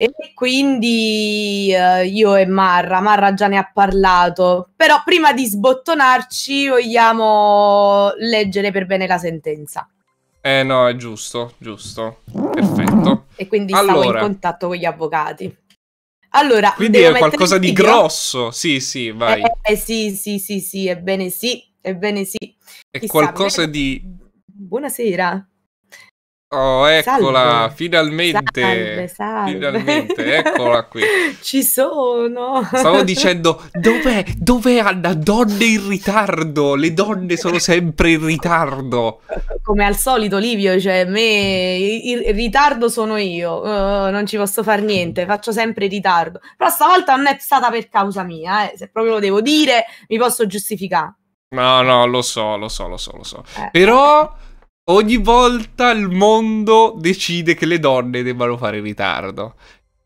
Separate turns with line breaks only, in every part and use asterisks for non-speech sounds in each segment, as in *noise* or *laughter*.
E quindi eh, io e Marra, Marra già ne ha parlato, però prima di sbottonarci vogliamo leggere per bene la sentenza.
Eh no, è giusto, giusto,
perfetto. E quindi allora. stavo in contatto con gli avvocati. Allora, quindi è qualcosa di grosso,
sì sì, vai. Eh,
eh, sì, sì, sì, sì, ebbene sì, ebbene sì. È Chissà, qualcosa bene. di... Buonasera.
Oh, eccola, salve. finalmente. Salve, salve. Finalmente, eccola qui.
*laughs* Ci sono. Stavo *laughs* dicendo, dov'è, dov'è
Anna? Donne in ritardo, le donne sono sempre in ritardo.
Come al solito, Livio, cioè, me, il ritardo sono io, uh, non ci posso fare niente, faccio sempre ritardo. Però stavolta non è stata per causa mia, eh. se proprio lo devo dire, mi posso giustificare.
No, no, lo so, lo so, lo so, lo so. Eh. Però... Ogni volta il mondo decide che le donne debbano fare ritardo.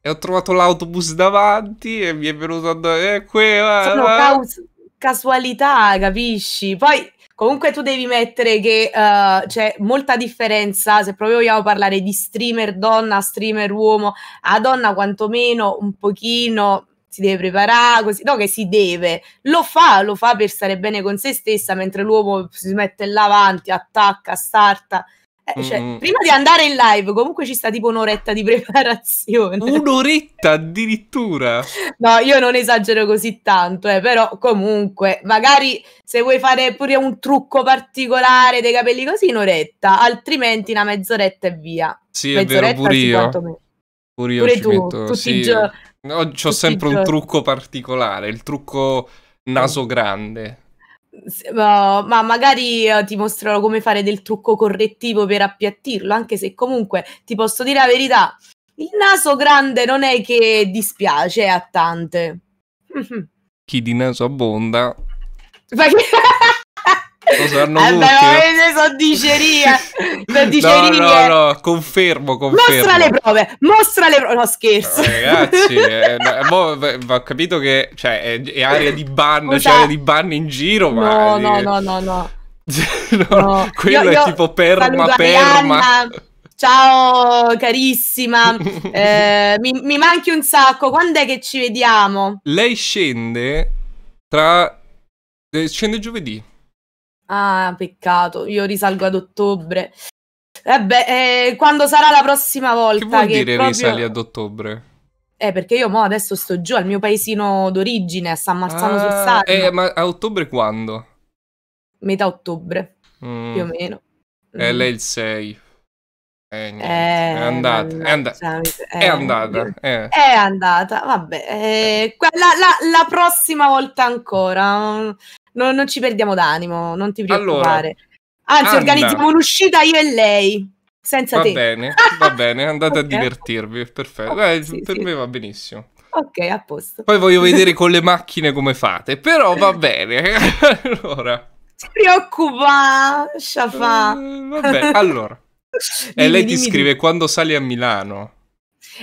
E ho trovato l'autobus davanti e mi è venuto a dire... Eh, quella, eh. Sono caus-
casualità, capisci? Poi comunque tu devi mettere che uh, c'è molta differenza, se proprio vogliamo parlare di streamer donna, streamer uomo, a donna quantomeno un pochino si deve preparare, così, no che si deve, lo fa, lo fa per stare bene con se stessa, mentre l'uomo si mette là avanti, attacca, starta. Eh, cioè, mm. prima di andare in live, comunque ci sta tipo un'oretta di *laughs* preparazione. Un'oretta
addirittura.
no, io non esagero così tanto, eh, però comunque, magari se vuoi fare pure un trucco particolare dei capelli così, un'oretta, altrimenti una mezz'oretta e via. Sì, mezz'oretta, è vero, pure io.
Pure io pure tu, metto, tutti sì. i giorni Oggi ho sempre un trucco particolare, il trucco naso grande.
ma magari eh, ti mostrerò come fare del trucco correttivo per appiattirlo, anche se comunque ti posso dire la verità, il naso grande non è che dispiace a tante.
*laughs* Chi di naso abbonda... che... *laughs* Lo sanno eh, tutti. Eh. sono
*laughs* dicerie. Sono dicerie. No, no,
no, confermo, confermo. Mostra le
prove, mostra le prove. No, scherzo. Eh,
ragazzi, *laughs* eh, no, eh, ho capito che cioè, è, è area di ban, c'è cioè, area di ban in giro, ma... No, no, eh, no,
no, no. *laughs* no, no. Quello io, è tipo
perma, perma.
Anna. Ciao carissima, eh, mi, mi, manchi un sacco, quando è che ci vediamo?
Lei scende tra... scende giovedì.
Ah, peccato, io risalgo ad ottobre. Eh beh, eh, quando sarà la prossima volta? Che vuol che dire proprio... risali
ad ottobre?
Eh, perché io mo adesso sto giù al mio paesino d'origine, a San Marzano ah, sul Sarno.
Eh, ma a ottobre quando?
Metà ottobre,
mm. più o mm. meno. E eh, mm. lei il 6. Eh, è, eh, andata, è, eh, andata, è, andata, eh.
è andata, vabbè, eh, la, la, la, prossima volta ancora, non, non, ci perdiamo d'animo, non ti preoccupare. Allora, Anzi, Anna. organizziamo un'uscita io e lei, senza va te.
Bene, va bene, andate *laughs* okay. a divertirvi, perfetto, okay, Dai, eh, sì, per sì. me va benissimo.
Ok, a posto. Poi
voglio *laughs* vedere con le macchine come fate, però va *laughs* bene, allora.
Ti preoccupa, Shafa. Uh, vabbè, allora. *laughs* e lei ti dimmi, scrive dimmi.
quando sali a Milano.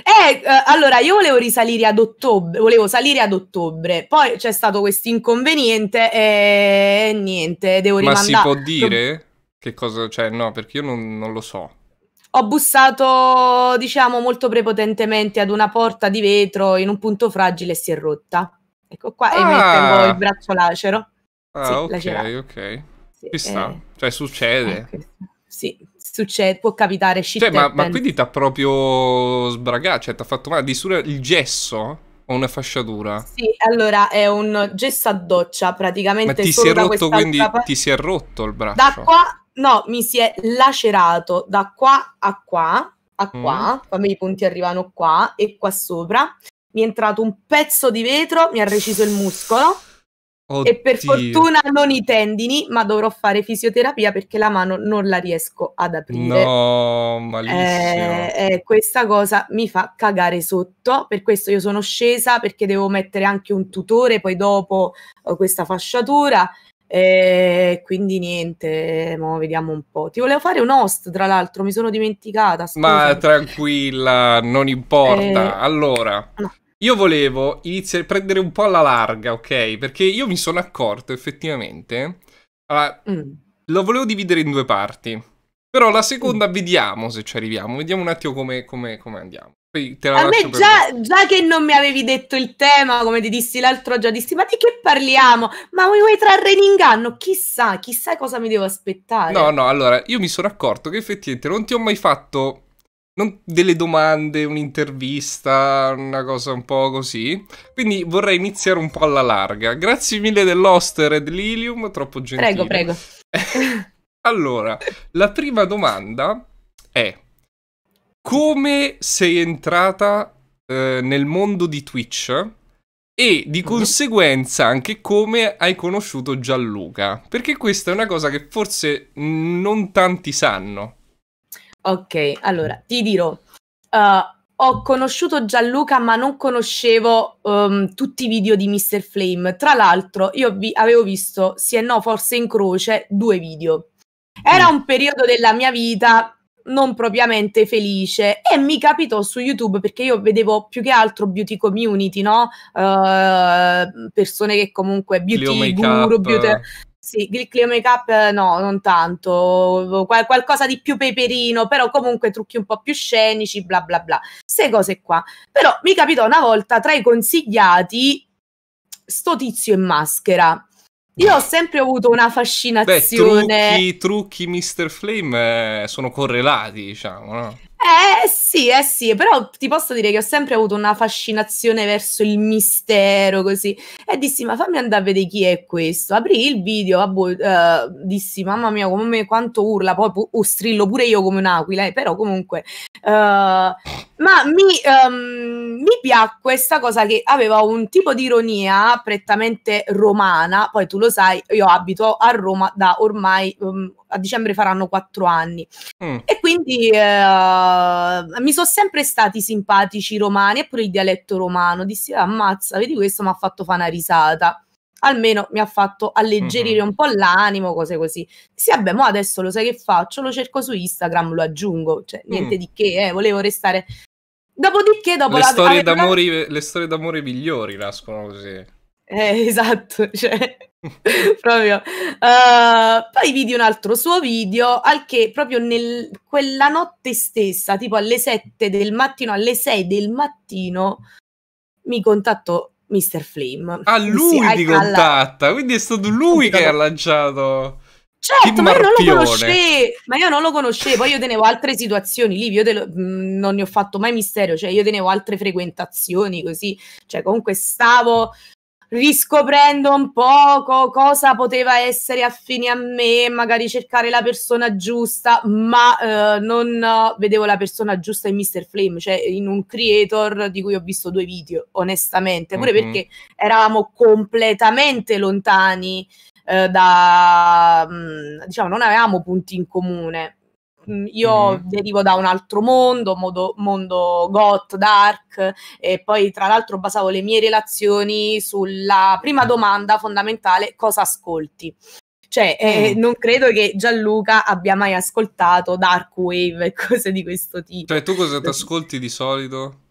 Eh, eh, allora io volevo risalire ad ottobre, volevo salire ad ottobre, poi c'è stato questo inconveniente e niente, devo rimandare. Ma si può dire
non... che cosa, cioè no, perché io non,
non lo so. Ho bussato, diciamo, molto prepotentemente ad una porta di vetro in un punto fragile e si è rotta. Ecco qua, ah. e mi ah! tengo il braccio lacero. Ah, sì, ok, lacerato.
ok. Sì, eh... Cioè, succede. Eh, okay.
Sì, succede, può capitare shit cioè, ma, ma, quindi
ti ha proprio sbragato, cioè ti ha fatto male, addirittura il gesso o una fasciatura?
Sì, allora è un gesso a doccia praticamente. Ma ti si è rotto quindi, parte... ti
si è rotto il braccio? Da qua,
no, mi si è lacerato da qua a qua, a mm. qua, mm. i punti arrivano qua e qua sopra. Mi è entrato un pezzo di vetro, mi ha reciso il muscolo Oddio. E per fortuna non i tendini, ma dovrò fare fisioterapia perché la mano non la riesco ad aprire.
No, malissimo. Eh,
eh, questa cosa mi fa cagare sotto, per questo io sono scesa perché devo mettere anche un tutore, poi dopo ho eh, questa fasciatura. Eh, quindi niente, mo vediamo un po'. Ti volevo fare un host, tra l'altro, mi sono dimenticata. Scusami. Ma
tranquilla, non importa. Eh, allora... No io volevo iniziare a prendere un po' alla larga, ok? Perché io mi sono accorto effettivamente. Allora, mm. Lo volevo dividere in due parti. Però la mm. seconda mm. vediamo se ci arriviamo. Vediamo un attimo come, come, come andiamo. a me già,
già, che non mi avevi detto il tema, come ti dissi l'altro già dissi, ma di che parliamo? Ma mi vuoi trarre in inganno? Chissà, chissà cosa mi devo aspettare. No,
no, allora, io mi sono accorto che effettivamente non ti ho mai fatto non delle domande, un'intervista, una cosa un po' così. Quindi vorrei iniziare un po' alla larga. Grazie mille dell'hoster e dell'Ilium, troppo gentile. Prego, prego. *laughs* allora, la prima domanda è come sei entrata eh, nel mondo di Twitch? e di mhm. conseguenza anche come hai conosciuto Gianluca, perché questa è una cosa che forse non tanti sanno.
Ok, allora ti dirò. Uh, ho conosciuto Gianluca, ma non conoscevo um, tutti i video di Mr. Flame. Tra l'altro, io vi- avevo visto, sì e no, forse in croce, due video. Era mm. un periodo della mia vita non propriamente felice e mi capitò su YouTube perché io vedevo più che altro beauty community, no? Uh, persone che comunque beauty guru, beauty sì, Glickly Make Up eh, no, non tanto, Qual- qualcosa di più peperino, però comunque trucchi un po' più scenici, bla bla bla, queste cose qua. Però mi capitò una volta tra i consigliati sto tizio in maschera. Io ho sempre avuto una fascinazione. Beh,
trucchi, trucchi Mr. Flame eh, sono correlati, diciamo, no?
Eh sì, eh sì, però ti posso dire che ho sempre avuto una fascinazione verso il mistero, così. E dissi, ma fammi andare a vedere chi è questo. Aprì il video, abbo, eh, dissi, mamma mia, come quanto urla, poi oh, strillo pure io come un'aquila, eh, però comunque... Eh, ma mi, um, mi piacque questa cosa che aveva un tipo di ironia prettamente romana, poi tu lo sai, io abito a Roma da ormai, um, a dicembre faranno quattro anni, mm. e quindi uh, mi sono sempre stati simpatici i romani, eppure il dialetto romano, dissi ammazza, vedi questo mi ha fatto fare una risata almeno mi ha fatto alleggerire mm-hmm. un po' l'animo, cose così. Sì, vabbè, mo adesso lo sai che faccio, lo cerco su Instagram, lo aggiungo, cioè niente mm. di che, eh, volevo restare Dopodiché, dopo le la... Storie
d'amore, le storie d'amore migliori nascono così.
Eh, *laughs* esatto, cioè, *laughs* proprio. Uh, poi vidi un altro suo video al che proprio nel, quella notte stessa, tipo alle 7 del mattino, alle 6 del mattino, mi contattò Mr. Flame. A ah, lui sì, ti contatta, alla... quindi è
stato lui che ha esatto. lanciato... Certo, ma io non lo conoscevo,
ma io non lo conoscevo, io tenevo altre situazioni, lì io lo, mm, non ne ho fatto mai mistero, cioè io tenevo altre frequentazioni così, cioè comunque stavo riscoprendo un po' cosa poteva essere affine a me, magari cercare la persona giusta, ma eh, non vedevo la persona giusta in Mr. Flame, cioè in un creator di cui ho visto due video, onestamente, pure mm-hmm. perché eravamo completamente lontani eh, da, mm, diciamo, non avevamo punti in comune. Mm, io mhm. derivo da un altro mondo, modo, mondo goth, dark, e poi tra l'altro basavo le mie relazioni sulla prima domanda fondamentale, cosa ascolti? Cioè, eh, mm. non credo che Gianluca abbia mai ascoltato Dark Wave e cose di questo tipo.
Cioè, tu cosa ti ascolti di solito?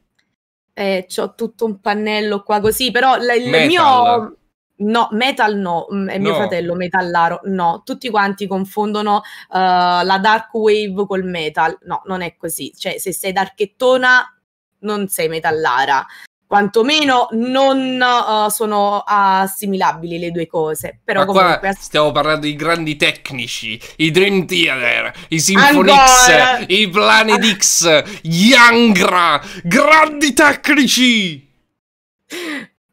Eh, ho tutto un pannello qua così, però l- il mio... No, metal no, mm, è mio no. fratello metallaro, no, tutti quanti confondono uh, la dark wave col metal, no, non è così, cioè se sei darchettona non sei metallara, quantomeno non uh, sono assimilabili le due cose. Però Ma comunque...
stiamo parlando di grandi tecnici, i Dream Theater, i Symphonix, Ancora. i X, gli Angra, grandi tecnici! *laughs*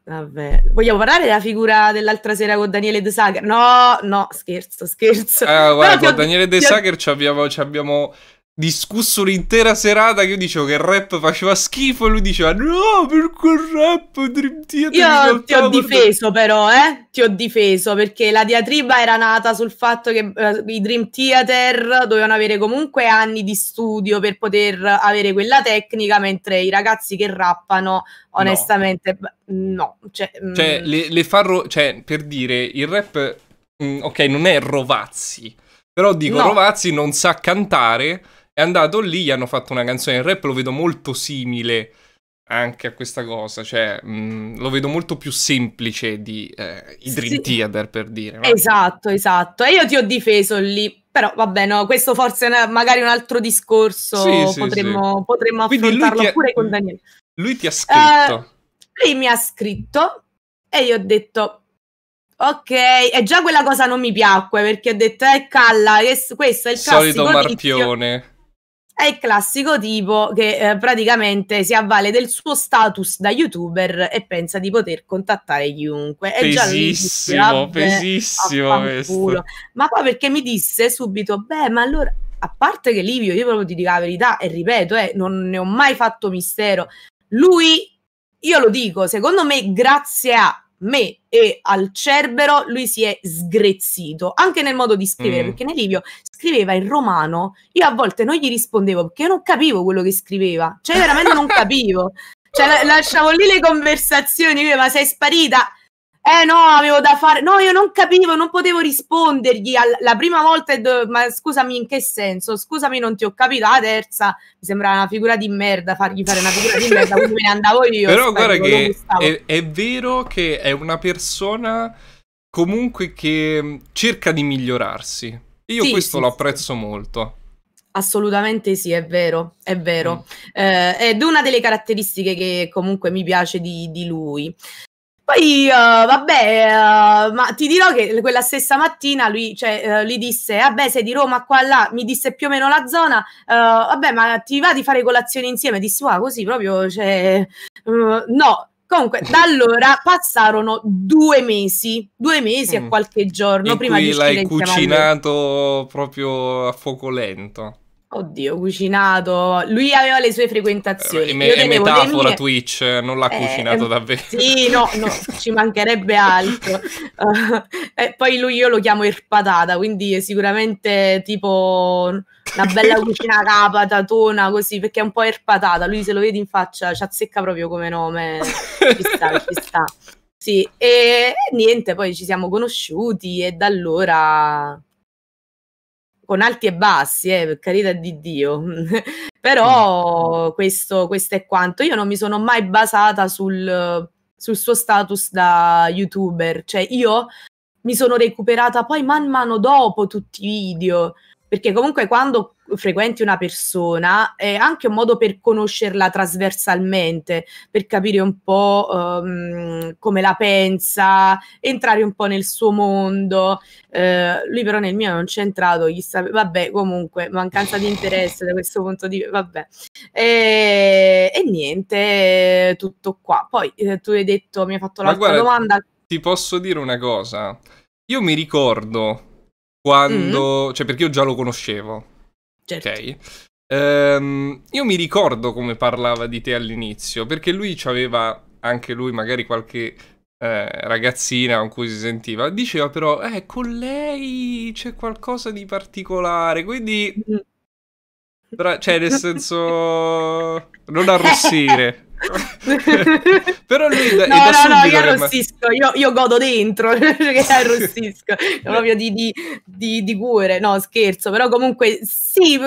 Vabbè. Vogliamo parlare della figura dell'altra sera con Daniele De Sager? No, no, scherzo, scherzo. Eh, *laughs* guarda, con Daniele De Sager
ci abbiamo, ci abbiamo discusso un'intera serata che io dicevo che il rap faceva schifo e lui diceva no
per quel rap Dream Theater io ti ho difeso però eh ti ho difeso perché la diatriba era nata sul fatto che eh, i Dream Theater dovevano avere comunque anni di studio per poter avere quella tecnica mentre i ragazzi che rappano onestamente no, no. cioè, mm. cioè mh...
le, le farro cioè per dire il rap mh, mm, ok non è Rovazzi però dico no. Rovazzi non sa cantare è andato lì, gli hanno fatto una canzone. Il rap lo vedo molto simile anche a questa cosa, cioè mh, lo vedo molto più semplice di eh, Dream sì. Theater per dire. No?
Esatto, esatto. E io ti ho difeso lì, però vabbè, no, questo forse è magari un altro discorso sì, potremmo, sì, potremmo affrontarlo ha, pure con Daniele. Lui ti ha scritto. Uh, lui mi ha scritto e io ho detto Ok, e già quella cosa non mi piacque perché ho detto, eh, calla, questo è il classico Solito
marpione. Tizio
è il classico tipo che eh, praticamente si avvale del suo status da youtuber e pensa di poter contattare chiunque. È pesissimo, già disse, pesissimo questo. Ma poi perché mi disse subito, beh, ma allora a parte che Livio, io proprio ti dico la verità e ripeto, eh, non ne ho mai fatto mistero. Lui, io lo dico, secondo me, grazie a me e al Cerbero lui si è sgrezzito anche nel modo di scrivere mm. perché Nelivio scriveva in romano io a volte non gli rispondevo perché io non capivo quello che scriveva cioè veramente non *laughs* capivo cioè, lasciavo lì le conversazioni ma sei sparita eh no, avevo da fare. No, io non capivo, non potevo rispondergli al, la prima volta. Do... ma scusami, in che senso? Scusami, non ti ho capito. La terza mi sembrava una figura di merda fargli fare una figura di merda. Quindi me ne andavo io. Però guarda che è,
è, vero che è una persona comunque che mm, cerca di migliorarsi. Io sì, questo sì, lo apprezzo sì. molto.
Assolutamente sì, è vero, è vero. Mm. Eh, ed una delle caratteristiche che comunque mi piace di, di lui. Poi, uh, vabbè, uh, ma ti dirò che quella stessa mattina lui cioè, uh, eh, gli disse, vabbè, sei di Roma qua là, mi disse più o meno la zona, vabbè, ma ti va di fare colazione insieme? Dissi, Ah, così proprio, cioè, no. Comunque, da allora passarono due mesi, due mesi mm. e qualche giorno In prima di... uscire. L'hai
cucinato proprio a fuoco lento.
Oddio, cucinato. Lui aveva le sue frequentazioni. Eh, me- è metafora mie...
Twitch, eh, non l'ha eh, cucinato eh, davvero. Sì,
no, no ci mancherebbe altro. Uh, *laughs* e poi lui io lo chiamo irpatata, quindi sicuramente tipo una bella cucina *laughs* capa, tatona, così, perché è un po' irpatata. Lui se lo vedi in faccia ci azzecca proprio come nome. Ci sta, ci sta. Sì, e niente, poi ci siamo conosciuti e da allora con alti e bassi, eh, per carità di Dio. *laughs* Però mm. questo, questo, è quanto. Io non mi sono mai basata sul, sul suo status da youtuber. Cioè, io mi sono recuperata poi man mano dopo tutti i video perché comunque quando frequenti una persona è anche un modo per conoscerla trasversalmente, per capire un po' um, come la pensa, entrare un po' nel suo mondo. Uh, lui però nel mio non c'è entrato, gli sta... vabbè comunque mancanza di interesse da questo punto di vista, vabbè. E, eh, e niente, tutto qua. Poi eh, tu hai detto, mi hai fatto la domanda.
Ti posso dire una cosa? Io mi ricordo quando... Mm. Cioè, perché io già lo conoscevo. Certo. Ok. Um, io mi ricordo come parlava di te all'inizio, perché lui aveva anche lui magari qualche eh, ragazzina con cui si sentiva. Diceva però, eh, con lei c'è qualcosa di particolare, quindi... Tra... Mm. Cioè, nel senso... Non arrossire. *laughs* *laughs* però lui da, no, da no, no, io arrossisco,
io, io, godo dentro perché *laughs* cioè, arrossisco *laughs* proprio di, di, di, di cure. No, scherzo, però comunque sì,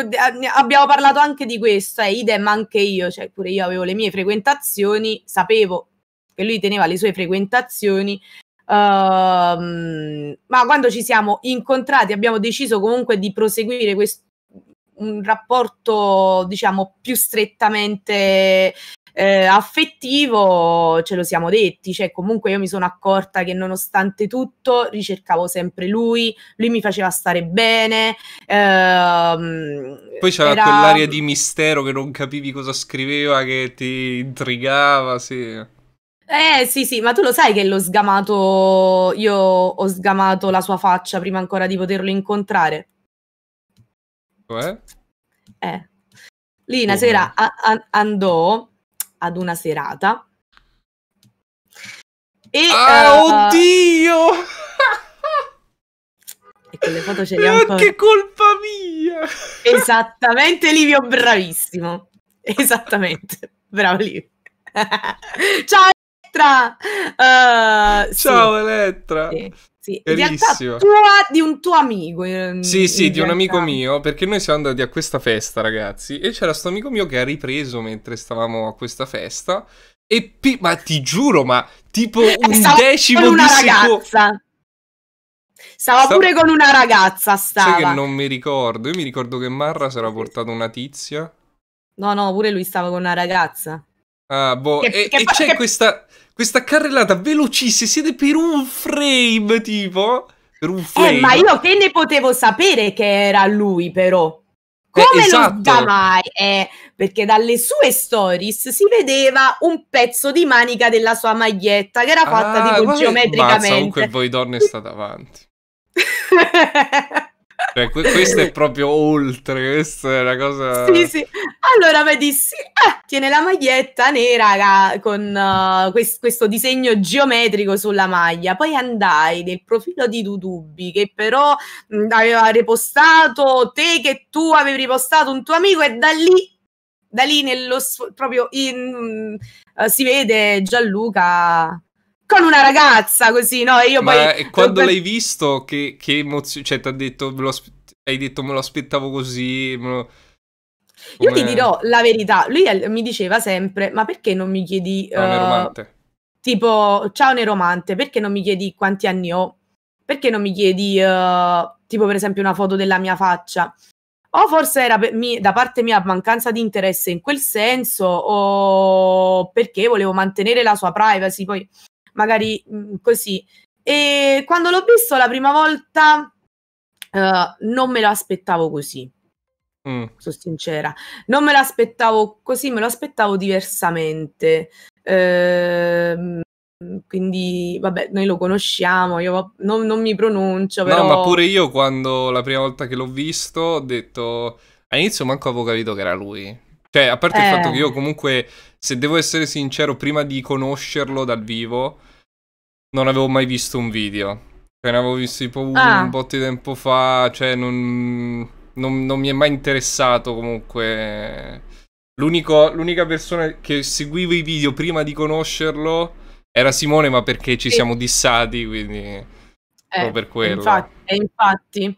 abbiamo parlato anche di questo. Eh, idem anche io, cioè pure io avevo le mie frequentazioni, sapevo che lui teneva le sue frequentazioni. Uh, ma quando ci siamo incontrati abbiamo deciso comunque di proseguire questo un rapporto diciamo più strettamente eh, affettivo ce lo siamo detti, cioè comunque io mi sono accorta che nonostante tutto ricercavo sempre lui, lui mi faceva stare bene. Ehm, Poi c'era era... quell'aria di
mistero che non capivi cosa scriveva, che ti intrigava, sì.
Eh sì, sì, ma tu lo sai che l'ho sgamato. Io ho sgamato la sua faccia prima ancora di poterlo incontrare. Cioè? Eh. Lì una oh, sera a- a- andò ad una serata. E, ah, uh, oddio! *laughs* e quelle foto ce le ha eh, un Che colpa mia! Esattamente, Livio, bravissimo. Esattamente, bravo Livio. *laughs* Ciao Elettra! Uh, Ciao sì.
Elettra! Sì. Sì, in realtà tua,
di un tuo amico. sì, sì, realtà. di un amico
mio, perché noi siamo andati a questa festa, ragazzi, e c'era questo amico mio che ha ripreso mentre stavamo a questa festa. E pi- ma ti giuro, ma tipo eh, un Stavo decimo con una di secondo.
Stava, stava pure con una ragazza, stava. Sai che non
mi ricordo, io mi ricordo che Marra si era portata una tizia.
No, no, pure lui stava con una ragazza.
Ah, boh, che, e, che, e c'è che... questa questa carrellata velocissima, siete per un frame tipo... Per un frame. Eh, ma io
che ne potevo sapere che era lui però? Eh, Come eh, esatto. lo sgamai? Eh, perché dalle sue stories si vedeva un pezzo di manica della sua maglietta che era fatta ah, tipo geometricamente. Mazza, comunque
voi donne state avanti. *laughs* Cioè, questo è proprio oltre, questa è una cosa... *laughs* Sì,
sì. Allora mi dissi, eh, tiene la maglietta nera con uh, quest- questo disegno geometrico sulla maglia. Poi andai nel profilo di Dudubi, che però mh, mm, aveva ripostato te che tu avevi ripostato un tuo amico e da lì da lì nello proprio in, uh, si vede Gianluca con una ragazza così, no? E io Ma poi... quando l'hai
visto, che, che emozione... Cioè, ti ha detto, hai detto me lo aspettavo così, lo... Io ti dirò
la verità, lui mi diceva sempre, ma perché non mi chiedi... Ciao, uh, tipo, ciao Neromante, perché non mi chiedi quanti anni ho? Perché non mi chiedi, uh, tipo, per esempio, una foto della mia faccia? o forse era per, mie, da parte mia mancanza di interesse in quel senso, o perché volevo mantenere la sua privacy. Poi magari mh, mm, così. E quando l'ho visto la prima volta uh, non me lo aspettavo così. Mm. Sono sincera, non me l'aspettavo così, me lo aspettavo diversamente. Ehm, quindi vabbè noi lo conosciamo io non, non, mi pronuncio però... no ma pure
io quando la prima volta che l'ho visto ho detto all'inizio manco avevo capito che era lui cioè a parte eh... il fatto che eh. io comunque se devo essere sincero, prima di conoscerlo dal vivo, non avevo mai visto un video. Cioè, ne avevo visto tipo un, ah. un botto di tempo fa, cioè non, non, non mi è mai interessato comunque. l'unica persona che seguiva i video prima di conoscerlo era Simone, ma perché ci sì. siamo dissati, quindi... Eh, per quello. Infatti,
eh, infatti.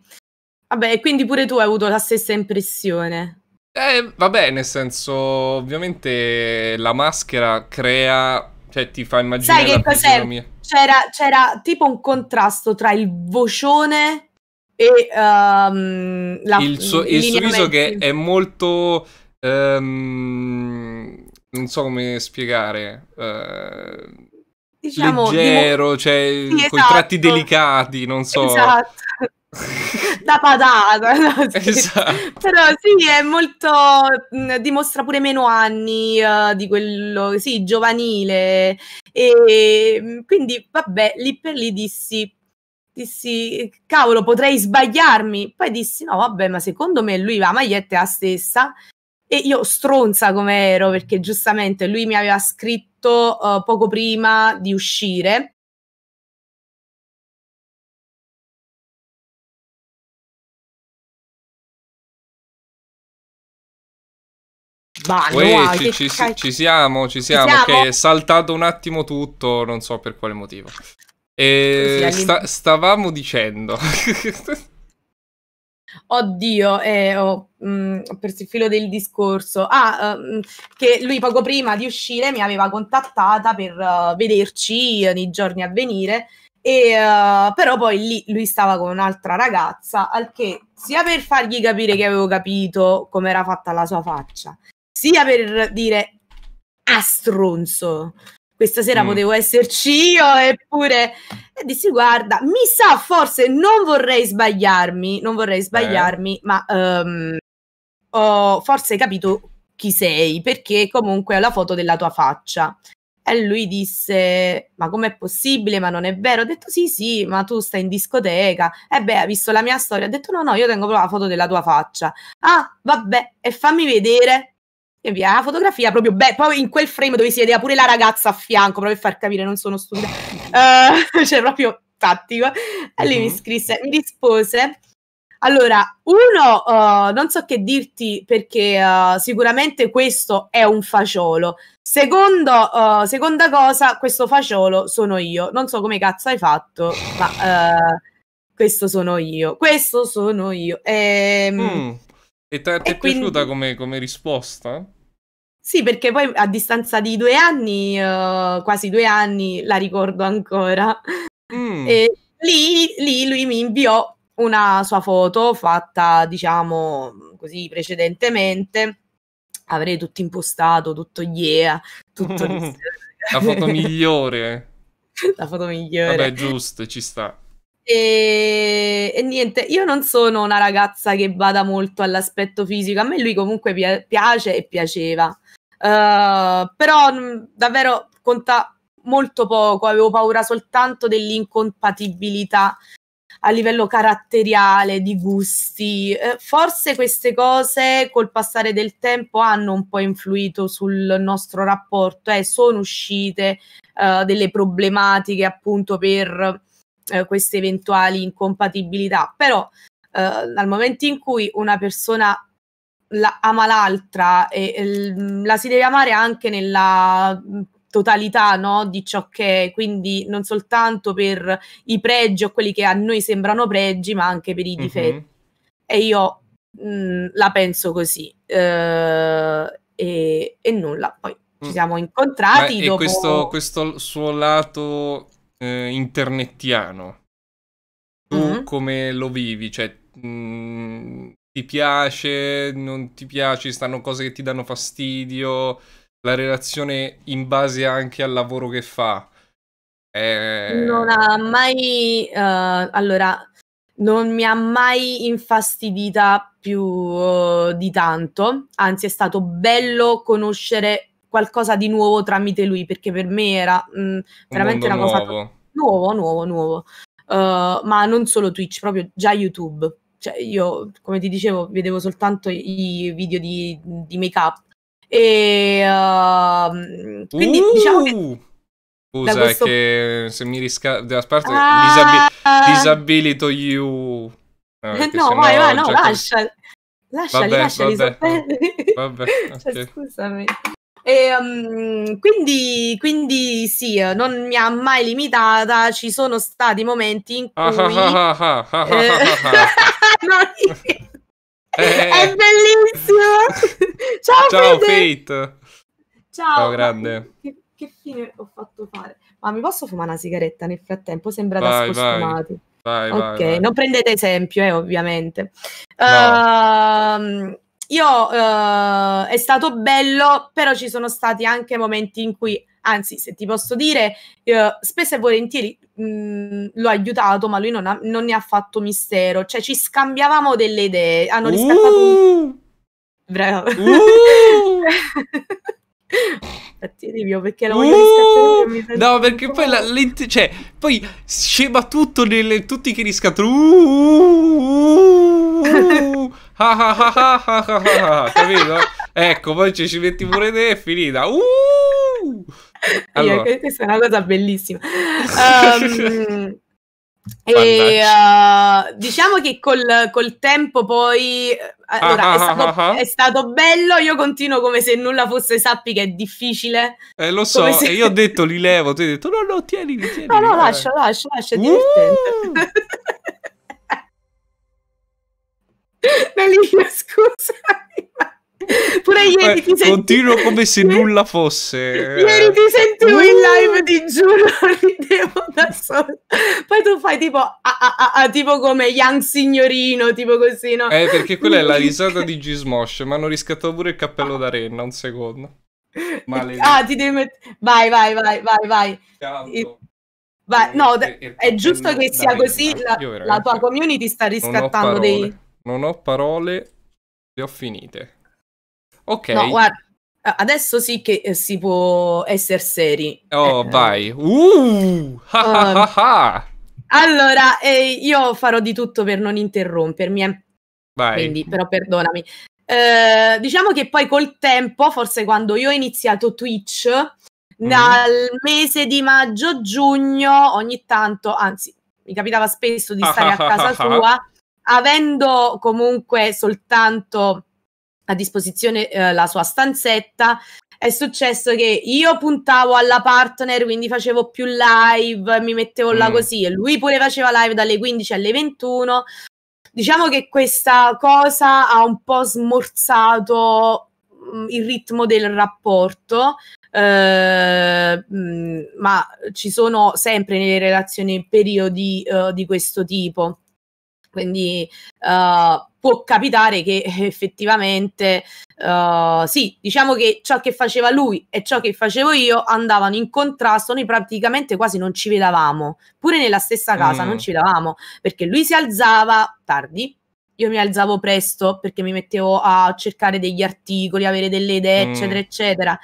Vabbè, quindi pure tu hai avuto la stessa impressione.
Eh, vabbè, nel senso, ovviamente la maschera crea, cioè ti fa immaginare Sai che cos'è?
C'era, tipo un contrasto tra il vocione e um, la, il, so, il sorriso che
è molto... Um, non so come spiegare... Uh,
diciamo, leggero,
cioè sì, esatto. con i tratti delicati, non so. Esatto.
*laughs* da patata no? *laughs* sì. Esatto. però sì è molto mm, dimostra pure meno anni uh, di quello sì giovanile e mm, quindi vabbè lì per lì dissi dissi cavolo potrei sbagliarmi poi dissi no vabbè ma secondo me lui la maglietta è la stessa e io stronza come ero perché giustamente lui mi aveva scritto uh, poco prima di uscire
Vai, Uè, wow, ah, ci, ci, ca...
ci, siamo, ci siamo, ci siamo. Ok, è saltato un attimo tutto, non so per quale motivo. E sta, stavamo dicendo. *laughs*
Oddio, eh, ho, mh, mm, ho, perso il filo del discorso. Ah, um, che lui poco prima di uscire mi aveva contattata per uh, vederci nei giorni a venire. E, uh, però poi lì lui stava con un'altra ragazza, al che sia per fargli capire che avevo capito come era fatta la sua faccia, sia per dire a ah, stronzo questa sera mm. potevo esserci io eppure e dissi guarda mi sa forse non vorrei sbagliarmi non vorrei sbagliarmi eh. ma um, ho forse capito chi sei perché comunque ho la foto della tua faccia e lui disse: Ma com'è possibile? Ma non è vero? Ho detto: Sì, sì, ma tu stai in discoteca. E eh, beh, ha visto la mia storia. Ha detto: No, no, io tengo proprio la foto della tua faccia. Ah, vabbè, e fammi vedere. E via, la fotografia proprio beh, poi in quel frame dove si vedeva pure la ragazza a fianco, proprio per far capire, non sono stupida, uh, *laughs* *laughs* cioè proprio tattico. E lei mm-hmm. mi mhm. scrisse, mi rispose. Allora, uno, uh, non so che dirti perché uh, sicuramente questo è un faciolo Secondo, uh, seconda cosa, questo faciolo sono io. Non so come cazzo hai fatto, ma questo sono io. Questo sono io. Ehm, mm.
E ti è quindi... piaciuta come, come, risposta?
Sì, perché poi a distanza di due anni, uh, quasi due anni, la ricordo ancora. Mm. E lì, lì lui mi inviò una sua foto fatta, diciamo, così precedentemente. Avrei tutto impostato, tutto yeah, tutto... *laughs* la foto
migliore. *laughs* la foto migliore. Vabbè, giusto, ci sta.
E, e, niente, io non sono una ragazza che bada molto all'aspetto fisico, a me lui comunque pi- piace e piaceva, uh, però mh, mm, davvero conta molto poco, avevo paura soltanto dell'incompatibilità a livello caratteriale, di gusti. Eh, forse queste cose col passare del tempo hanno un po' influito sul nostro rapporto e eh, sono uscite eh, delle problematiche appunto per eh, queste eventuali incompatibilità, però eh, dal momento in cui una persona la, ama l'altra e, e, mm, la si deve amare anche nella mm, totalità no, di ciò che è, quindi non soltanto per i pregi o quelli che a noi sembrano pregi, ma anche per i mhm. difetti. Mm-hmm. E io mh, mm, la penso così. Eh, e, e, nulla, poi ci siamo incontrati. Beh, dopo... E questo,
questo suo lato eh, internettiano, tu mm-hmm. come lo vivi? Cioè, mh, mm, ti piace, non ti piace, stanno cose che ti danno fastidio, la relazione in base anche al lavoro che fa? Eh... Non ha
mai... Uh, allora, non mi ha mai infastidita più uh, di tanto, anzi è stato bello conoscere qualcosa di nuovo tramite lui, perché per me era mh, veramente un una cosa nuovo, nuovo, nuovo. Uh, ma non solo Twitch, proprio già YouTube. Cioè, io, come ti dicevo, vedevo soltanto i video di, di make up. E uh, quindi uh! diciamo che.
Scusa, questo... che se mi riscatto. Da ah! disabi- disabilito you. Vabbè, no, eh, vai, vai, no, lascia. Lasciali, vabbè, lasciali. Vabbè, vabbè *laughs* cioè, okay. cioè,
scusami. E, um, quindi, quindi sì, non mi ha mai limitata. Ci sono stati momenti in cui. È bellissimo! Ciao, Ciao Fate.
Fate. Ciao, Ciao grande. Che,
che, fine ho fatto fare? Ma mi posso fumare una sigaretta nel frattempo? Sembra da scostumati.
Vai, vai, ok, vai, non
prendete esempio, eh, ovviamente. No. Uh, io eh, è stato bello, però ci sono stati anche momenti in cui, anzi, se ti posso dire, eh, spesso e volentieri mh, mm, l'ho aiutato, ma lui non, ha, non, ne ha fatto mistero. Cioè, ci scambiavamo delle idee. Hanno riscattato. Uh! Un... Bravo. Uh! *laughs* Infatti, *laughs* mio, perché la voglia uh,
scattare No, perché poi la lente, cioè, poi scema tutto nelle tutti che riscattano. Uh, uh, capito? Ecco, poi ci, ci metti pure te e finita. Uh!
Allora. Io, questa è una cosa bellissima. Um, *laughs* E, uh, diciamo che col, col tempo poi eh, ah, allora, ah, è, ah, stato, ah, ah, è, stato, bello. Io continuo come se nulla fosse, sappi che è difficile. Eh, lo so, se... e io ho
detto li levo, tu hai detto no, no,
tieni, tienili. No, no, lascia, lascia, lascia, è uh! divertente. Dalina, scusa. *laughs* Pure ieri eh, ti sentivo. Continuo
come se *laughs* nulla fosse. Ieri ti
sentivo uh. in live, di uh. giuro, *laughs* ridevo da sola. Poi tu fai tipo, ah, ah, ah, ah tipo come Young Signorino, tipo così, no? Eh, perché quella è la
risata di Gizmosh, ma hanno riscattato pure il cappello da renna, un secondo.
Maledetto. Ah, ti devi mettere... Vai, vai, vai, vai, vai. Vai, no, e, e, è giusto che sia così, ah, la, la tua community sta riscattando non dei...
Non ho parole, le ho finite.
Ok. No, guarda, adesso sì che eh, si può essere seri.
Oh, eh, vai. Eh. Uh! uh *laughs*
allora, eh, io farò di tutto per non interrompermi. Eh.
Vai. Quindi, però
perdonami. diciamo che poi col tempo, forse quando io ho iniziato Twitch, mm. dal mese di maggio-giugno, ogni tanto, anzi, mi capitava spesso di stare a *laughs* casa sua, avendo comunque soltanto a disposizione eh, la sua stanzetta. È successo che io puntavo alla partner, quindi facevo più live, mi mettevo là mm. così, e lui pure faceva live dalle 15 alle 21. Diciamo che questa cosa ha un po' smorzato mh, mm, il ritmo del rapporto, eh, mh, mm, ma ci sono sempre nelle relazioni periodi uh, di questo tipo. Quindi uh, può capitare che eh, effettivamente uh, sì, diciamo che ciò che faceva lui e ciò che facevo io andavano in contrasto, noi praticamente quasi non ci vedavamo, pure nella stessa casa mm. non ci vedavamo, perché lui si alzava tardi, io mi alzavo presto perché mi mettevo a cercare degli articoli, avere delle idee, mm. eccetera, eccetera.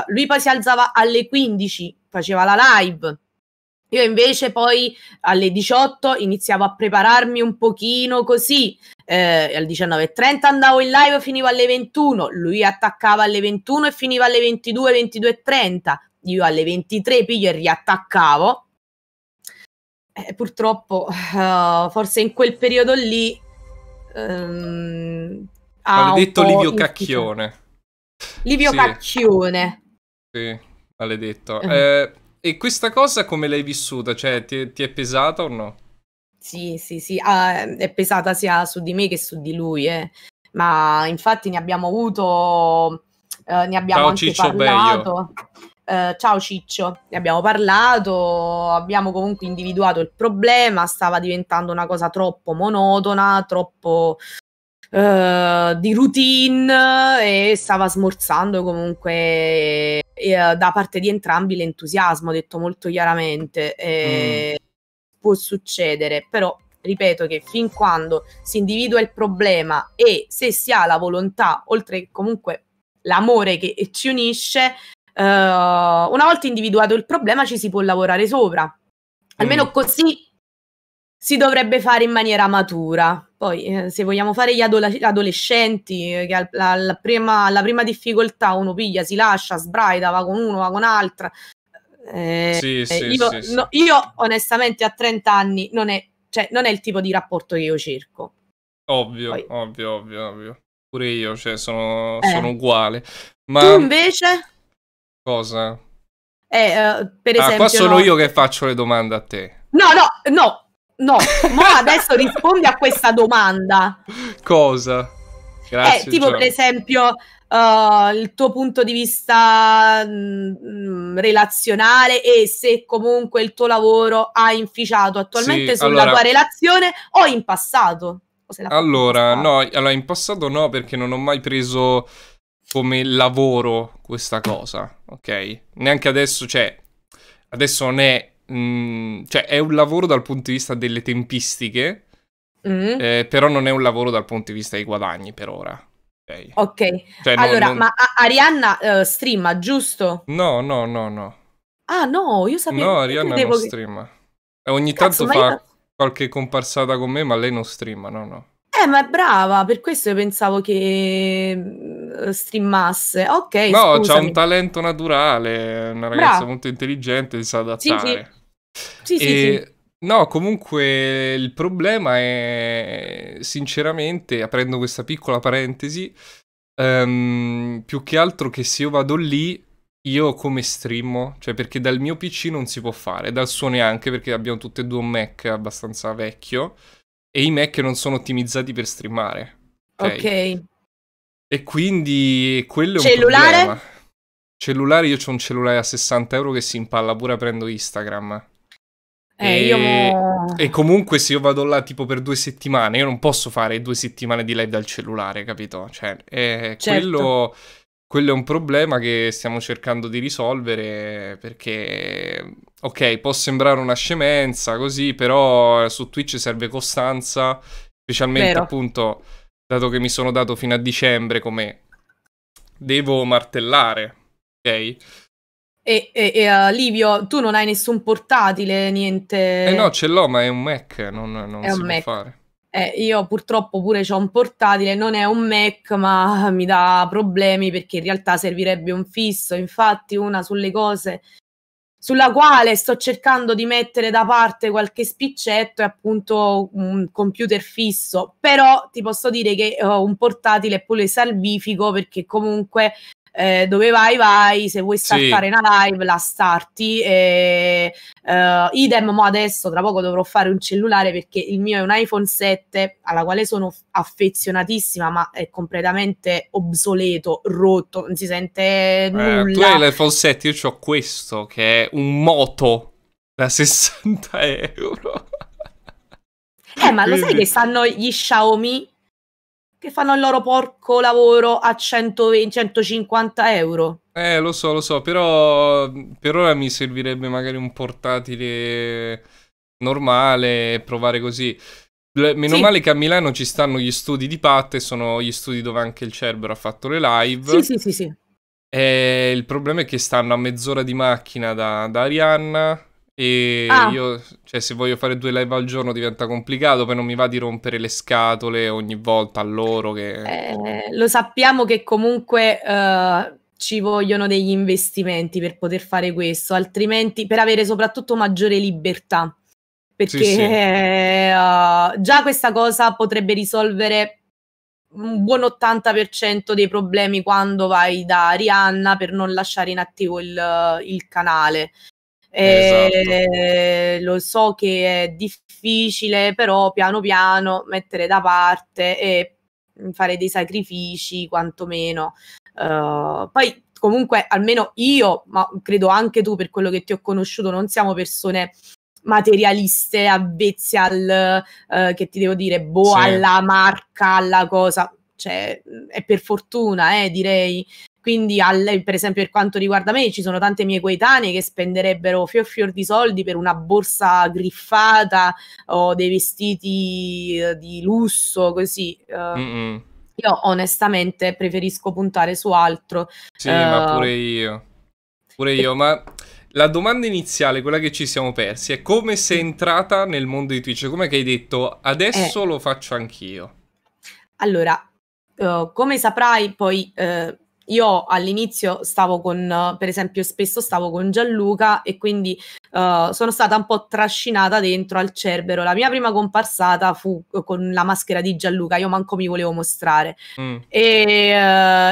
Uh, lui poi si alzava alle 15, faceva la live io invece poi alle 18 iniziavo a prepararmi un pochino così, eh, alle 19.30 andavo in live, e finivo alle 21, lui attaccava alle 21 e finiva alle 22, 22.30, io alle 23 piglio e riattaccavo. Eh, purtroppo, uh, forse in quel periodo lì... Um, ehm, maledetto Livio
Cacchione.
Livio sì. Cacchione.
Sì, maledetto. Eh, eh e questa cosa come l'hai vissuta? Cioè, ti, ti, è pesata o no?
Sì, sì, sì, ah, ehm, è pesata sia su di me che su di lui, eh. ma infatti ne abbiamo avuto, eh, ne abbiamo Ciao, anche Ciccio parlato. Uh, ciao Ciccio, ne abbiamo parlato, abbiamo comunque individuato il problema, stava diventando una cosa troppo monotona, troppo uh, di routine e stava smorzando comunque e, uh, da parte di entrambi l'entusiasmo, detto molto chiaramente. E, mm. Può succedere, però ripeto che fin quando si individua il problema e se si ha la volontà, oltre che comunque l'amore che ci unisce, uh, una volta individuato il problema ci si può lavorare sopra. Almeno mm. così si dovrebbe fare in maniera matura. Poi, eh, se vogliamo fare gli adoles- adolescenti, eh, che alla, alla, prima, alla, prima, difficoltà uno piglia, si lascia, sbraita, va con uno, va con un'altra. Eh, sì, eh, sì, io, sì, no, io, onestamente a 30 anni non è, cioè, non è, il tipo di rapporto che io cerco.
Ovvio, Poi. ovvio, ovvio, ovvio. Pure io, cioè, sono, eh. sono uguale. Ma... Tu
invece? Cosa? Eh, eh per esempio... Ah, qua sono no... io
che faccio le domande a te.
No, no, no, No, ma adesso rispondi a questa domanda.
Cosa? Grazie. Eh, tipo, Gio. per
esempio, uh, il tuo punto di vista mh, mm, relazionale e se comunque il tuo lavoro ha inficiato attualmente sì, sulla allora... tua relazione o in passato. O
allora, no, allora, in passato no, perché non ho mai preso come lavoro questa cosa, ok? Neanche adesso, cioè, adesso non è Mm, cioè è un lavoro dal punto di vista delle tempistiche, mm. eh, però non è un lavoro dal punto di vista dei guadagni per ora. Ok,
okay. Cioè, allora, non, non... ma Arianna uh, streama, giusto? No, no, no, no. Ah no, io sapevo... No, Arianna non che... streama.
E ogni Cazzo, tanto fa io... qualche comparsata con me, ma lei non streama, no, no.
Eh, ma è brava, per questo io pensavo che mm, streamasse. Ok, No, ha un
talento naturale, una ragazza brava. molto intelligente, si sa adattare. Sì, sì. Sì, sì, sì. No, comunque il problema è, sinceramente, aprendo questa piccola parentesi, um, più che altro che se io vado lì, io come streamo? Cioè, perché dal mio PC non si può fare, dal suo neanche, perché abbiamo tutti e due un Mac abbastanza vecchio, e i Mac non sono ottimizzati per streamare. Ok. okay. E quindi quello è un cellulare? problema. Cellulare? Cellulare, io ho un cellulare a 60 euro che si impalla pure aprendo Instagram.
Eh, e, io...
e, comunque se io vado là tipo per due settimane, io non posso fare due settimane di live dal cellulare, capito? Cioè, eh, certo. quello, quello è un problema che stiamo cercando di risolvere perché, ok, può sembrare una scemenza così, però su Twitch serve costanza, specialmente Vero. appunto, dato che mi sono dato fino a dicembre come devo martellare, ok?
E, e, e uh, Livio, tu non hai nessun portatile, niente. Eh no,
ce l'ho, ma è un Mac, non, non è si Mac. fare.
Eh, io purtroppo pure ho un portatile, non è un Mac, ma *laughs* mi dà problemi perché in realtà servirebbe un fisso. Infatti, una sulle cose sulla quale sto cercando di mettere da parte qualche spiccetto è appunto un computer fisso. Però ti posso dire che uh, un portatile è pure salvifico perché comunque eh, dove vai vai, se vuoi startare sì. una live la starti. E, eh, idem, mo adesso tra poco dovrò fare un cellulare perché il mio è un iPhone 7 alla quale sono affezionatissima ma è completamente obsoleto, rotto, non si sente nulla. Eh, tu hai
l'iPhone 7, io ho questo che è un moto da 60 *laughs* euro.
Eh, ma lo sai che stanno gli Xiaomi che fanno il loro porco lavoro a 120, 150 euro.
Eh, lo so, lo so, però per ora mi servirebbe magari un portatile normale, provare così. Meno sì. male che a Milano ci stanno gli studi di Pat sono gli studi dove anche il Cerbero ha fatto le live. Sì, sì, sì, sì. E eh, il problema è che stanno a mezz'ora di macchina da, da Arianna e ah. io, cioè, se voglio fare due live al giorno diventa complicato, poi non mi va di rompere le scatole ogni volta a loro che...
Eh, lo sappiamo che comunque uh, ci vogliono degli investimenti per poter fare questo, altrimenti per avere soprattutto maggiore libertà. Perché sì, sì. Uh, già questa cosa potrebbe risolvere un buon 80% dei problemi quando vai da Arianna per non lasciare inattivo il, il canale Esatto. Eh, lo so che è difficile, però piano piano mettere da parte e mm, fare dei sacrifici quantomeno. Uh, poi comunque almeno io, ma credo anche tu per quello che ti ho conosciuto, non siamo persone materialiste, avvezze al, uh, che ti devo dire, boh, sì. alla marca, alla cosa. Cioè, è per fortuna, eh, direi, quindi, al, per esempio, per quanto riguarda me, ci sono tante mie coetanee che spenderebbero fior fior di soldi per una borsa griffata o dei vestiti eh, di lusso, così. mm Io onestamente preferisco puntare su altro. Sì, uh, ma eh. pure
io. Pure io, ma la domanda iniziale, quella che ci siamo persi, è come sei entrata nel mondo di Twitch? Come hai detto adesso eh, lo faccio anch'io?
Allora, uh, come saprai, poi uh, io all'inizio stavo con, per esempio, spesso stavo con Gianluca e quindi uh, sono stata un po' trascinata dentro al Cerbero. La mia prima comparsata fu eh, con la maschera di Gianluca, io manco mi volevo mostrare mm. e,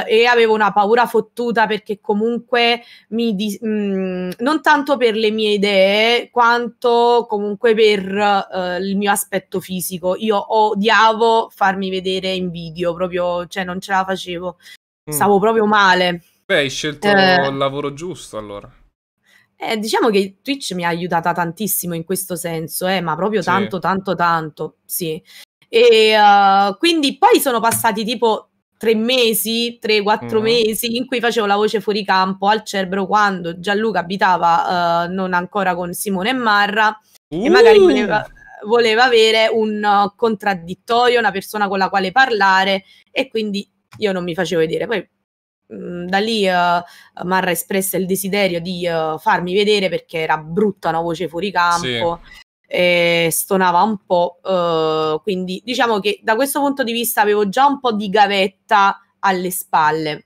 uh, e, avevo una paura fottuta perché comunque mi dis- mh, mm, non tanto per le mie idee quanto comunque per uh, il mio aspetto fisico. Io odiavo farmi vedere in video, proprio, cioè non ce la facevo. Mm. stavo proprio male.
Beh, hai scelto eh, il lavoro giusto allora.
Eh, diciamo che Twitch mi ha aiutata tantissimo in questo senso, eh, ma proprio sì. tanto, tanto, tanto, sì. E uh, quindi poi sono passati tipo tre mesi, tre, quattro mm. mesi in cui facevo la voce fuori campo al Cerbero quando Gianluca abitava uh, non ancora con Simone e Marra uh. e magari uh! voleva, voleva avere un uh, contraddittorio, una persona con la quale parlare e quindi io non mi facevo vedere. Poi mh, mm, da lì uh, Marra espresse il desiderio di uh, farmi vedere perché era brutta una voce fuori campo. Sì. E stonava un po', uh, quindi diciamo che da questo punto di vista avevo già un po' di gavetta alle spalle.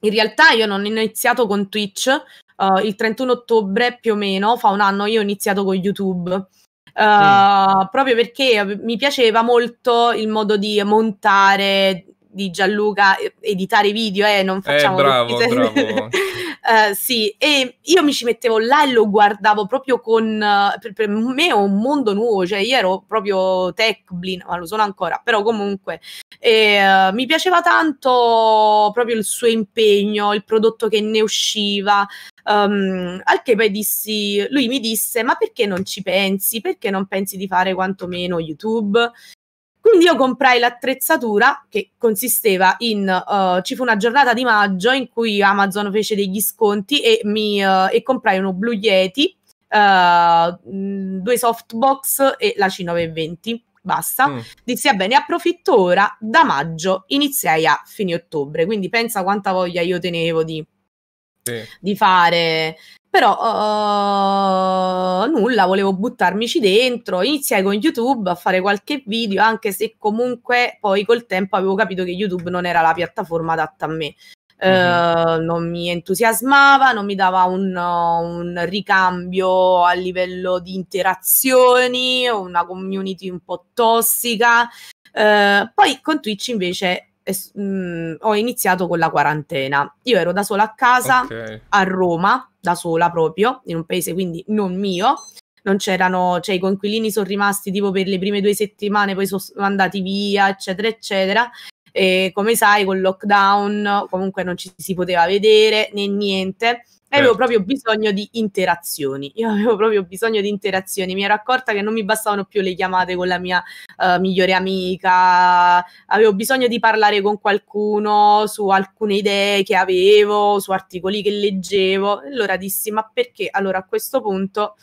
In realtà io non ho iniziato con Twitch, uh, il 31 ottobre più o meno, fa un anno io ho iniziato con YouTube. Uh, mm. Proprio perché mi piaceva molto il modo di montare, di Gianluca eh, editare video e eh, non eh, facciamo *laughs* eh, bravo, bravo. uh, sì e io mi ci mettevo là e lo guardavo proprio con uh, per, per, me è un mondo nuovo cioè io ero proprio tech blin ma lo sono ancora però comunque e, uh, mi piaceva tanto proprio il suo impegno il prodotto che ne usciva Um, al che poi dissi, lui mi disse: Ma perché non ci pensi? Perché non pensi di fare quantomeno YouTube? Quindi io comprai l'attrezzatura che consisteva in, uh, ci fu una giornata di maggio in cui Amazon fece degli sconti e, mi, uh, e comprai uno Blue Yeti, uh, due softbox e la C920 basta. Mm. Dissi, ah, bene, approfitto ora, da maggio iniziai a fine ottobre, quindi pensa quanta voglia io tenevo di sì. di fare. Però uh, nulla, volevo buttarmici dentro, iniziai con YouTube a fare qualche video, anche se comunque poi col tempo avevo capito che YouTube non era la piattaforma adatta a me. Uh-huh. Uh, non mi entusiasmava, non mi dava un, uh, un, ricambio a livello di interazioni, una community un po' tossica. Uh, poi con Twitch invece es- mh, mm, ho iniziato con la quarantena. Io ero da sola a casa, okay. a Roma, da sola proprio, in un paese quindi non mio. Non c'erano, cioè i conquilini sono rimasti tipo per le prime due settimane, poi sono andati via, eccetera, eccetera. E come sai, col lockdown comunque non ci si poteva vedere né niente. E eh, avevo certo. proprio bisogno di interazioni. Io avevo proprio bisogno di interazioni. Mi ero accorta che non mi bastavano più le chiamate con la mia uh, migliore amica, avevo bisogno di parlare con qualcuno su alcune idee che avevo, su articoli che leggevo. Allora dissi: Ma perché allora a questo punto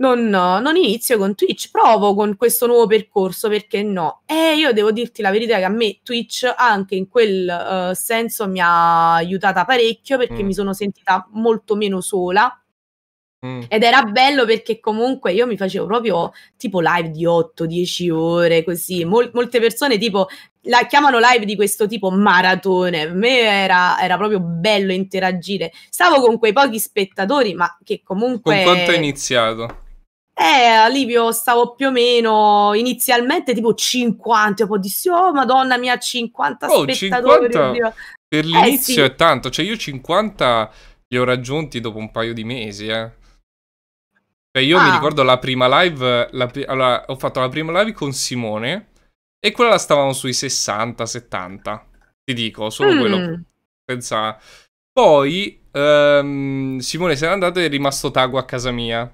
non, non, inizio con Twitch, provo con questo nuovo percorso perché no. E io devo dirti la verità che a me Twitch anche in quel uh, senso mi ha aiutata parecchio perché mm. mi sono sentita molto meno sola. Mm. Ed era bello perché comunque io mi facevo proprio tipo live di 8-10 ore, così. Mol- molte persone tipo la chiamano live di questo tipo maratone. A me era, era, proprio bello interagire. Stavo con quei pochi spettatori, ma che comunque. Con quanto è
iniziato?
Eh, Livio stavo più o meno inizialmente tipo 50, poi dissi, oh madonna mia, 50 oh, spettatori. 50 per eh, l'inizio eh, sì. è
tanto, cioè io 50 li ho raggiunti dopo un paio di mesi, eh. Cioè io ah. mi ricordo la prima live, la allora, ho fatto la prima live con Simone e quella la stavamo sui 60-70, ti dico, solo mm. quello. Senza... Poi um, Simone se n'è andato e è rimasto Tago a casa mia.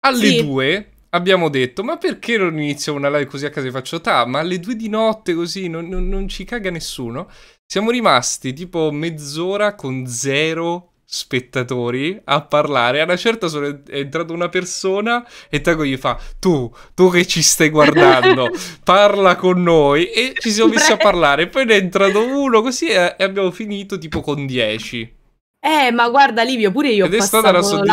Alle sì. due abbiamo detto, ma perché non inizio una live così a casa e faccio ta? Ma alle due di notte così non, non, non ci caga nessuno. Siamo rimasti tipo mezz'ora con zero spettatori a parlare. A una certa sono è entrata una persona e Tago gli fa: Tu, tu che ci stai guardando, *laughs* parla con noi. E ci siamo messi a parlare. Poi ne è entrato uno così e abbiamo finito tipo con dieci.
Eh, ma guarda, Livio, pure io Ed ho è stata Così,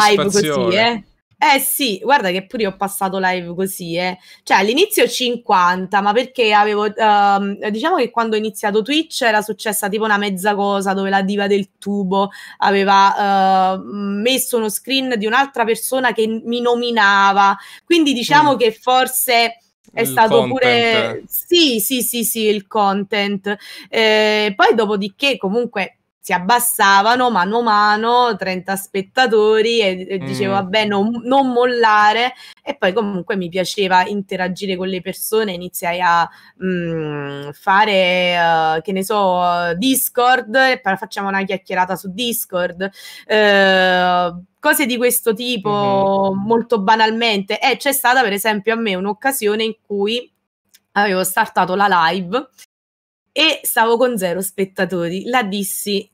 eh. Eh sì, guarda che pure io ho passato live così, eh. Cioè all'inizio 50, ma perché avevo... Uh, diciamo che quando ho iniziato Twitch era successa tipo una mezza cosa dove la diva del tubo aveva uh, messo uno screen di un'altra persona che mi nominava. Quindi diciamo mm. che forse è il stato content. pure... Sì, sì, sì, sì, il content. Eh, poi dopodiché comunque si abbassavano mano a mano, 30 spettatori e, e dicevo mm. vabbè non, non, mollare e poi comunque mi piaceva interagire con le persone, iniziai a mh, mm, fare uh, che ne so Discord e poi facciamo una chiacchierata su Discord. Uh, cose di questo tipo mm-hmm. molto banalmente e c'è stata per esempio a me un'occasione in cui avevo startato la live e stavo con zero spettatori. La dissi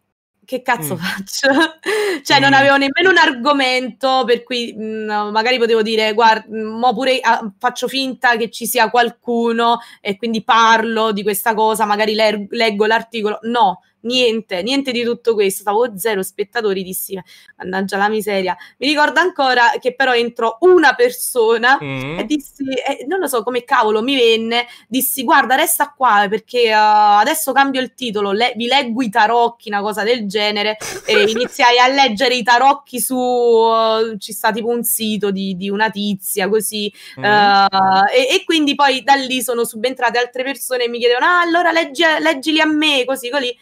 che cazzo mm. faccio? *laughs* cioè, mm. non avevo nemmeno un argomento per cui mh, mm, magari potevo dire, guarda, mm, mo pure ah, faccio finta che ci sia qualcuno e quindi parlo di questa cosa, magari ler- leggo l'articolo. No, niente, niente di tutto questo. Stavo zero spettatori, dissi, mannaggia la miseria. Mi ricordo ancora che però entrò una persona mm. e dissi, eh, non lo so come cavolo mi venne, dissi, guarda, resta qua perché uh, adesso cambio il titolo, le- vi leggo i tarocchi, una cosa del genere. e *laughs* iniziai a leggere i tarocchi su, uh, ci sta tipo un sito di, di una tizia, così. Mm. Uh, e, e, quindi poi da lì sono subentrate altre persone e mi chiedevano, ah, allora leggi, leggili a me, così, così.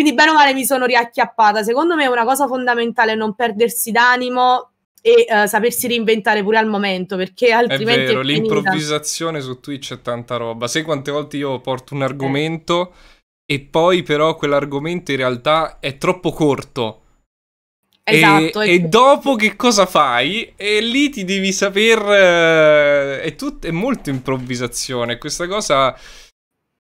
Quindi bene o male mi sono riacchiappata. Secondo me è una cosa fondamentale non perdersi d'animo e uh, sapersi reinventare pure al momento perché altrimenti... È vero, è l'improvvisazione
su Twitch è tanta roba. Sai quante volte io porto un eh. argomento eh. e poi però quell'argomento in realtà è troppo corto. Esatto, e, e, ecco. dopo che cosa fai? E lì ti devi saper... Eh, è, è molto improvvisazione. Questa cosa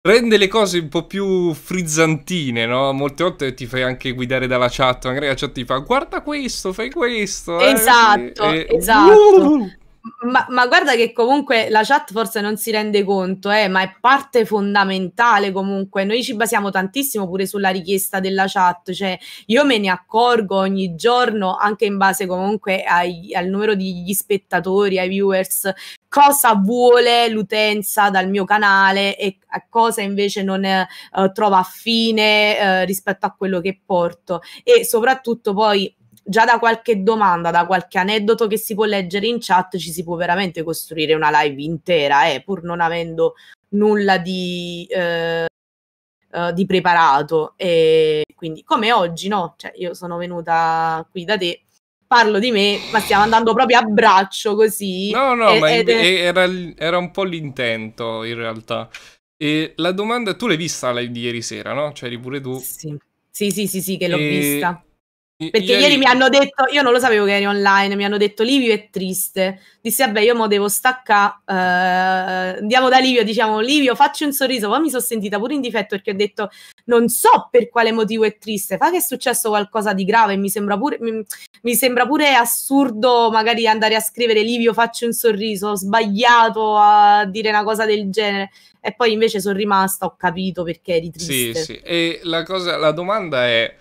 rende le cose un po' più frizzantine, no? Molte volte ti fai anche guidare dalla chat, magari la chat ti fa guarda questo, fai questo. Esatto, eh, esatto.
*laughs* Uh, ma, ma, guarda che comunque la chat forse non si rende conto, eh, ma è parte fondamentale comunque. Noi ci basiamo tantissimo pure sulla richiesta della chat, cioè io me ne accorgo ogni giorno anche in base comunque ai, al numero degli spettatori, ai viewers, cosa vuole l'utenza dal mio canale e cosa invece non eh, trova affine eh, rispetto a quello che porto e soprattutto poi già da qualche domanda, da qualche aneddoto che si può leggere in chat, ci si può veramente costruire una live intera, eh, pur non avendo nulla di, eh, eh, di preparato. E quindi, come oggi, no? Cioè, io sono venuta qui da te parlo di me, ma stiamo andando proprio a braccio così. No, no, ed, ma ed era,
era, un po' l'intento in realtà. E la domanda, tu l'hai vista la live di ieri sera, no? C'eri pure tu. Sì,
sì, sì, sì, sì che l'ho e... vista. Perché ieri... ieri... mi hanno detto, io non lo sapevo che eri online, mi hanno detto Livio è triste. Dissi, vabbè, io mo devo staccare, eh, andiamo da Livio, diciamo, Livio, faccio un sorriso. Poi mi sono sentita pure in difetto perché ho detto, non so per quale motivo è triste, fa che è successo qualcosa di grave. Mi sembra pure, mi, mi sembra pure assurdo magari andare a scrivere Livio, faccio un sorriso, ho sbagliato a dire una cosa del genere. E poi invece sono rimasta, ho capito perché eri triste. Sì, sì.
E la, cosa, la domanda è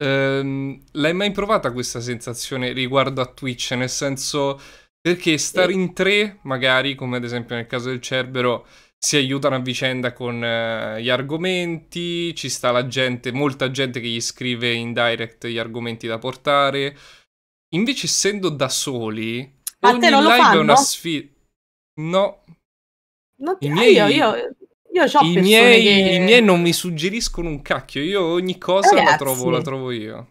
ehm, l'hai mai provata questa sensazione riguardo a Twitch? Nel senso, perché stare in tre, magari, come ad esempio nel caso del Cerbero, si aiutano a vicenda con eh, gli argomenti, ci sta la gente, molta gente che gli scrive in direct gli argomenti da portare. Invece, essendo da soli, a ogni live è una sfida. No.
Ti... I ah, miei... io, io io ho I, miei, che... I miei
non mi suggeriscono un cacchio, io ogni cosa Ragazzi. la trovo, la trovo io.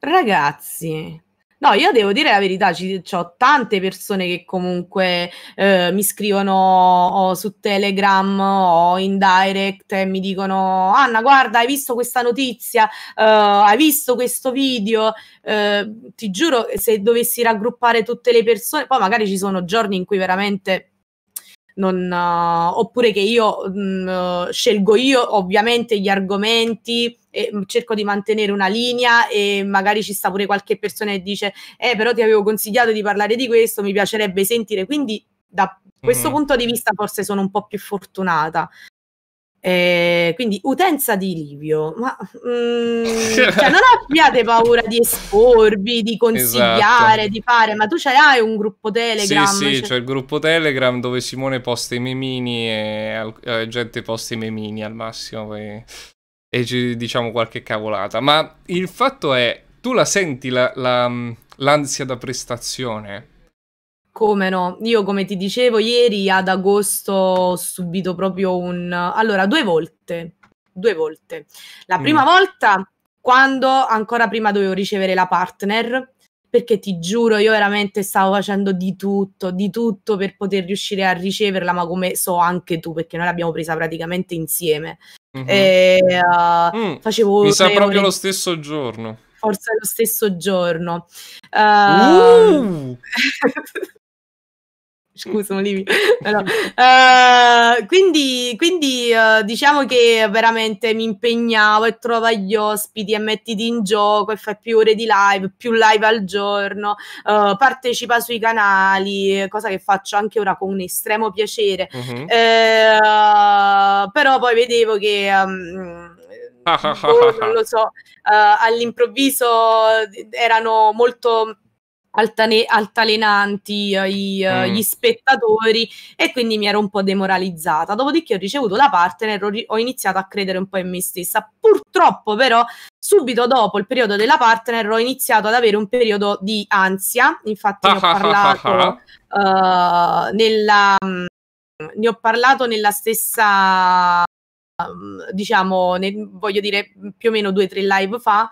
Ragazzi, No, io devo dire la verità, ci, ho tante persone che comunque eh, mi scrivono su Telegram o in direct e mi dicono Anna, guarda, hai visto questa notizia, uh, hai visto questo video, uh, ti giuro, se dovessi raggruppare tutte le persone, poi magari ci sono giorni in cui veramente non, uh, oppure che io mh, mm, scelgo io ovviamente gli argomenti e mm, cerco di mantenere una linea e magari ci sta pure qualche persona che dice eh però ti avevo consigliato di parlare di questo, mi piacerebbe sentire, quindi da mm-hmm. questo mm. punto di vista forse sono un po' più fortunata. Eh, quindi utenza di Livio, ma mm, cioè, non *laughs* abbiate paura di esporvi, di esatto. consigliare, esatto. di fare, ma tu ce l'hai un gruppo Telegram? Sì, sì, cioè c'è cioè...
il gruppo Telegram dove Simone posta i memini e eh, gente posta i memini al massimo e, e ci diciamo qualche cavolata, ma il fatto è, tu la senti la, la, mm, l'ansia da prestazione?
Come no? Io, come ti dicevo ieri, ad agosto ho subito proprio un... Allora, due volte. Due volte. La prima mm. volta, quando ancora prima dovevo ricevere la partner, perché ti giuro, io veramente stavo facendo di tutto, di tutto per poter riuscire a riceverla, ma come so anche tu, perché noi l'abbiamo presa praticamente insieme. Mm-hmm. E, uh, mm. Facevo... Mi sa proprio
lo stesso giorno.
Forse lo stesso giorno. Uh... Uh. *laughs* scusa Livi. *laughs* No. Uh, quindi, quindi uh, diciamo che veramente mi impegnavo e trova gli ospiti e mettiti in gioco e fai più ore di live, più live al giorno, uh, partecipa sui canali, cosa che faccio anche ora con un estremo piacere. uh però poi vedevo che... Um,
*laughs* boh, non lo
so, all'improvviso erano molto altane- altalenanti eh, i, eh, mm. gli spettatori e quindi mi ero un po' demoralizzata. Dopodiché ho ricevuto la partner, ho, ri- ho iniziato a credere un po' in me stessa. Purtroppo però subito dopo il periodo della partner ho iniziato ad avere un periodo di ansia, infatti ne ho ah, ah, ah, parlato uh, nella mm, ne ho parlato nella stessa mm, diciamo, ne, voglio dire più o meno due o tre live fa,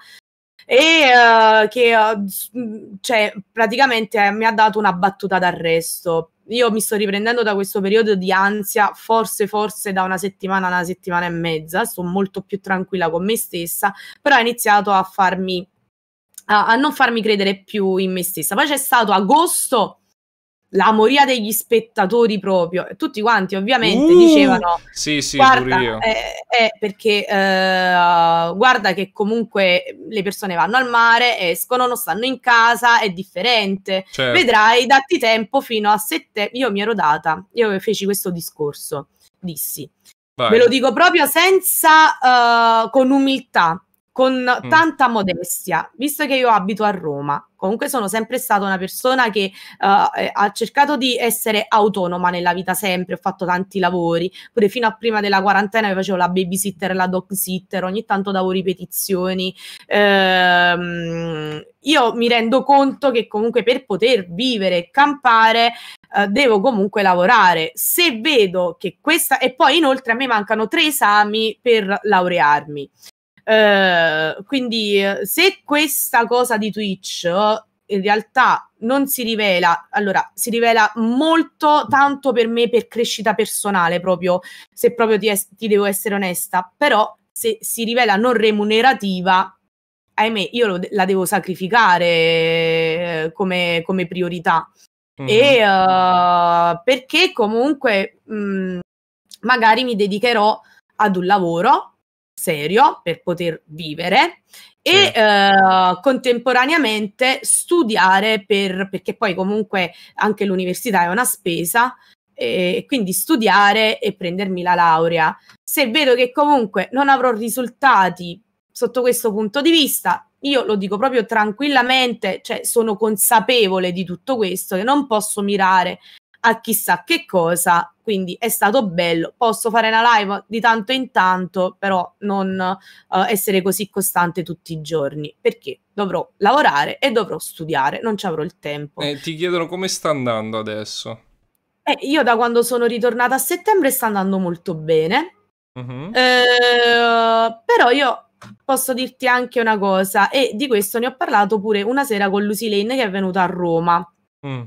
e uh, che uh, cioè, praticamente eh, mi ha dato una battuta d'arresto. Io mi sto riprendendo da questo periodo di ansia, forse, forse da una settimana, una settimana e mezza, sto molto più tranquilla con me stessa, però ha iniziato a farmi, a, a non farmi credere più in me stessa. Poi c'è stato agosto la moria degli spettatori proprio. Tutti quanti ovviamente uh, dicevano,
sì, sì, guarda, eh,
è eh, perché eh, guarda che comunque le persone vanno al mare, escono, non stanno in casa, è differente. Certo. Vedrai, datti tempo fino a settembre. Io mi ero data, io feci questo discorso, dissi. Vai. Ve lo dico proprio senza, uh, con umiltà, con mm. tanta modestia, visto che io abito a Roma, comunque sono sempre stata una persona che uh, ha cercato di essere autonoma nella vita sempre, ho fatto tanti lavori, pure fino a prima della quarantena io facevo la babysitter, la dog sitter, ogni tanto davo ripetizioni. Ehm, io mi rendo conto che comunque per poter vivere e campare Uh, devo comunque lavorare. Se vedo che questa, e poi inoltre a me mancano tre esami per laurearmi. Ehm, quindi se questa cosa di Twitch oh, in realtà non si rivela, allora si rivela molto tanto per me per crescita personale proprio, se proprio ti, es- ti devo essere onesta, però se si rivela non remunerativa, ahimè, io lo, la devo sacrificare eh, come, come, priorità. Mm-hmm. E uh, perché comunque mh, magari mi dedicherò ad un lavoro serio per poter vivere e sì. Eh, contemporaneamente studiare per, perché poi comunque anche l'università è una spesa e quindi studiare e prendermi la laurea. Se vedo che comunque non avrò risultati sotto questo punto di vista, io lo dico proprio tranquillamente, cioè sono consapevole di tutto questo, che non posso mirare a chissà che cosa quindi è stato bello. Posso fare una live di tanto in tanto, però non eh, essere così costante tutti i giorni, perché dovrò lavorare e dovrò studiare, non ci avrò il tempo.
Eh, ti chiedono come sta andando adesso.
Eh, io da quando sono ritornata a settembre sta andando molto bene, uh-huh. però io posso dirti anche una cosa e di questo ne ho parlato pure una sera con Lucy Lane che è venuta a Roma. Mm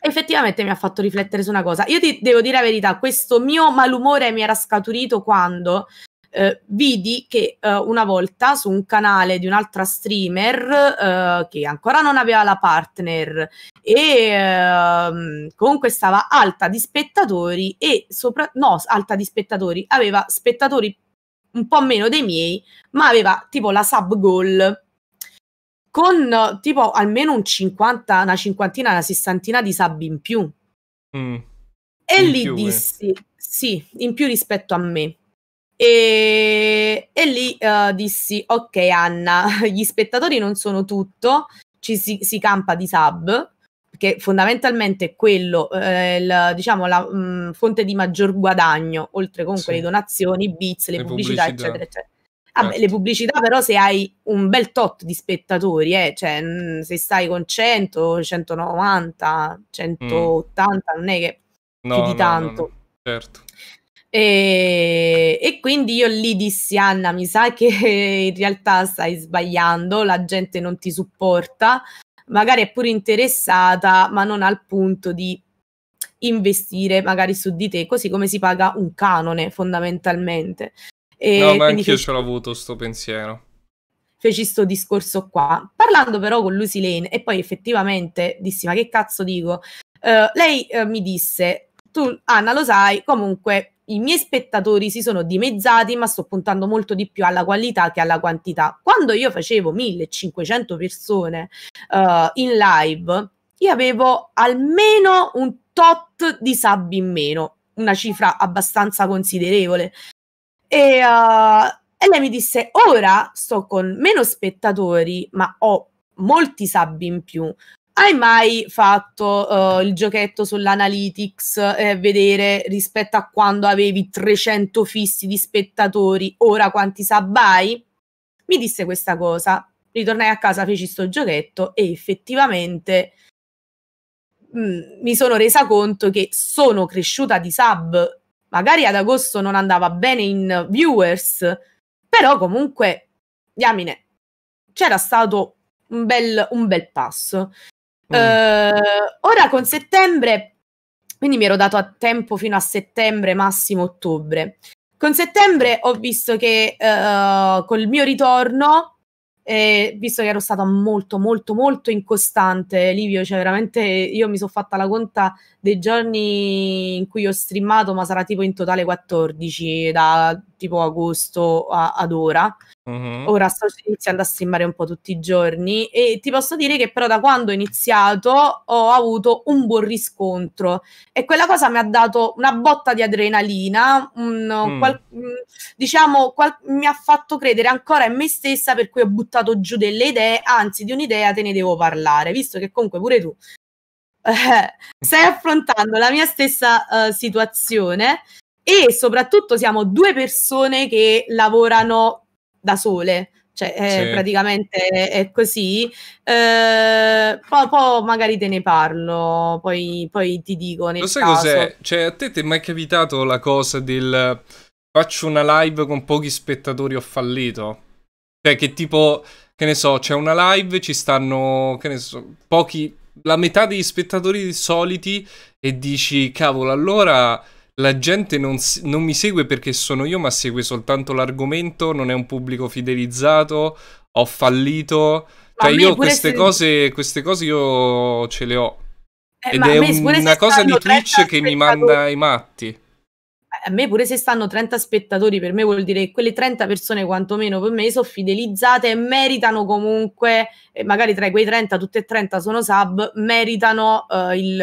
effettivamente mi ha fatto riflettere su una cosa. Io ti devo dire la verità, questo mio malumore mi era scaturito quando eh, vidi che eh, una volta su un canale di un'altra streamer eh, che ancora non aveva la partner e ehm, comunque stava alta di spettatori e sopra no, alta di spettatori, aveva spettatori un po' meno dei miei, ma aveva tipo la sub goal con tipo almeno un 50, una cinquantina, una sessantina di sub in più. Mm. E in lì più, eh. dissi, eh. sì, in più rispetto a me. E, e lì uh, dissi, ok Anna, *laughs* gli spettatori non sono tutto, ci si, si campa di sub, che fondamentalmente è quello, eh, il, diciamo, la mh, mm, fonte di maggior guadagno, oltre comunque sì. le donazioni, i bits, le, le pubblicità, pubblicità, eccetera, eccetera. Vabbè, ah, certo. le pubblicità però se hai un bel tot di spettatori, eh, cioè, se stai con 100, 190, 180, mm. non è che
mm. no, più di tanto. No, no,
certo. E, e, quindi io lì dissi Anna, mi sa che in realtà stai sbagliando, la gente non ti supporta, magari è pure interessata, ma non al punto di investire magari su di te, così come si paga un canone fondamentalmente. E no, ma anch'io feci...
ce l'ho avuto sto pensiero.
Feci sto discorso qua. Parlando però con Lucy Lane, e poi effettivamente dissi, ma che cazzo dico? Uh, lei uh, mi disse, tu Anna lo sai, comunque i miei spettatori si sono dimezzati, ma sto puntando molto di più alla qualità che alla quantità. Quando io facevo 1500 persone uh, in live, io avevo almeno un tot di sub in meno, una cifra abbastanza considerevole. E, uh, e lei mi disse, ora sto con meno spettatori, ma ho molti sub in più. Hai mai fatto uh, il giochetto sull'analytics e eh, vedere rispetto a quando avevi 300 fissi di spettatori, ora quanti sub hai? Mi disse questa cosa. Ritornai a casa, feci sto giochetto e effettivamente mh, mm, mi sono resa conto che sono cresciuta di sub magari ad agosto non andava bene in viewers, però comunque, diamine, c'era stato un bel, un bel passo. Mm. Uh, ora con settembre, quindi mi ero dato a tempo fino a settembre, massimo ottobre. Con settembre ho visto che uh, col mio ritorno eh, visto che ero stata molto molto molto incostante Livio cioè veramente io mi sono fatta la conta dei giorni in cui ho streamato ma sarà tipo in totale 14 da tipo agosto a, ad ora
Mm-hmm. Ora sto
iniziando a streamare un po' tutti i giorni e ti posso dire che però da quando ho iniziato ho avuto un buon riscontro e quella cosa mi ha dato una botta di adrenalina, un, mm. qual, diciamo qual, mi ha fatto credere ancora in me stessa per cui ho buttato giù delle idee, anzi di un'idea te ne devo parlare, visto che comunque pure tu eh, stai *laughs* affrontando la mia stessa eh, situazione. E soprattutto siamo due persone che lavorano da sole, cioè è eh, sì. praticamente è così. Eh, poi, poi, magari te ne parlo, poi, poi ti dico. Lo sai caso. cos'è?
Cioè, a te ti è mai capitato la cosa del faccio una live con pochi spettatori, ho fallito? Cioè, che tipo, che ne so, c'è una live, ci stanno, che ne so, pochi, la metà degli spettatori soliti e dici, cavolo, allora la gente non, non, mi segue perché sono io, ma segue soltanto l'argomento, non è un pubblico fidelizzato, ho fallito. cioè io queste, se... cose, queste cose io ce le ho.
Eh, Ed è un, una cosa di Twitch
che mi manda i matti. Eh,
a me pure se stanno 30 spettatori, per me vuol dire che quelle 30 persone quantomeno per me sono fidelizzate e meritano comunque, eh, magari tra quei 30 tutte e 30 sono sub, meritano uh, il,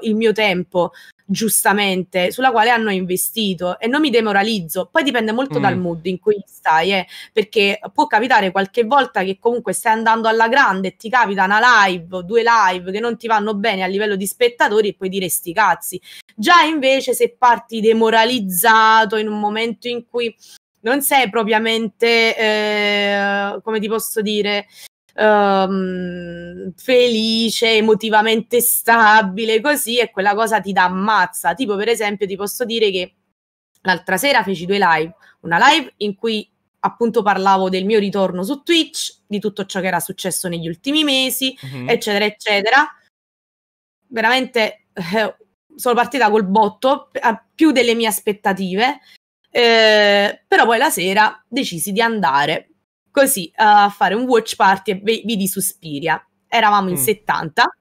uh, il mio tempo giustamente, sulla quale hanno investito e non mi demoralizzo. Poi dipende molto mm. dal mood in cui stai, eh, perché può capitare qualche volta che comunque stai andando alla grande e ti capita una live o due live che non ti vanno bene a livello di spettatori e poi dire sti cazzi. Già invece se parti demoralizzato in un momento in cui non sei propriamente, eh, come ti posso dire, um, felice, emotivamente stabile, così, e quella cosa ti dà ammazza. Tipo, per esempio, ti posso dire che l'altra sera feci due live, una live in cui appunto parlavo del mio ritorno su Twitch, di tutto ciò che era successo negli ultimi mesi, mm-hmm. eccetera, eccetera. Veramente eh, sono partita col botto, a più delle mie aspettative, eh, però poi la sera decisi di andare così eh, a fare un watch party e v- vidi Suspiria. Eravamo in mm. 70,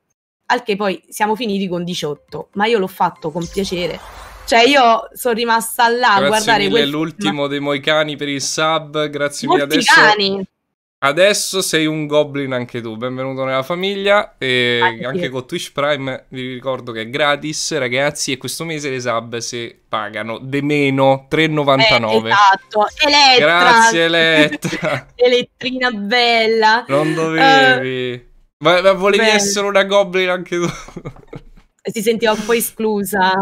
al che poi siamo finiti con 18, ma io l'ho fatto con piacere. Cioè, io sono rimasta là grazie a guardare mille, quel... l'ultimo
dei Moicani per il sub. Grazie mille. Adesso cani. Adesso sei un goblin anche tu, benvenuto nella famiglia e anche, anche con Twitch Prime vi ricordo che è gratis ragazzi e questo mese le sub si pagano de meno 3,99. Eh,
esatto, Elettra. Grazie
Elettra.
*laughs* Elettrina bella. Non dovevi.
Uh, ma, ma, volevi bello. essere una goblin anche tu.
si sentiva un po' esclusa.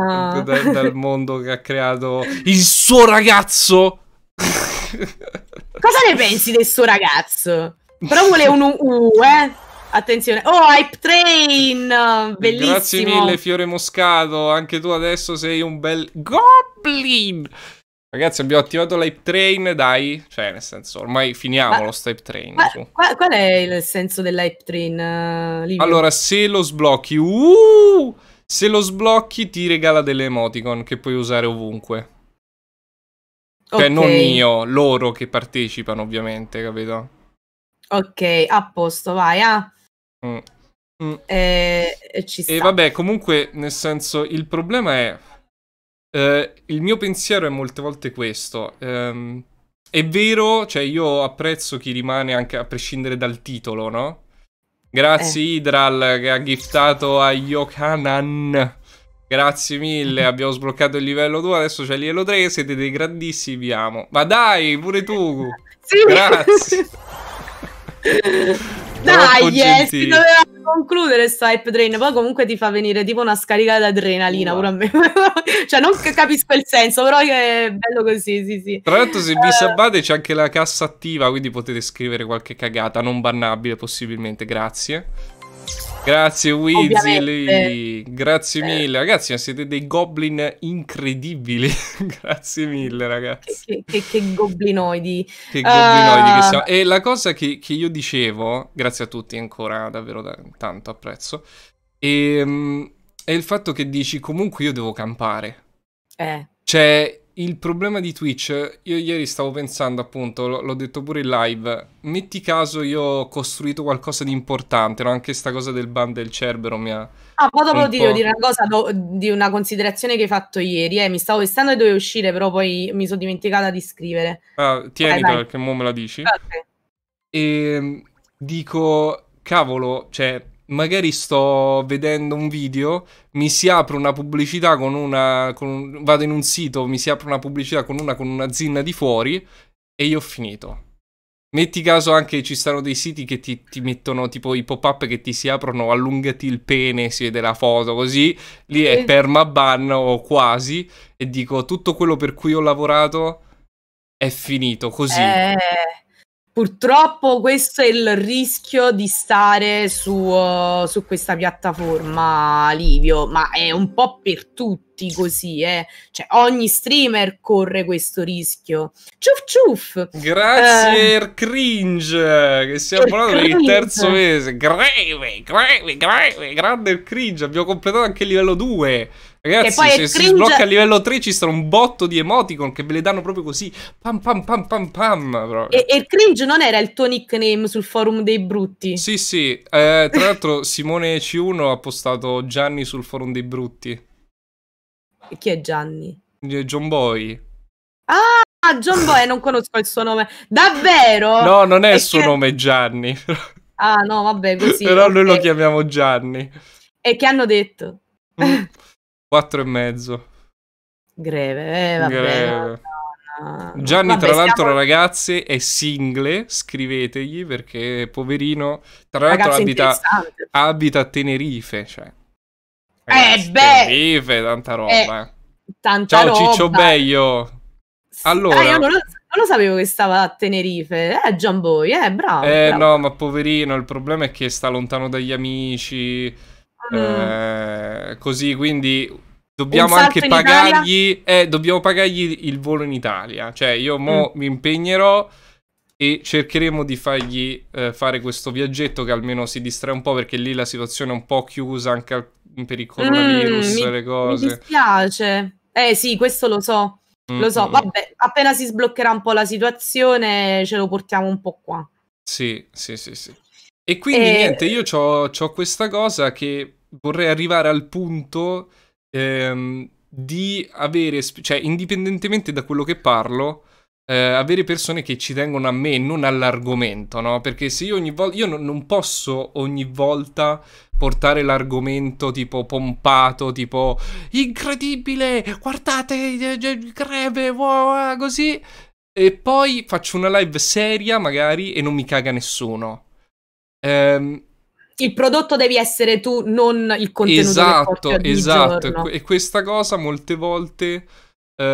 Dal, dal
mondo che ha creato il suo ragazzo. *laughs*
Cosa ne pensi del suo ragazzo? Però vuole un U, eh? Attenzione. Oh, Hype Train! Bellissimo. Grazie mille,
Fiore Moscato. Anche tu adesso sei un bel
Goblin.
Ragazzi, abbiamo attivato l'hype train, dai. Cioè, nel senso, ormai finiamo ma, lo hype train. Ma,
qual, qual, è il senso dell'hype train, uh, Allora,
se lo sblocchi... Uh, se lo sblocchi ti regala delle emoticon che puoi usare ovunque. Cioè, okay. non io, loro che partecipano, ovviamente, capito?
Ok, a posto, vai, ah. Mm. Mm. Eh, eh, e, e, ci sta. E
vabbè, comunque, nel senso, il problema è... Eh, il mio pensiero è molte volte questo. Ehm, è vero, cioè io apprezzo chi rimane anche a prescindere dal titolo, no? Grazie eh. Idral che ha giftato a Yokanan Grazie mille, *laughs* abbiamo sbloccato il livello 2, adesso c'è l'Ielo 3, siete dei grandissimi, amo. Ma dai, pure tu! *laughs* sì! Grazie! *laughs* Dai, yes, si doveva
concludere sta hype drain, poi comunque ti fa venire tipo una scarica d'adrenalina, pure a me. cioè non capisco il senso, però è bello così, sì, sì. Tra l'altro se vi eh. sabbate
c'è anche la cassa attiva, quindi potete scrivere qualche cagata non bannabile possibilmente, grazie. Grazie Wizzy, grazie eh. mille. Ragazzi, siete dei goblin incredibili. *laughs* grazie mille, ragazzi.
Che, che, che goblinoidi. Che uh... goblinoidi che eh. siamo.
E la cosa che, che, io dicevo, grazie a tutti ancora, davvero da, tanto apprezzo, e, ehm, è il fatto che dici comunque io devo campare. Eh. Cioè, il problema di Twitch, io ieri stavo pensando appunto, l'ho detto pure in live, metti caso io ho costruito qualcosa di importante, no? anche sta cosa del ban del Cerbero mi ha...
Ah, poi dopo devo dire una cosa, do, di una considerazione che hai fatto ieri, eh. mi stavo pensando e dovevo uscire, però poi mi sono dimenticata di scrivere.
Ah, tienitela, vai, mo me la dici. Okay. E ehm, dico, cavolo, cioè magari sto vedendo un video, mi si apre una pubblicità con una. Con, vado in un sito, mi si apre una pubblicità con una con un'azienda di fuori e io ho finito. Metti caso anche ci stanno dei siti che ti, ti mettono tipo i pop-up che ti si aprono, allungati il pene, si vede la foto, così lì è permaban o quasi. E dico tutto quello per cui ho lavorato è finito così. Eh.
Purtroppo questo è il rischio di stare su, uh, su, questa piattaforma Livio, ma è un po' per tutti così, eh. Cioè, ogni streamer corre questo rischio. Ciuff ciuff! Grazie,
uh, cringe, che siamo er, parlando per il terzo mese. Greve, greve, greve, grande il er, cringe, abbiamo completato anche il livello 2. Ragazzi, se cringe... si sblocca a livello 3 ci sta un botto di emoticon che ve le danno proprio così. Pam pam pam pam pam. Però. E,
e cringe non era il tuo nickname sul forum dei brutti?
Sì, sì. Eh, tra l'altro Simone C1 ha postato Gianni sul forum dei brutti.
E chi è Gianni?
John Boy.
Ah! Ah, John Boy, non conosco il suo nome. Davvero? No, non è il suo che... nome
Gianni.
Ah, no, vabbè, così. Però noi lo
chiamiamo Gianni.
E che hanno detto? Mm.
4 e mezzo.
Greve, eh, vabbè. Greve. No, no. Gianni, vabbè, tra l'altro,
siamo... ragazzi, è single, scrivetegli perché poverino, tra l'altro abita, abita, a Tenerife, cioè. Eh, eh, beh. Tenerife, tanta roba. Eh, eh.
tanta Ciao roba. Ciccio
Beglio. Allora, ah, eh, io non lo,
non lo, sapevo che stava a Tenerife. Eh, Gianboy, eh, bravo. Eh, bravo.
no, ma poverino, il problema è che sta lontano dagli amici. Eh, mm. così quindi dobbiamo anche pagargli, eh, dobbiamo pagargli il volo in Italia. Cioè io mo mm. mi impegnerò e cercheremo di fargli eh, fare questo viaggetto che almeno si distrae un po' perché lì la situazione è un po' chiusa anche per il mm, coronavirus mm, mi, le cose. Mi
dispiace. Eh sì, questo lo so.
lo so, vabbè,
appena si sbloccherà un po' la situazione ce lo portiamo un po' qua.
Sì, sì, sì, sì. E quindi e... Eh, niente, io ho questa cosa che vorrei arrivare al punto ehm, di avere, cioè indipendentemente da quello che parlo, eh, avere persone che ci tengono a me, non all'argomento, no? Perché se io ogni volta, io no, non posso ogni volta portare l'argomento tipo pompato, tipo incredibile, guardate, greve, wow, ah, così, e poi faccio una live seria magari e non mi caga nessuno. Ehm,
il prodotto devi essere tu, non il contenuto. Esatto, esatto. Giorno. E
questa cosa molte volte uh,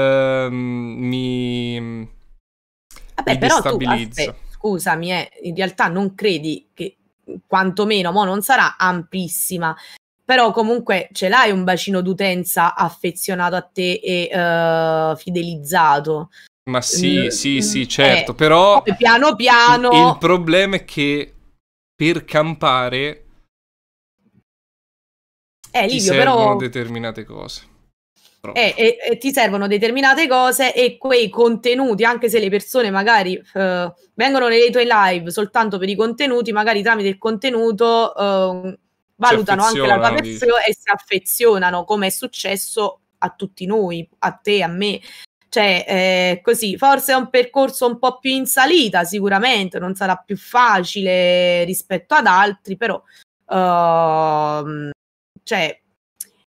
mi... Vabbè, mi però tu, aspetta,
scusami, eh, in realtà non credi che quantomeno, mo non sarà ampissima, però comunque ce l'hai un bacino d'utenza affezionato a te e uh, fidelizzato.
Ma sì, mm, sì, sì, mm, certo, eh, però
piano piano il
problema è che per campare
eh, Livio, ti servono però...
determinate cose. E, eh,
eh, eh, ti servono determinate cose e quei contenuti, anche se le persone magari eh, vengono nelle tue live soltanto per i contenuti, magari tramite il contenuto ehm, valutano anche la tua persona e si affezionano, come è successo a tutti noi, a te, a me cioè eh, così, forse è un percorso un po' più in salita sicuramente, non sarà più facile rispetto ad altri, però uh, cioè,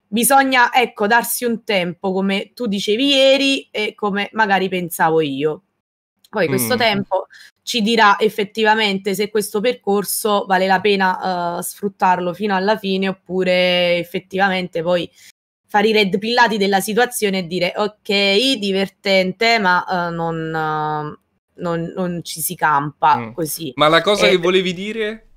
bisogna ecco, darsi un tempo come tu dicevi ieri e come magari pensavo io. Poi questo mm. tempo ci dirà effettivamente se questo percorso vale la pena uh, sfruttarlo fino alla fine oppure effettivamente poi fare i red pillati della situazione e dire ok, divertente, ma uh, non, uh, non, non, ci si campa mm. così. Ma la cosa e... che
volevi dire?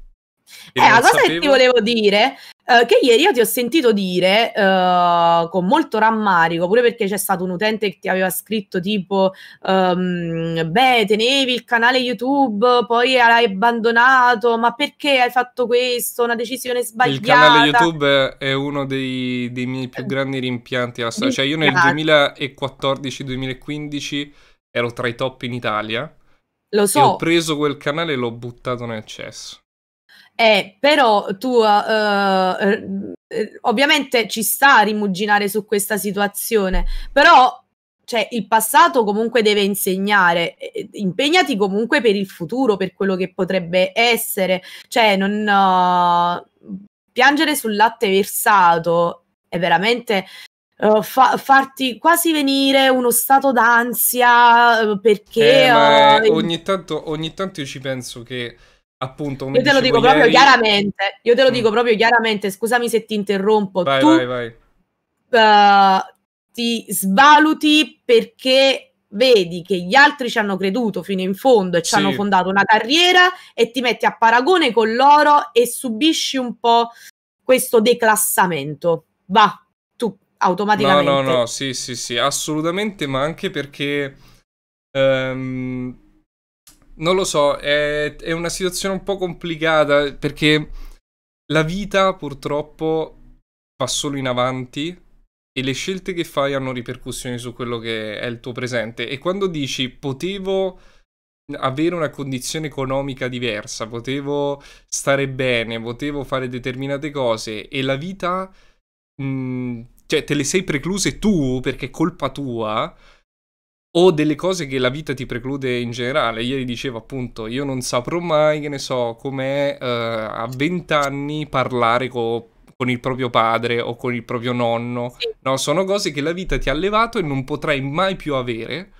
Eh, la cosa sapevo. che ti volevo dire eh, che ieri io ti ho sentito dire eh, con molto rammarico, pure perché c'è stato un utente che ti aveva scritto tipo, ehm, beh, tenevi il canale YouTube, poi l'hai abbandonato, ma perché hai fatto questo? Una decisione sbagliata. Il canale
YouTube è uno dei, dei miei più eh. grandi rimpianti. Alla cioè io nel 2014-2015 esatto. ero tra i top in Italia. Lo so. ho preso quel canale e l'ho buttato nel cesso.
Eh, però tu uh, ovviamente ci sta a rimuginare su questa situazione, però cioè, il passato comunque deve insegnare, impegnati comunque per il futuro, per quello che potrebbe essere, cioè non uh, piangere sul latte versato è veramente Uh, fa- farti quasi venire uno stato d'ansia perché eh, uh, ogni,
tanto, ogni tanto io ci penso che appunto come io te lo dico ieri... proprio chiaramente
io te lo mm. dico proprio chiaramente scusami se ti interrompo vai, tu vai, vai. Uh, ti svaluti perché vedi che gli altri ci hanno creduto fino in fondo e ci sì. hanno fondato una carriera e ti metti a paragone con loro e subisci un po' questo declassamento va tu automaticamente no no no
sì sì sì assolutamente ma anche perché um non lo so, è, è una situazione un po' complicata perché la vita purtroppo va solo in avanti e le scelte che fai hanno ripercussioni su quello che è il tuo presente. E quando dici potevo avere una condizione economica diversa, potevo stare bene, potevo fare determinate cose e la vita, mh, mhmm, cioè te le sei precluse tu perché è colpa tua, o delle cose che la vita ti preclude in generale. Ieri dicevo appunto, io non saprò mai, che ne so, com'è uh, a 20 anni parlare con con il proprio padre o con il proprio nonno. Sì. No, sono cose che la vita ti ha levato e non potrai mai più avere.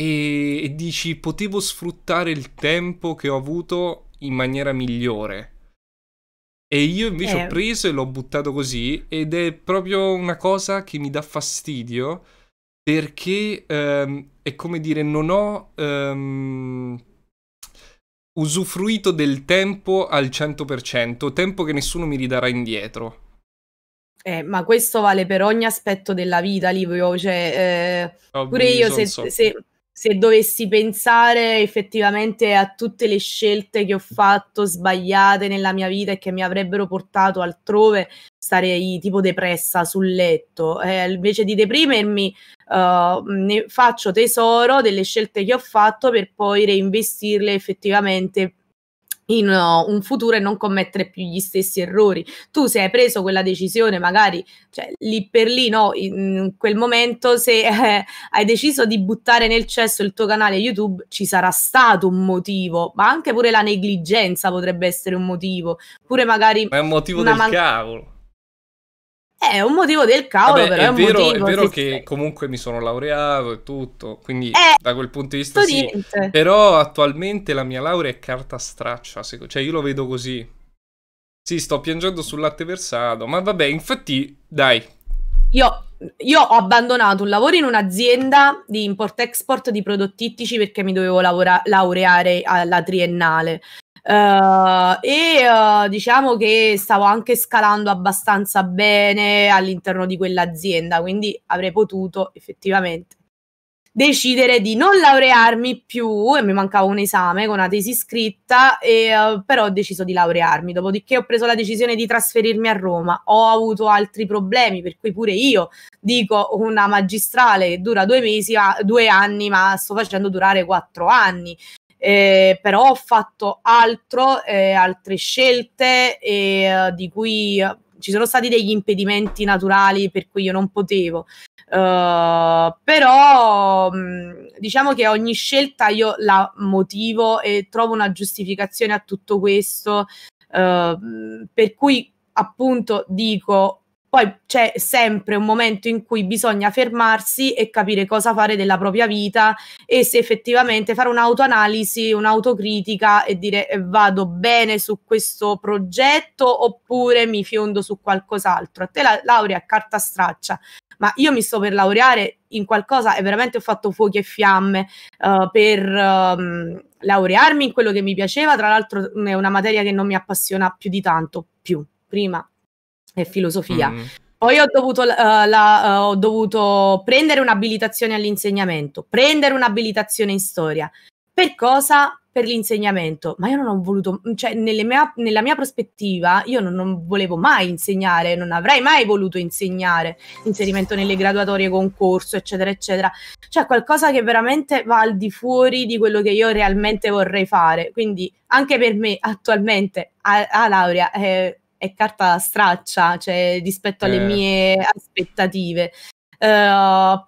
E, e, dici, potevo sfruttare il tempo che ho avuto in maniera migliore. E io invece eh. ho preso e l'ho buttato così ed è proprio una cosa che mi dà fastidio perché ehm, è come dire non ho ehm, usufruito del tempo al 100%, tempo che nessuno mi ridarà indietro.
Eh, ma questo vale per ogni aspetto della vita, Livio. Cioè, eh, pure io se, so. se, se, dovessi pensare effettivamente a tutte le scelte che ho fatto sbagliate nella mia vita e che mi avrebbero portato altrove, sarei tipo depressa sul letto, eh, invece di deprimermi uh, ne faccio tesoro delle scelte che ho fatto per poi reinvestirle effettivamente in uh, un futuro e non commettere più gli stessi errori. Tu se hai preso quella decisione, magari cioè, lì per lì, no, in quel momento, se *laughs* eh, hai deciso di buttare nel cesso il tuo canale YouTube, ci sarà stato un motivo, ma anche pure la negligenza potrebbe essere un motivo, pure magari... Ma è un motivo del man- cavolo è un motivo del cavolo, Vabbè, però è, è vero, motivo, È vero che
sei. comunque mi sono laureato e tutto, quindi eh, da quel punto di vista sì. Niente. Però attualmente la mia laurea è carta straccia, cioè io lo vedo così. Sì, sto piangendo sul latte versato, ma vabbè, infatti, dai.
Io, io ho abbandonato un lavoro in un'azienda di import-export di prodotti ittici perché mi dovevo laureare alla triennale. Uh, e uh, diciamo che stavo anche scalando abbastanza bene all'interno di quell'azienda, quindi avrei potuto effettivamente decidere di non laurearmi più e mi mancava un esame con una tesi scritta, e, uh, però ho deciso di laurearmi. Dopodiché ho preso la decisione di trasferirmi a Roma, ho avuto altri problemi, per cui pure io dico una magistrale che dura due mesi, due anni, ma sto facendo durare quattro anni eh, però ho fatto altro, eh, altre scelte eh, di cui eh, ci sono stati degli impedimenti naturali per cui io non potevo. Uh, però mm, diciamo che ogni scelta io la motivo e trovo una giustificazione a tutto questo, uh, per cui appunto dico poi c'è sempre un momento in cui bisogna fermarsi e capire cosa fare della propria vita e se effettivamente fare un'autoanalisi, un'autocritica e dire eh, vado bene su questo progetto oppure mi fiondo su qualcos'altro. A te la laurea è carta straccia, ma io mi sto per laureare in qualcosa e veramente ho fatto fuochi e fiamme uh, per um, laurearmi in quello che mi piaceva, tra l'altro è una materia che non mi appassiona più di tanto, più prima e filosofia. Mm. Poi ho dovuto, uh, la, uh, ho dovuto prendere un'abilitazione all'insegnamento, prendere un'abilitazione in storia. Per cosa? Per l'insegnamento. Ma io non ho voluto, cioè mia, nella mia prospettiva, io non, non, volevo mai insegnare, non avrei mai voluto insegnare inserimento nelle graduatorie, concorso, eccetera, eccetera. Cioè qualcosa che veramente va al di fuori di quello che io realmente vorrei fare. Quindi anche per me attualmente a, a laurea è è carta straccia, cioè rispetto alle eh. mie aspettative. Uh,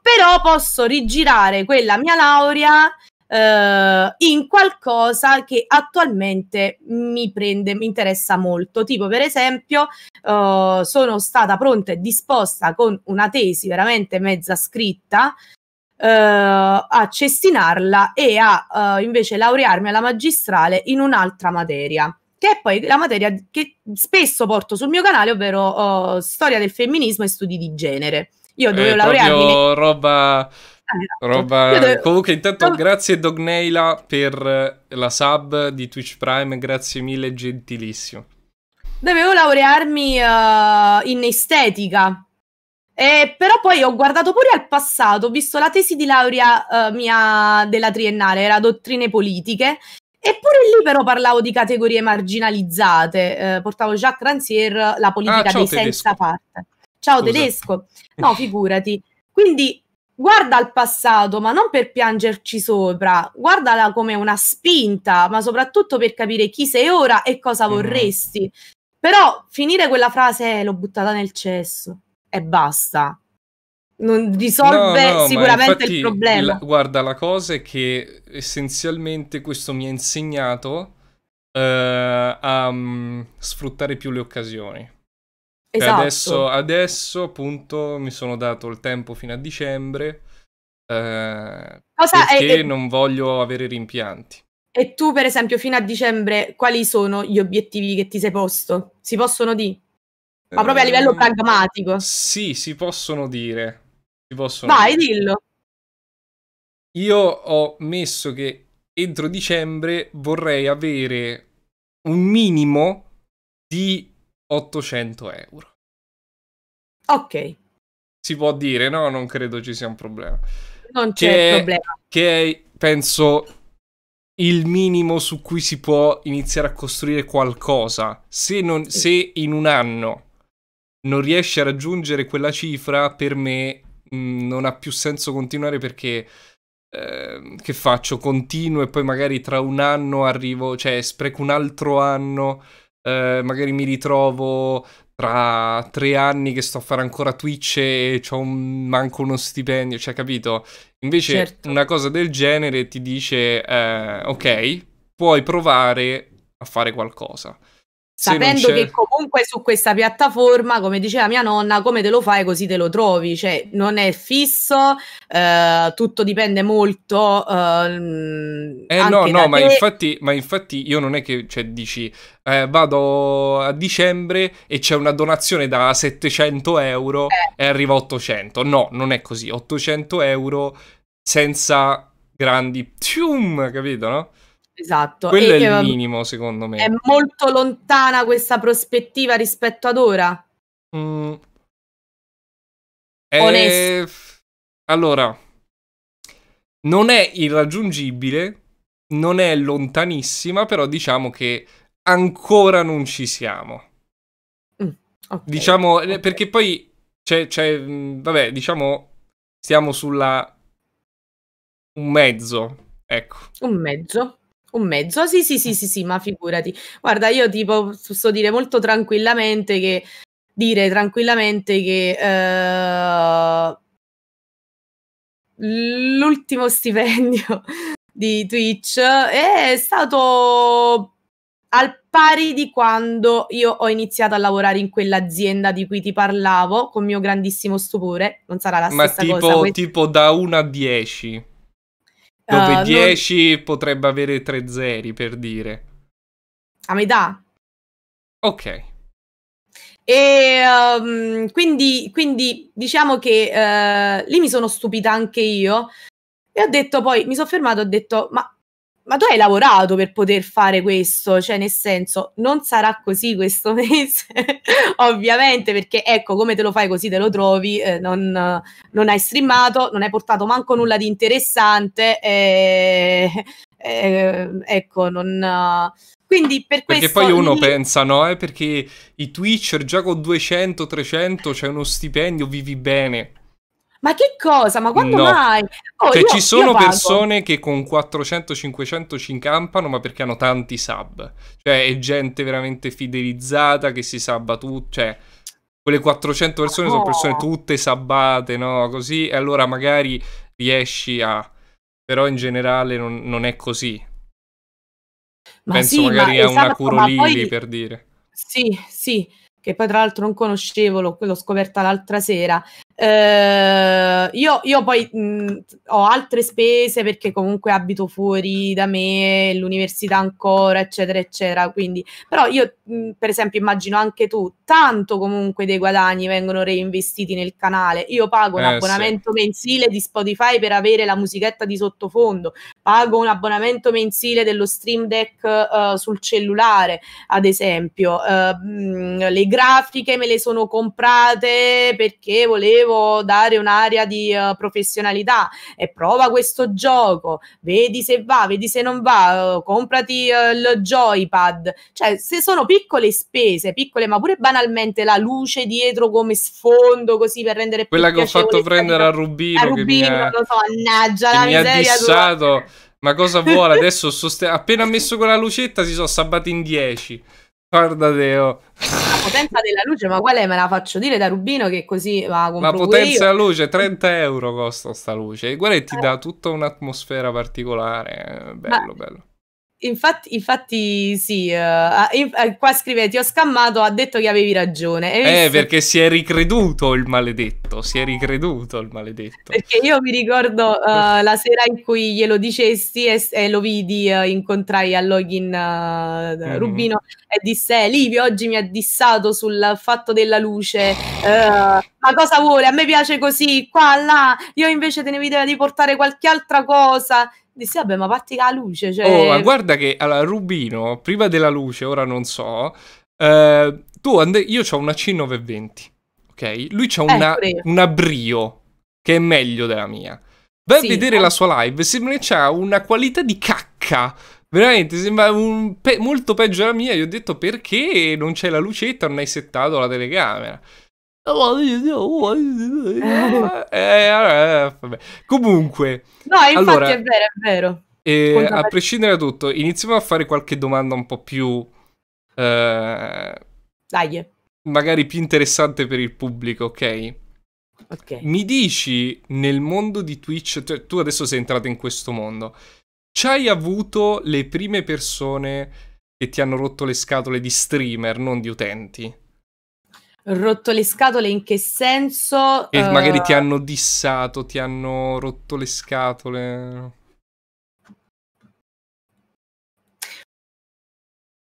però posso rigirare quella mia laurea uh, in qualcosa che attualmente mi prende, mi interessa molto. Tipo, per esempio, uh, sono stata pronta e disposta con una tesi veramente mezza scritta. a cestinarla e a invece laurearmi alla magistrale in un'altra materia che è poi la materia che spesso porto sul mio canale, ovvero oh, storia del femminismo e studi di genere. Io dovevo eh, laurearmi...
roba... Eh, roba... Dovevo... Comunque intanto no. grazie Dogneila per la sub di Twitch Prime, grazie mille, gentilissimo.
Dovevo laurearmi uh, in estetica, eh, però poi ho guardato pure al passato, ho visto la tesi di laurea eh, mia della triennale, era dottrine politiche, Eppure lì però parlavo di categorie marginalizzate, eh, portavo Jacques Rancière, la politica ah, dei tedesco. senza parte. Ciao Scusa. tedesco, no figurati. Quindi guarda al passato, ma non per piangerci sopra, guardala come una spinta, ma soprattutto per capire chi sei ora e cosa mm-hmm. vorresti. Mm. Però finire quella frase eh, l'ho buttata nel cesso e basta non risolve no, no, sicuramente infatti, il problema. La,
guarda, la cosa è che essenzialmente questo mi ha insegnato uh, a um, sfruttare più le occasioni. Cioè, esatto. adesso, adesso, appunto, mi sono dato il tempo fino a dicembre uh,
cosa perché è, non
voglio avere rimpianti.
E tu, per esempio, fino a dicembre, quali sono gli obiettivi che ti sei posto? Si possono dire?
Ma proprio a livello um,
pragmatico.
Sì, si possono dire. Ti posso Vai, dillo. Io ho messo che entro dicembre vorrei avere un minimo di 800 euro. Ok. Si può dire, no? Non credo ci sia un problema.
Non c'è che, problema.
Che è, penso, il minimo su cui si può iniziare a costruire qualcosa. Se, non, se in un anno non riesci a raggiungere quella cifra, per me Mm, non ha più senso continuare perché ehm, che faccio? Continuo e poi magari tra un anno arrivo, cioè spreco un altro anno, eh, magari mi ritrovo tra tre anni che sto a fare ancora Twitch e ho un, manco uno stipendio, cioè capito? Invece certo. una cosa del genere ti dice eh, ok, puoi provare a fare qualcosa sapendo che
comunque su questa piattaforma, come diceva mia nonna, come te lo fai così te lo trovi, cioè non è fisso, eh, tutto dipende molto. Ehm, eh, eh no, no, ma, infatti,
ma infatti io non è che cioè, dici eh, vado a dicembre e c'è una donazione da 700 euro eh. e arriva 800, no, non è così, 800 euro senza grandi... Tium, capito, no?
Esatto. Quello e, è il
minimo, secondo me. È
molto lontana questa prospettiva rispetto ad ora. Mm. È... Eh,
allora, non è irraggiungibile, non è lontanissima, però diciamo che ancora non ci siamo.
Mm, okay,
diciamo, eh, okay. perché poi c'è, c'è, mm, vabbè, diciamo, stiamo sulla... un mezzo, ecco.
Un mezzo. Un mezzo, sì, sì, sì, sì, sì, ma figurati. Guarda, io tipo posso dire molto tranquillamente che dire tranquillamente che uh, l'ultimo stipendio *laughs* di Twitch è stato al pari di quando io ho iniziato a lavorare in quell'azienda di cui ti parlavo con mio grandissimo stupore. Non sarà la Ma stessa tipo, cosa. Ma
tipo da 1 a 10.
Dove uh, eh, 10
non... potrebbe avere 3 zeri, per dire. A metà. Ok.
E um, quindi, quindi, diciamo che uh, lì mi sono stupita anche io. E ho detto poi, mi sono fermato, ho detto, ma ma tu hai lavorato per poter fare questo, cioè nel senso non sarà così questo *laughs* mese, ovviamente, perché ecco come te lo fai così te lo trovi, eh, non, non, hai streamato, non hai portato manco nulla di interessante, eh, eh ecco, non... Quindi per questo... Perché poi uno
pensa, no? Eh, perché i Twitcher già con 200-300 c'è uno stipendio, vivi bene
ma che cosa? Ma quando no. mai? Oh, cioè, io, ci sono persone
che con 400-500 ci incampano, ma perché hanno tanti sub. Cioè, è gente veramente fidelizzata che si sabba tutto. Cioè, quelle 400 persone no. sono persone tutte sabbate, no? Così, e allora magari riesci a... Però in generale non, non è così.
Ma Penso sì, magari ma a una esatto, Curolili, poi... per dire. Sì, sì che poi tra l'altro non conoscevo, l'ho scoperta l'altra sera, eh, io, io, poi mh, ho altre spese perché comunque abito fuori da me, l'università ancora, eccetera, eccetera. Quindi, però io, mh, per esempio, immagino anche tu, tanto comunque dei guadagni vengono reinvestiti nel canale. Io pago eh, un abbonamento sì. mensile di Spotify per avere la musichetta di sottofondo, pago un abbonamento mensile dello Stream Deck uh, sul cellulare, ad esempio. Uh, mh, le grafiche me le sono comprate perché volevo volevo dare un'area di uh, professionalità e prova questo gioco, vedi se va, vedi se non va, uh, comprati uh, il joypad. Cioè, se sono piccole spese, piccole, ma pure banalmente la luce dietro come sfondo così per rendere Quella che ho fatto
prendere a Rubino, a Rubino che mi ha, non
so, annaggia, che la mi miseria, ha
dissato. Ma cosa *laughs* vuole adesso? Soste- appena messo quella lucetta si sono sabbati in 10. Guarda Teo
potenza della luce, ma qual è? Me la faccio dire da Rubino che così va a con La potenza della
luce, 30 euro costa sta luce. Guarda, ti eh. dà tutta un'atmosfera particolare. Bello, eh, ma...
bello infatti, infatti sì, uh, in, uh, qua scrive ti ho scammato, ha detto che avevi ragione. Eh, perché
si è ricreduto il maledetto, si è ricreduto il maledetto.
Perché io mi ricordo uh, *laughs* la sera in cui glielo dicesti e, e lo vidi, incontrai a Login mm. Rubino e disse, eh, Livio oggi mi ha dissato sul fatto della luce, ma cosa vuole? A me piace così, qua, là, io invece tenevo idea di portare qualche altra cosa. Dissi, vabbè, ma patti la luce. Cioè... Oh, guarda
che allora, Rubino, prima della luce, ora non so. Eh, tu and- io ho una C920, ok? Lui c'ha una, eh, una Brio, che è meglio della mia.
Vai sì, a vedere eh. la
sua live, sembra che c'ha una qualità di cacca. Veramente, sembra pe- molto peggio della mia. Io ho detto perché non c'è la lucetta, non hai settato la telecamera. *laughs* Eh, Comunque, no, infatti allora, è
vero, è vero.
Eh, a prescindere da tutto, iniziamo a fare qualche domanda un po' più. Eh, Dai. Magari più interessante per il pubblico, ok? Ok. Mi dici nel mondo di Twitch, cioè, tu adesso sei entrato in questo mondo, ci hai avuto le prime persone che ti hanno rotto le scatole di streamer, non di utenti?
Rotto le scatole in che senso? E uh... magari ti eh,
hanno dissato, ti hanno rotto le scatole.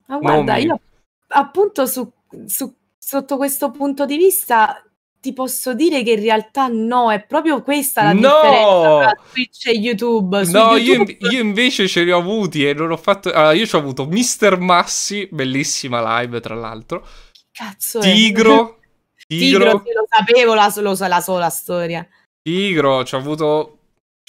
Ma guarda,
Nomi. io appunto su, su, sotto questo punto di vista ti posso dire che in realtà no, è proprio questa la no! differenza tra Twitch e YouTube. Su no, YouTube...
Io, io, invece ce li ho avuti e non ho fatto... Allora, io ci ho avuto Mister Massi, bellissima live tra l'altro
Cazzo eh. Tigro.
Tigro, Tigro sì,
lo sapevo la, lo, la sola storia.
Tigro, ci ho avuto...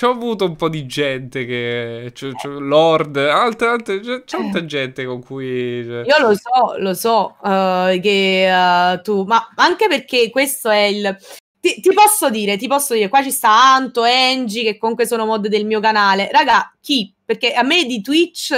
C'ho avuto un po' di gente che... C'ho, c'ho, Lord, altre, altre, c'è tanta gente con cui... Cioè... Io lo
so, lo so, uh, che uh, tu... Ma anche perché questo è il... Ti, ti, posso dire, ti posso dire, qua ci sta Anto, Angie, che comunque sono mod del mio canale. Raga, chi? Perché a me di Twitch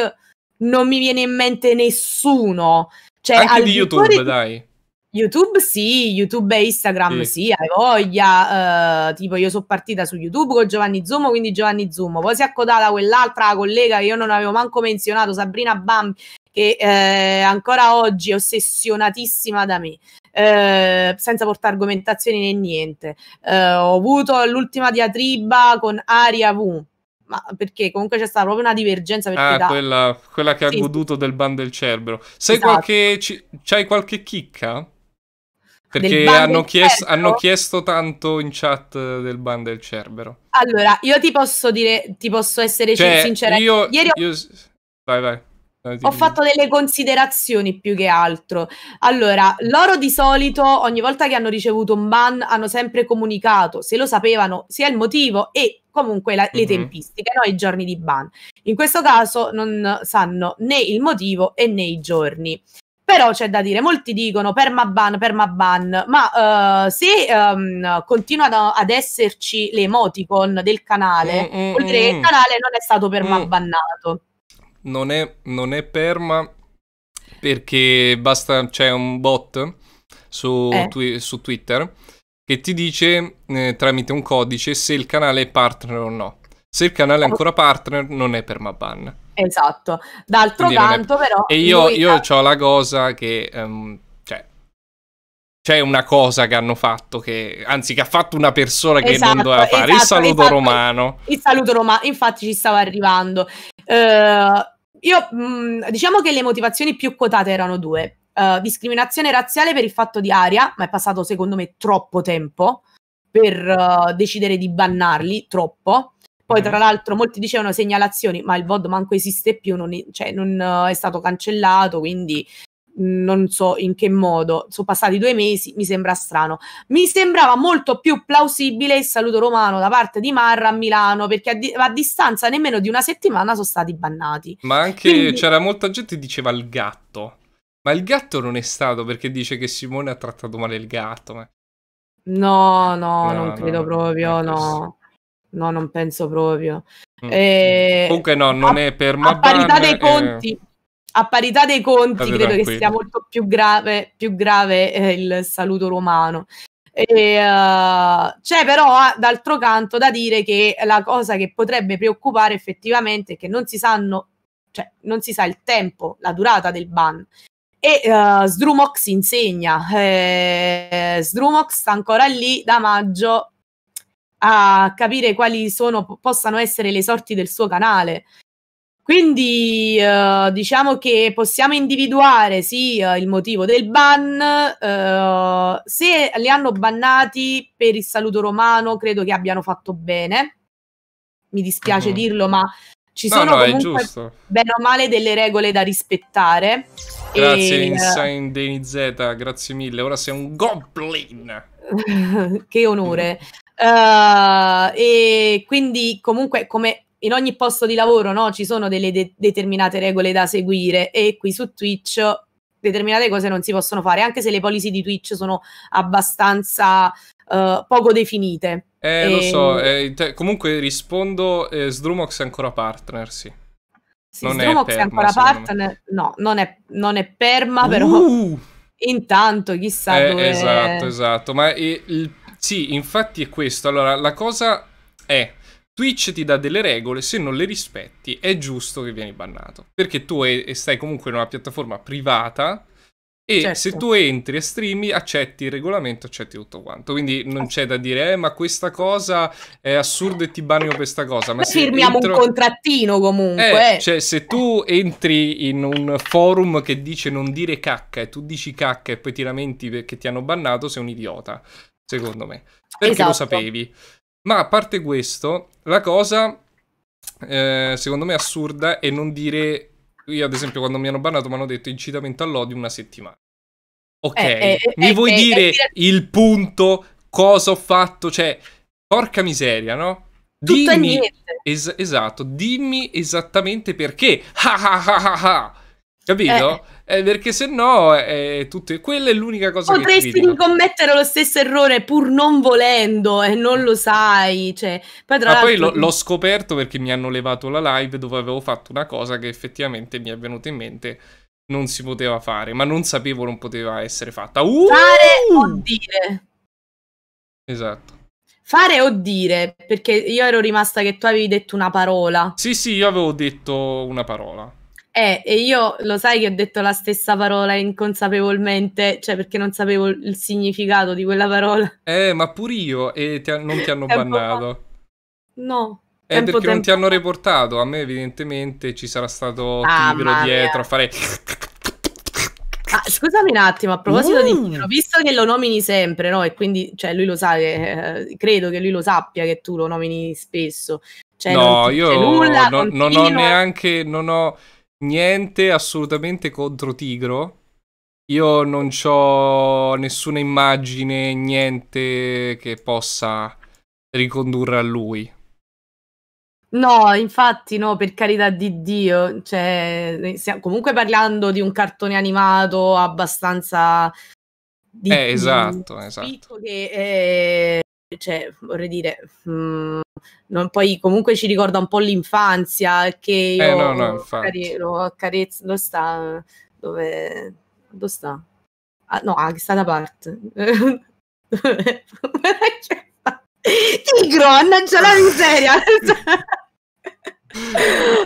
non mi viene in mente nessuno. Cioè, Anche di YouTube, di... dai. YouTube sì, YouTube e Instagram sì, sì hai voglia. Uh, tipo, io sono partita su YouTube con Giovanni Zumo, quindi Giovanni Zumo. Poi si è accodata quell'altra collega che io non avevo manco menzionato, Sabrina Bambi, che eh, ancora oggi è ossessionatissima da me. Eh, senza portare argomentazioni né niente. Eh, ho avuto l'ultima diatriba con Aria V, ma perché comunque c'è stata proprio una divergenza. Ah, da...
quella, quella, che ha sì. goduto del ban del Cerbero. Sei esatto. qualche, c'hai qualche chicca? Perché hanno, chies hanno, chiesto tanto in chat eh, del ban del Cerbero.
Allora, io ti posso dire, ti posso essere cioè, sincera. Io, Ieri ho... io...
Vai, vai ho fatto
delle considerazioni più che altro. Allora, loro di solito ogni volta che hanno ricevuto un ban hanno sempre comunicato se lo sapevano sia il motivo e comunque la, le mm-hmm. tempistiche, no? i giorni di ban. In questo caso non sanno né il motivo né i giorni. Però c'è da dire, molti dicono permaban, permaban, ma uh, se um, continuano ad esserci le emoticon del canale, mm vuol dire che il canale non è stato permabannato
non è, non è perma perché basta, c'è un bot su, eh. twi- su Twitter che ti dice eh, tramite un codice se il canale è partner o no. Se il canale è eh. ancora partner non è permaban.
Esatto. D'altro Quindi canto è... però... E io, lui...
io ho la cosa che... Um, c'è una cosa che hanno fatto, che, anzi che ha fatto una persona che esatto, non doveva esatto, fare, il esatto, saluto esatto, romano.
Il saluto romano, infatti ci stava arrivando. Uh, io mh, mm, diciamo che le motivazioni più quotate erano due. Uh, discriminazione razziale per il fatto di aria, ma è passato secondo me troppo tempo per uh, decidere di bannarli, troppo. Poi, mm-hmm. tra l'altro, molti dicevano segnalazioni, ma il VOD manco esiste più, non, cioè, non uh, è stato cancellato, quindi non so in che modo, sono passati due mesi, mi sembra strano. Mi sembrava molto più plausibile il saluto romano da parte di Marra a Milano, perché a, di- a distanza nemmeno di una settimana sono stati bannati. Ma
anche Quindi... c'era molta gente che diceva il gatto, ma il gatto non è stato perché dice che Simone ha trattato male il gatto. Ma...
No, no, no, non no, credo no, proprio, eh, no. No, non penso proprio. Mm. E... Eh, Comunque
no, non a, è per Maban. A parità dei eh, conti,
a parità dei conti, State credo tranquilli. che sia molto più grave, più grave eh, il saluto romano. E, uh, eh, c'è cioè, però ah, d'altro canto da dire che la cosa che potrebbe preoccupare effettivamente è che non si sanno, cioè non si sa il tempo, la durata del ban. E uh, Sdrumox insegna, eh, Sdrumox sta ancora lì da maggio a capire quali sono, possano essere le sorti del suo canale. Quindi eh, diciamo che possiamo individuare sì eh, il motivo del ban, eh, se li hanno bannati per il saluto romano credo che abbiano fatto bene, mi dispiace uh-huh. dirlo ma ci no, sono no, comunque bene o male delle regole da rispettare. Grazie e... Insane
eh, Deni Z, grazie mille, ora sei un goblin!
*laughs* che onore! Uh, e quindi comunque come in ogni posto di lavoro no, ci sono delle de- determinate regole da seguire e qui su Twitch determinate cose non si possono fare, anche se le policy di Twitch sono abbastanza uh, poco definite. Eh, e... lo ehm, so,
eh, te- comunque rispondo, eh, Sdrumox è ancora partner, sì. Sì, non Sdrumox è, perma, è ancora partner,
no, non è, non è perma, uh! intanto chissà eh, dove... Esatto,
esatto, ma eh, il... sì, infatti è questo. Allora, la cosa è Twitch ti dà delle regole, se non le rispetti è giusto che vieni bannato. Perché tu e- stai comunque in una piattaforma privata
e certo. se tu
entri e streami accetti il regolamento, accetti tutto quanto. Quindi non c'è da dire, eh, ma questa cosa è assurda e ti banino questa cosa. Ma firmiamo entro... un
contrattino comunque. Eh, eh,
cioè, se tu entri in un forum che dice non dire cacca e tu dici cacca e poi ti lamenti perché ti hanno bannato, sei un idiota, secondo me. Perché esatto. lo sapevi. Ma a parte questo, la cosa eh, secondo me assurda è non dire... Io ad esempio quando mi hanno bannato mi hanno detto incitamento all'odio una settimana. Ok, eh, eh, mi eh, vuoi eh, dire eh, il punto, cosa ho fatto? Cioè, porca miseria, no? Tutto dimmi, es- esatto, dimmi esattamente perché. Ha, ha, ha, Capito? Eh. Eh, perché se no è eh, tutto... Quella è l'unica cosa Potresti che Potresti
commettere lo stesso errore pur non volendo e non mm. lo sai. Cioè. Poi, Ma poi l'ho
scoperto perché mi hanno levato la live dove avevo fatto una cosa che effettivamente mi è venuta in mente non si poteva fare, ma non sapevo non poteva essere fatta. Uh! Fare o
dire. Esatto. Fare o dire, perché io ero rimasta che tu avevi detto una parola.
Sì, sì, io avevo detto una parola.
Eh, e io lo sai che ho detto la stessa parola inconsapevolmente, cioè perché non sapevo il significato di quella parola. Eh,
ma pure io e ti ha- non ti hanno tempo bannato. Fa.
No. È eh, perché tempo. non ti
hanno reportato, a me evidentemente ci sarà stato ah, Tibero dietro a fare...
Ah, scusami un attimo, a proposito mm. di Tibero, visto che lo nomini sempre, no? E quindi, cioè, lui lo sa, che, eh, credo che lui lo sappia che tu lo nomini spesso. Cioè, no, non io nulla, no, non ho
neanche... Non ho niente assolutamente contro Tigro. Io non ho nessuna immagine, niente che possa ricondurre a lui.
No, infatti no, per carità di Dio, cioè, stiamo comunque parlando di un cartone animato abbastanza... Di,
eh, esatto,
esatto. Che, eh, cioè, vorrei dire, mh, mm, non, poi comunque ci ricorda un po' l'infanzia che eh, io eh, no, no, cari- lo accarezzo, lo sta dove, dove sta? Ah, no, ah, sta da parte. Tigro, mannaggia la miseria!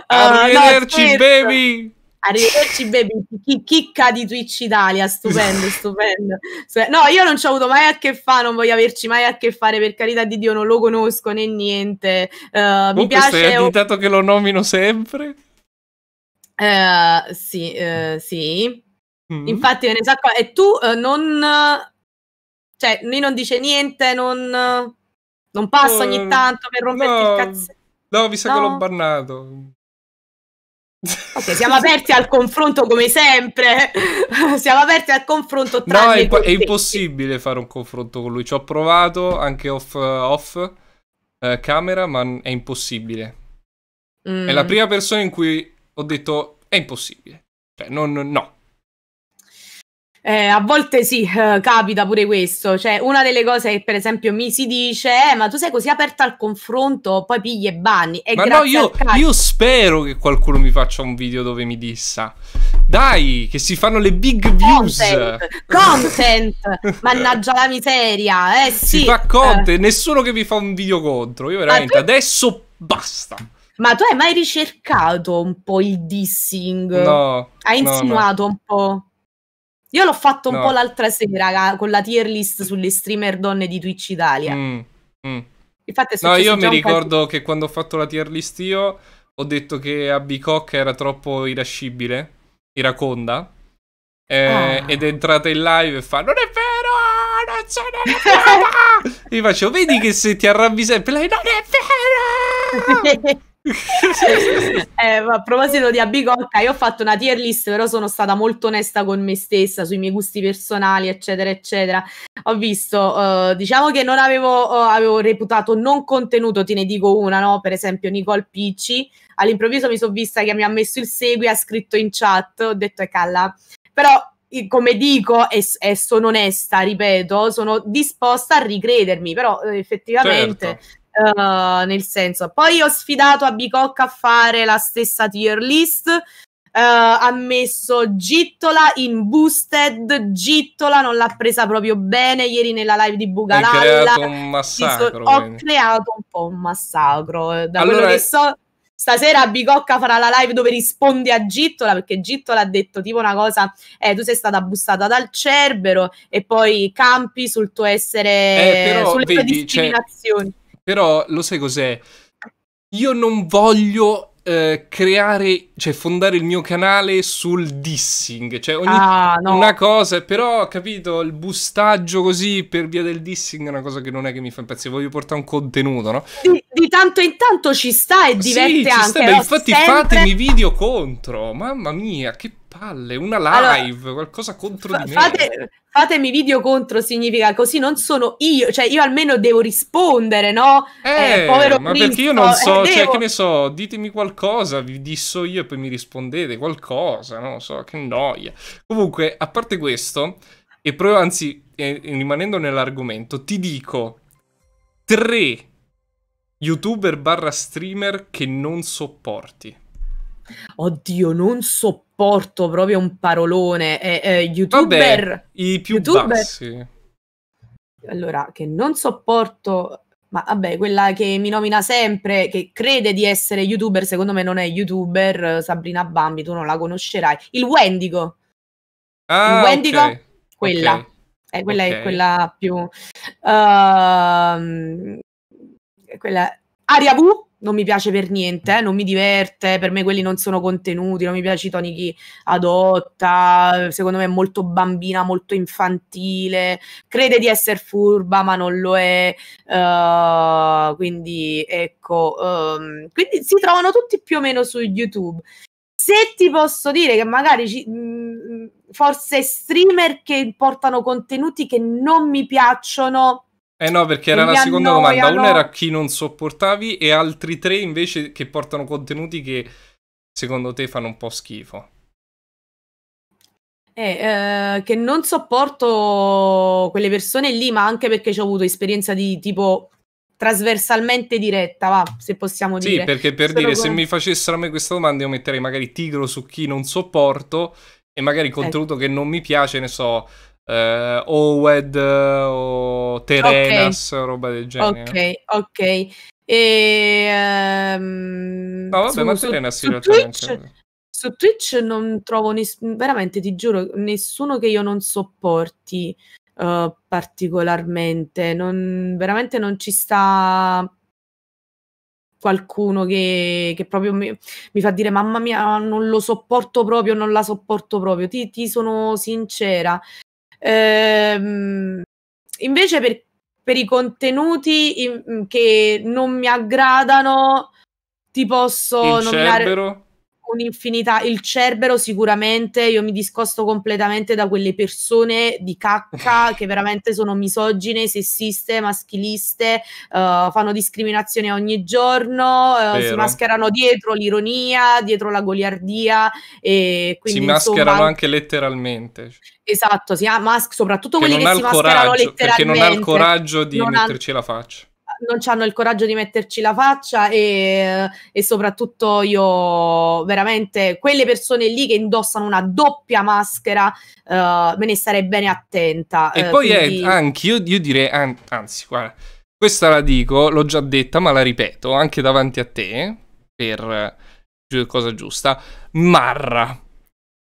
Arrivederci, uh, no, baby! Arrivederci, baby. Chi, chicca di Twitch Italia, stupendo, esatto. stupendo. No, io non ci ho avuto mai a che fare, non voglio averci mai a che fare, per carità di Dio, non lo conosco né niente. Uh, mi piace. Sei
additato che lo nomino sempre?
Uh, sì, uh, sì. Mm. Infatti, ne sa E tu uh, non. Cioè, lui non dice niente, non. non passa ogni tanto per romperti no, il cazzo. No, mi sa no. che l'ho
bannato.
Okay, siamo aperti al confronto come sempre. *laughs* siamo aperti al confronto tra No, è, è,
impossibile fare un confronto con lui. Ci ho provato anche off, off eh, camera, ma è impossibile. Mm. È la mm. prima persona in cui ho detto è impossibile. Cioè, non, no.
Eh, a volte sì, eh, capita pure questo. Cioè, una delle cose che, per esempio, mi si dice: eh, ma tu sei così aperta al confronto, poi pigli e banni. E ma no, io, io,
spero che qualcuno mi faccia un video dove mi dissa. Dai, che si fanno le big
views. Content, content. *laughs* mannaggia la miseria. Eh sì. Si fa content,
nessuno che vi fa un video contro. Io veramente tu... adesso basta.
Ma tu hai mai ricercato un po' il dissing? No.
Hai insinuato
no, no. un po'? Io l'ho fatto un no. po' l'altra sera con la tier list sulle streamer donne di Twitch Italia. Mm, mm. Infatti, no, io mi ricordo
cal- che quando ho fatto la tier list io ho detto che Abicocca era troppo irascibile, iraconda. Eh, ah. Ed è entrata in live e fa: Non è vero, non sono E *laughs* io faccio: Vedi che se ti arrabbi sempre, lei
non è vero. *laughs* *laughs*
eh,
a proposito di Abicocca, io ho fatto una tier list, però sono stata molto onesta con me stessa sui miei gusti personali, eccetera, eccetera. Ho visto, eh, diciamo che non avevo, eh, avevo, reputato non contenuto, te ne dico una, no? Per esempio, Nicole Picci. All'improvviso mi sono vista che mi ha messo il segui, ha scritto in chat, ho detto è calla. Però come dico e, e, sono onesta, ripeto, sono disposta a ricredermi, però eh, effettivamente certo. Uh, nel senso, poi ho sfidato a Bicocca a fare la stessa tier list. Uh, ha messo Gittola in boosted. Gittola non l'ha presa proprio bene ieri nella live di Bugalalla. Creato un massacro, so- ho creato un po' un massacro. Eh, da allora... quello che so, stasera Bicocca farà la live dove risponde a Gittola perché Gittola ha detto tipo una cosa eh, tu sei stata bussata dal Cerbero e poi campi sul tuo essere eh, però, sulle vedi, tue cioè, discriminazioni
cioè però lo sai cos'è? Io non voglio eh, creare cioè, fondare il mio canale sul dissing, cioè ogni ah, no. una cosa, però capito, il bustaggio così per via del dissing è una cosa che non è che mi fa impazzire, voglio portare un contenuto, no?
Di, di tanto in tanto ci sta e diventa sì, anche. Sta, beh, infatti sempre... fatemi
video contro, mamma mia, che palle, una live, allora, qualcosa
contro di me. Fate, fatemi video contro significa così non sono io, cioè io almeno devo rispondere, no? Eh, eh povero ma Cristo, perché io non so, eh, cioè devo... che
ne so, ditemi qualcosa, vi disso io e poi mi rispondete qualcosa, non lo so, che noia. Comunque, a parte questo, e proprio anzi, rimanendo nell'argomento, ti dico tre youtuber barra streamer che non sopporti.
Oddio, non sopporto proprio un parolone. Eh, eh, youtuber. Vabbè, I più youtuber. bassi. Allora, che non sopporto ma vabbè, quella che mi nomina sempre, che crede di essere youtuber, secondo me non è youtuber, eh, Sabrina Bambi, tu non la conoscerai. Il Wendigo.
Ah, il Wendigo, okay.
quella. Okay. Eh, quella okay. è quella più... Uh, quella... Aria V, non mi piace per niente, eh, non mi diverte, per me quelli non sono contenuti, non mi piace i toni che adotta, secondo me è molto bambina, molto infantile, crede di essere furba ma non lo è, uh, quindi ecco, um, quindi si trovano tutti più o meno su YouTube. Se ti posso dire che magari ci, mh, mm, mm, forse streamer che portano contenuti che non mi piacciono,
eh no, perché era la seconda annoiano. domanda. Una era chi non sopportavi e altri tre invece che portano contenuti che secondo te fanno un po' schifo.
Eh, eh, che non sopporto quelle persone lì, ma anche perché ho avuto esperienza di tipo trasversalmente diretta, va, se possiamo dire. Sì, perché per Solo dire, con... se mi
facessero a me questa domanda io metterei magari tigro su chi non sopporto e magari eh. contenuto ecco. che non mi piace, ne so, eh, Owed eh, o Terenas, okay. roba del genere.
Ok, ok. E, um, no, vabbè, su, ma Terenas su, in realtà Twitch, non Su Twitch non trovo ness- veramente, ti giuro, nessuno che io non sopporti uh, particolarmente. Non, veramente non ci sta qualcuno che, che proprio mi, mi, fa dire mamma mia non lo sopporto proprio, non la sopporto proprio, ti, ti sono sincera, Ehm, invece per, per, i contenuti in, che non mi aggradano, ti posso il nominare... Cerbero? un'infinità, il Cerbero sicuramente, io mi discosto completamente da quelle persone di cacca *laughs* che veramente sono misogine, sessiste, maschiliste, uh, fanno discriminazione ogni giorno, uh, si mascherano dietro l'ironia, dietro la goliardia e quindi si mascherano insomma,
anche letteralmente.
Esatto, si ha mas- soprattutto che quelli che si mascherano coraggio, letteralmente. Perché non ha il coraggio di metterci ha... la faccia non hanno il coraggio di metterci la faccia e, e, soprattutto io veramente quelle persone lì che indossano una doppia maschera uh, me ne starei bene attenta. E uh, poi eh, quindi... è
anche, io, io direi, an- anzi guarda, questa la dico, l'ho già detta ma la ripeto anche davanti a te per cosa giusta, Marra.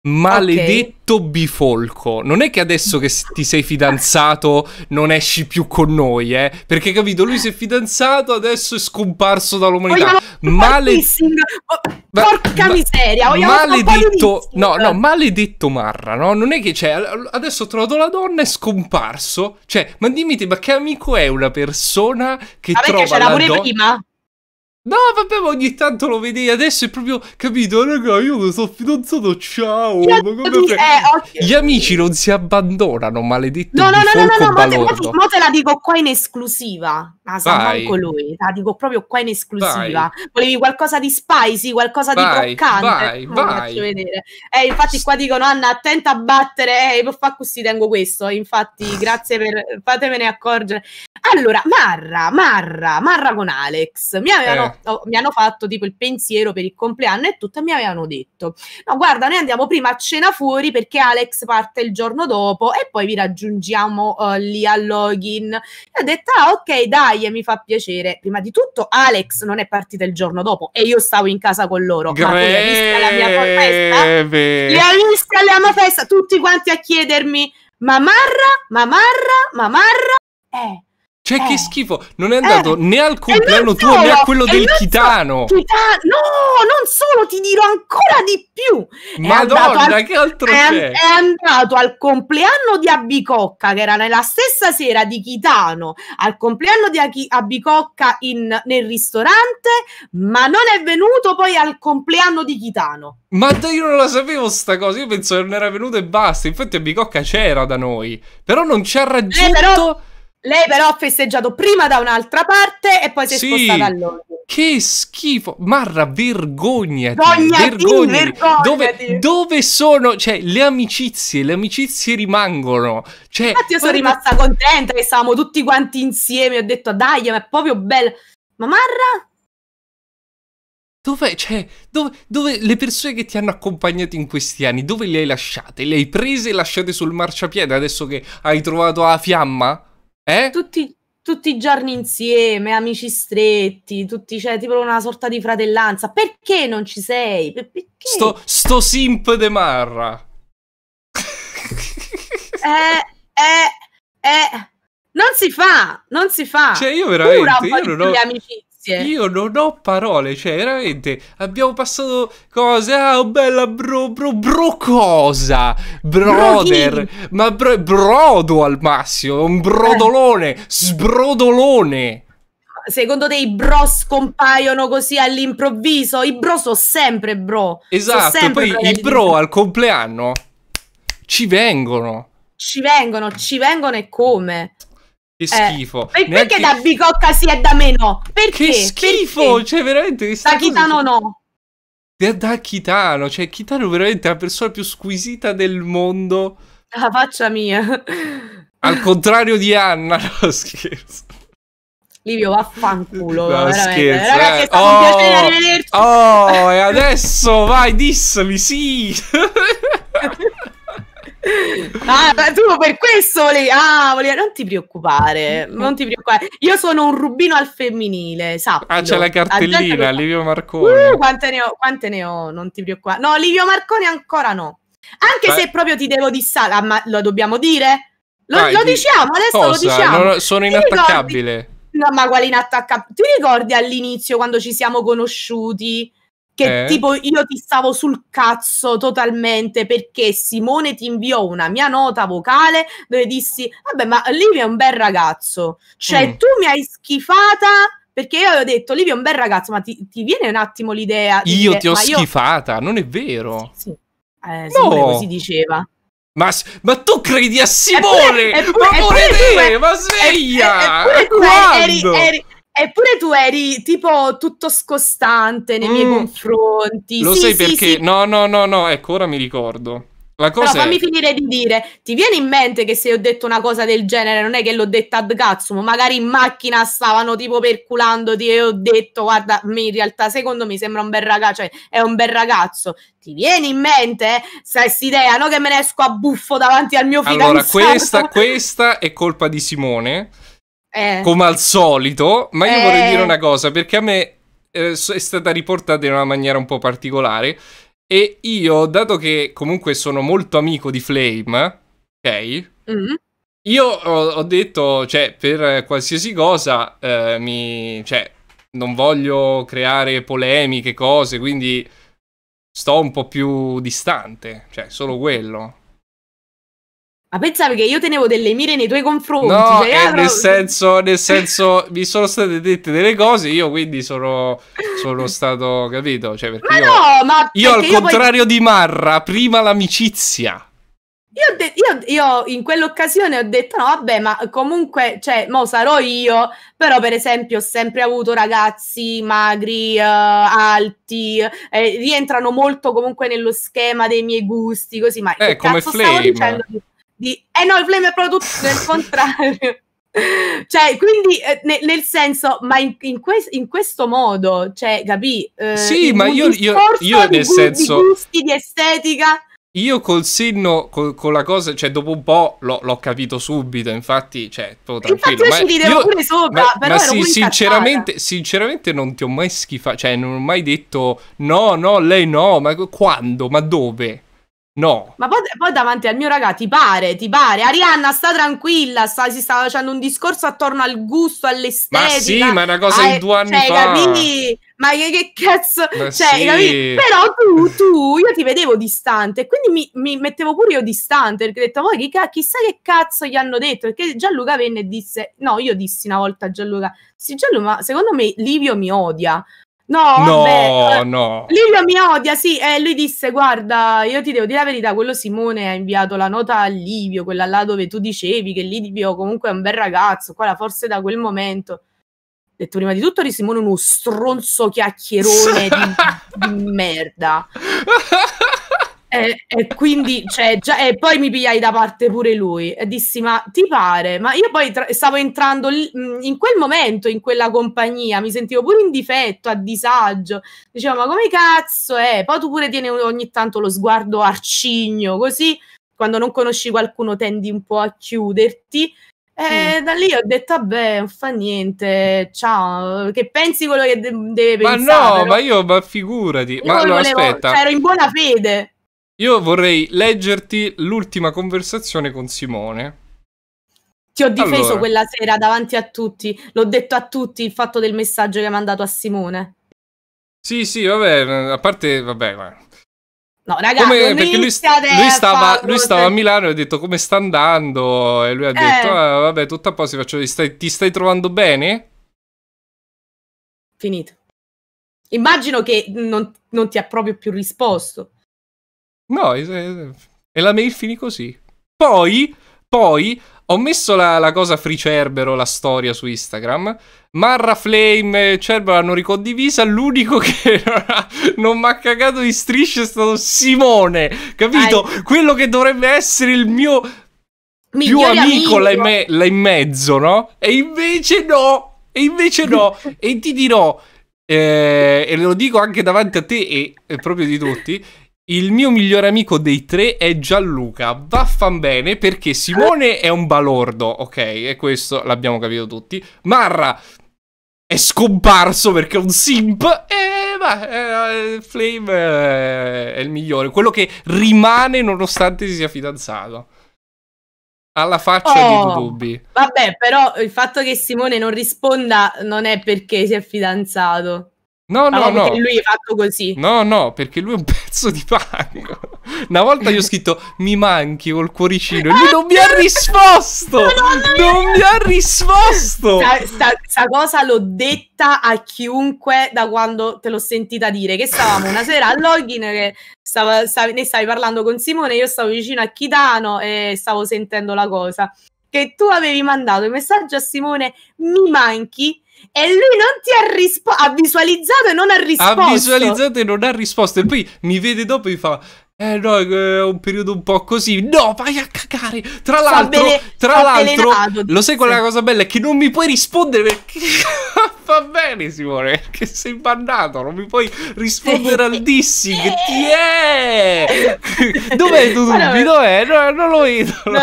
Maledetto okay. bifolco. Non è che adesso che ti sei fidanzato non esci più con noi, eh? Perché capito, lui si è fidanzato, adesso è scomparso dall'umanità. Maledetto. Oh, porca ma, miseria, maledetto. No, no, maledetto Marra, no? Non è che cioè, adesso ho trovato la donna e è scomparso. Cioè, ma dimmi, te, ma che amico è una persona che Vabbè trova che c'era pure donna... prima. No, vabbè, ma ogni tanto lo vedi Adesso è proprio capito, raga. Io lo so fidanzato. Ciao. Io, eh, okay. Gli amici non si abbandonano, maledetto. No, no, no, no, no, no, no,
te la dico qua in esclusiva. Ah, sa manco lui. La dico proprio qua in esclusiva. Vai. Volevi qualcosa di spicy, qualcosa vai, di croccante. Vai, *laughs* vai. Faccio vedere. Eh, infatti, qua dicono Anna, attenta a battere. Eh, per così tengo questo. Infatti, *sighs* grazie per fatemene accorgere. Allora, Marra, Marra, Marra con Alex, mi, avevano, eh. oh, mi hanno fatto tipo il pensiero per il compleanno e tutto, e mi avevano detto, no guarda, noi andiamo prima a cena fuori perché Alex parte il giorno dopo e poi vi raggiungiamo uh, lì al login. E ho detto, ah ok, dai, mi fa piacere. Prima di tutto, Alex non è partita il giorno dopo e io stavo in casa con loro. Greve. Ma tu li hai vista
la mia festa? Li
hai vista la mia festa? Tutti quanti a chiedermi, ma Marra, ma Marra, ma Marra? Eh
cioè, eh. che schifo! Non è andato eh. né al compleanno tuo né a quello del Chitano! So,
chitano. No, non solo, ti dirò ancora di più! Madonna, al, che altro è, c'è? È andato al compleanno di Abicocca, che era nella stessa sera di Chitano, al compleanno di Abicocca in, nel ristorante, ma non è venuto poi al compleanno di Chitano.
Ma io non la sapevo sta cosa, io penso che non era venuto e basta. Infatti Abicocca c'era da noi, però non ci ha raggiunto... Eh, però
lei però ha festeggiato prima da un'altra parte e poi si è sì, spostata a Londra.
Che schifo! Marra, vergognati! Vergognati! vergognati. vergognati. Dove, dove, sono? Cioè, le amicizie, le amicizie rimangono.
Cioè, Infatti io sono rimasta contenta che stavamo tutti quanti insieme. Ho detto, dai, ma è proprio bello. Ma Marra, Dov'è? Cioè,
dove, dove, le persone che ti hanno accompagnato in questi anni, dove le hai lasciate? Le hai prese e lasciate
sul marciapiede adesso che hai trovato la fiamma? Eh? Tutti, tutti i giorni insieme, amici stretti, tutti, cioè, tipo una sorta di fratellanza. Perché non ci sei? Perché? Sto,
sto simp de Marra. *laughs*
eh, eh, eh. Non si fa, non si fa. Cioè, io veramente, io non ho... amicizia. Grazie.
Io non ho parole, cioè veramente abbiamo passato cose, ah bella bro, bro, bro cosa, brother, Brody. ma bro, brodo al massimo, un brodolone, eh. sbrodolone
secondo te i bro scompaiono così all'improvviso? I bro sono sempre bro. Esatto, so poi i bro al
compleanno ci vengono.
Ci vengono, ci vengono e come? Che eh,
schifo. Eh, perché Neanche... da
Bicocca si è da meno? Perché? Che schifo, perché? cioè veramente... Da Chitano cosa... no.
Da, da Chitano, cioè Chitano veramente è la persona più squisita del mondo.
La faccia mia.
Al contrario di Anna, no *laughs* scherzo.
Livio vaffanculo. *laughs* No, veramente. scherzo. Ragazzi, eh. è oh, un piacere oh! arrivederci. Oh, e adesso vai, dissami, sì. *laughs* Ah, tu per questo volevi... Ah, volevi... Non ti preoccupare, non ti preoccupare. Io sono un rubino al femminile, sappilo. Ah, c'è la cartellina, che...
Livio Marconi. Uh,
quante, ne ho, quante ne ho, non ti preoccupare. No, Livio Marconi ancora no. Anche Beh. se proprio ti devo dissare, ah, ma lo dobbiamo dire? Lo, Vai, lo diciamo, adesso cosa? Diciamo. lo diciamo. No, sono inattaccabile. Ricordi... No, ma quale inattaccabile? Ti ricordi all'inizio quando ci siamo conosciuti?
Che eh? tipo
io ti stavo sul cazzo totalmente perché Simone ti inviò una mia nota vocale dove dissi: Vabbè, ma Livio è un bel ragazzo. Cioè, mm. tu mi hai schifata perché io avevo detto Livio è un bel ragazzo, ma ti, ti viene un attimo l'idea. Io dire, ti ho
schifata, io... non è vero. Sì,
sì. Eh, Simone no. così diceva.
Ma, ma, tu credi a Simone? Eppure, eppure, ma, eppure, eh. ma sveglia! Eppure, eppure tu eh. eri, eri,
Eppure tu eri tipo tutto scostante nei mm. miei confronti. Lo sì, sai sì, perché? Sì.
No, no, no, no, ecco, ora mi ricordo. La cosa Però fammi è...
finire di dire, ti viene in mente che se ho detto una cosa del genere non è che l'ho detta ad Gatsum, magari in macchina stavano tipo perculandoti e ho detto guarda, in realtà secondo me sembra un bel ragazzo, cioè è un bel ragazzo. Ti viene in mente questa eh, idea, no che me ne esco a buffo davanti al mio fidanzato. Allora, questa,
questa è colpa di Simone eh. come al solito, ma io eh. vorrei dire una cosa, perché a me eh, è stata riportata in una maniera un po' particolare, e io, dato che comunque sono molto amico di Flame, ok? Mm. Io ho, ho, detto, cioè, per qualsiasi cosa, eh, mi, cioè, non voglio creare polemiche, cose, quindi sto un po' più distante, cioè, solo quello.
Ma pensavi che io tenevo delle mire nei tuoi confronti? No, cioè, ah, nel, però...
senso, nel senso, mi sono state dette delle cose, io quindi sono, sono stato, capito? Cioè, ma io, no, ma... Io al io contrario poi... di Marra, prima l'amicizia.
Io, de- io, io, in quell'occasione ho detto no, vabbè, ma comunque, cioè, mo sarò io, però per esempio ho sempre avuto ragazzi magri, eh, alti, eh, rientrano molto comunque nello schema dei miei gusti, così, ma... Eh, come Flame. Stavo dicendo? di... Eh no, il flame è proprio tutto il *laughs* contrario. cioè, quindi eh, ne, nel senso, ma in, in, que- in, questo modo, cioè, capì? Eh, sì, ma io, io, io nel senso... Di gusti, di estetica...
Io col senno, col, con la cosa, cioè dopo un po' l'ho, l'ho capito subito, infatti, cioè, tutto tranquillo. Infatti io ci ridevo pure sopra, ma, però ma sì, sinceramente, sinceramente, non ti ho mai schifato, cioè non ho mai detto no, no, lei no, ma quando, ma dove? No.
Ma poi, poi, davanti al mio ragazzo ti pare, ti pare. Arianna sta tranquilla, sta, si sta facendo un discorso attorno al gusto, all'estetica. Ma sì, ma è una cosa ah, di eh, due anni cioè, fa. Capì? Ma che, che cazzo, ma cioè, sì. capì? Però tu, tu, io ti vedevo distante, quindi mi, mi, mettevo pure io distante, perché ho detto, poi oh, chissà che cazzo gli hanno detto, perché Gianluca venne e disse, no, io dissi una volta a Gianluca, sì Gianluca, ma secondo me Livio mi odia. No, no, vabbè. no. Livio mi odia, sì. E eh, lui disse, guarda, io ti devo dire la verità, quello Simone ha inviato la nota a Livio, quella là dove tu dicevi che Livio comunque è un bel ragazzo, quella forse da quel momento... Ho detto prima di tutto di Simone uno stronzo chiacchierone di, *laughs* di merda. E, e, quindi, cioè, già, e poi mi pigliai da parte pure lui e dissi: Ma ti pare? Ma io poi tra- stavo entrando l- mm, in quel momento in quella compagnia, mi sentivo pure in difetto, a disagio. Dicevo: Ma come cazzo è? Poi tu pure tieni ogni tanto lo sguardo arcigno, così quando non conosci qualcuno tendi un po' a chiuderti. E mm. da lì ho detto, vabbè, non fa niente, ciao, che pensi quello che de- deve ma pensare. Ma no, però. ma
io, ma figurati. Io ma no, volevo, aspetta. Cioè, ero in
buona fede.
Io vorrei leggerti l'ultima conversazione con Simone.
Ti ho difeso allora. quella sera davanti a tutti, l'ho detto a tutti il fatto del messaggio che hai mandato a Simone.
Sì, sì, vabbè, a parte, vabbè, vabbè.
No, ragazzi, perché lui, lui, stava, lui, stava, a cioè.
Milano e ha detto come sta andando e lui ha eh. detto ah, vabbè, tutto a posto, faccio, stai, ti stai trovando bene?
Finito. Immagino che non, non ti ha proprio più risposto. No, e
la mail finì così. Poi, poi ho messo la, la, cosa Free Cerbero, la storia su Instagram. Marra, Flame e Cerbero l'hanno ricondivisa. L'unico *laughs* che non mi ha cagato di strisce è stato Simone. Capito? Ai. Quello che dovrebbe essere il mio Migliore più amico, amico. Là, in là in mezzo, no? E invece no. E invece no. *laughs* e ti dirò. Eh, e lo dico anche davanti a te e, e proprio di tutti, il mio migliore amico dei tre è Gianluca. Vaffan bene perché Simone è un balordo, ok? E questo l'abbiamo capito tutti. Marra è scomparso perché è un simp. E beh, eh, Flame eh, è il migliore. Quello che rimane nonostante si sia fidanzato. Alla faccia oh, di dubbi.
Vabbè, però il fatto che Simone non risponda non è perché si è fidanzato. Ah, no, no, allora, no. lui
è fatto così. No, no, perché lui è un *laughs* pezzo di fango. Una volta gli ho scritto mi manchi col cuoricino e lui non mi ha risposto. *laughs* non mi ha risposto. Sta, sta,
sta, cosa l'ho detta a chiunque da quando te l'ho sentita dire che stavamo una sera al login che stava, stavi, ne stavi parlando con Simone, io stavo vicino a Chitano e stavo sentendo la cosa che tu avevi mandato il messaggio a Simone mi manchi e lui non ti ha risposto, ha visualizzato e non ha risposto. Ha visualizzato
e non ha risposto e poi mi vede dopo e mi fa eh no, è eh, un periodo un po' così. No, vai a cagare. Tra l'altro, tra l'altro, lo sai qual è la cosa bella? È che non mi puoi rispondere perché... Va *laughs* bene Simone, che sei bannato, non mi puoi rispondere al dissing. Ti è! Dov'è tu dubbi?
Dov'è? No, non lo vedo. No,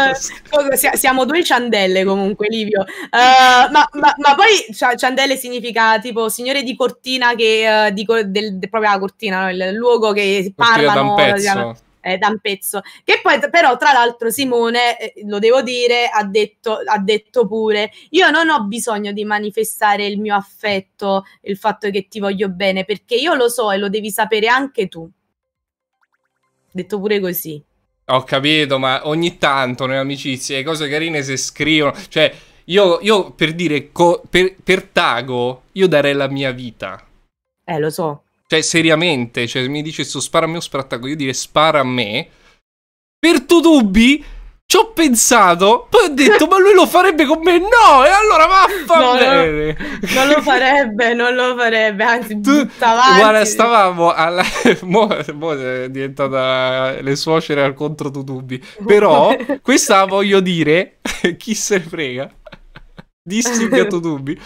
siamo due ciandelle comunque, Livio. Uh, ma, ma, ma, poi cioè, ciandelle significa tipo signore di cortina che... Uh, di, del, del, proprio la cortina, no? il luogo che parlano... Cortina eh, da un pezzo. Che poi, però, tra l'altro, Simone, eh, lo devo dire, ha detto, ha detto pure: Io non ho bisogno di manifestare il mio affetto, il fatto che ti voglio bene, perché io lo so e lo devi sapere anche tu. Detto pure così.
Ho capito, ma ogni tanto nelle amicizie le cose carine si scrivono. Cioè, io, io per dire, co- per, per Tago, io darei la mia vita.
Eh, lo so.
Cioè, seriamente, cioè, mi dice sto spara a me o sprattacco, io dire spara a me.
Per tu dubbi,
ci ho pensato, poi ho detto, ma lui lo farebbe con me? No, e allora vaffanculo! No, no,
non lo farebbe, non lo farebbe, anzi, tu, Guarda,
stavamo alla... *laughs* mo, mo è diventata le suocere al contro tu dubbi, però questa voglio dire, *laughs* chi se ne frega, dissing a tu dubbi,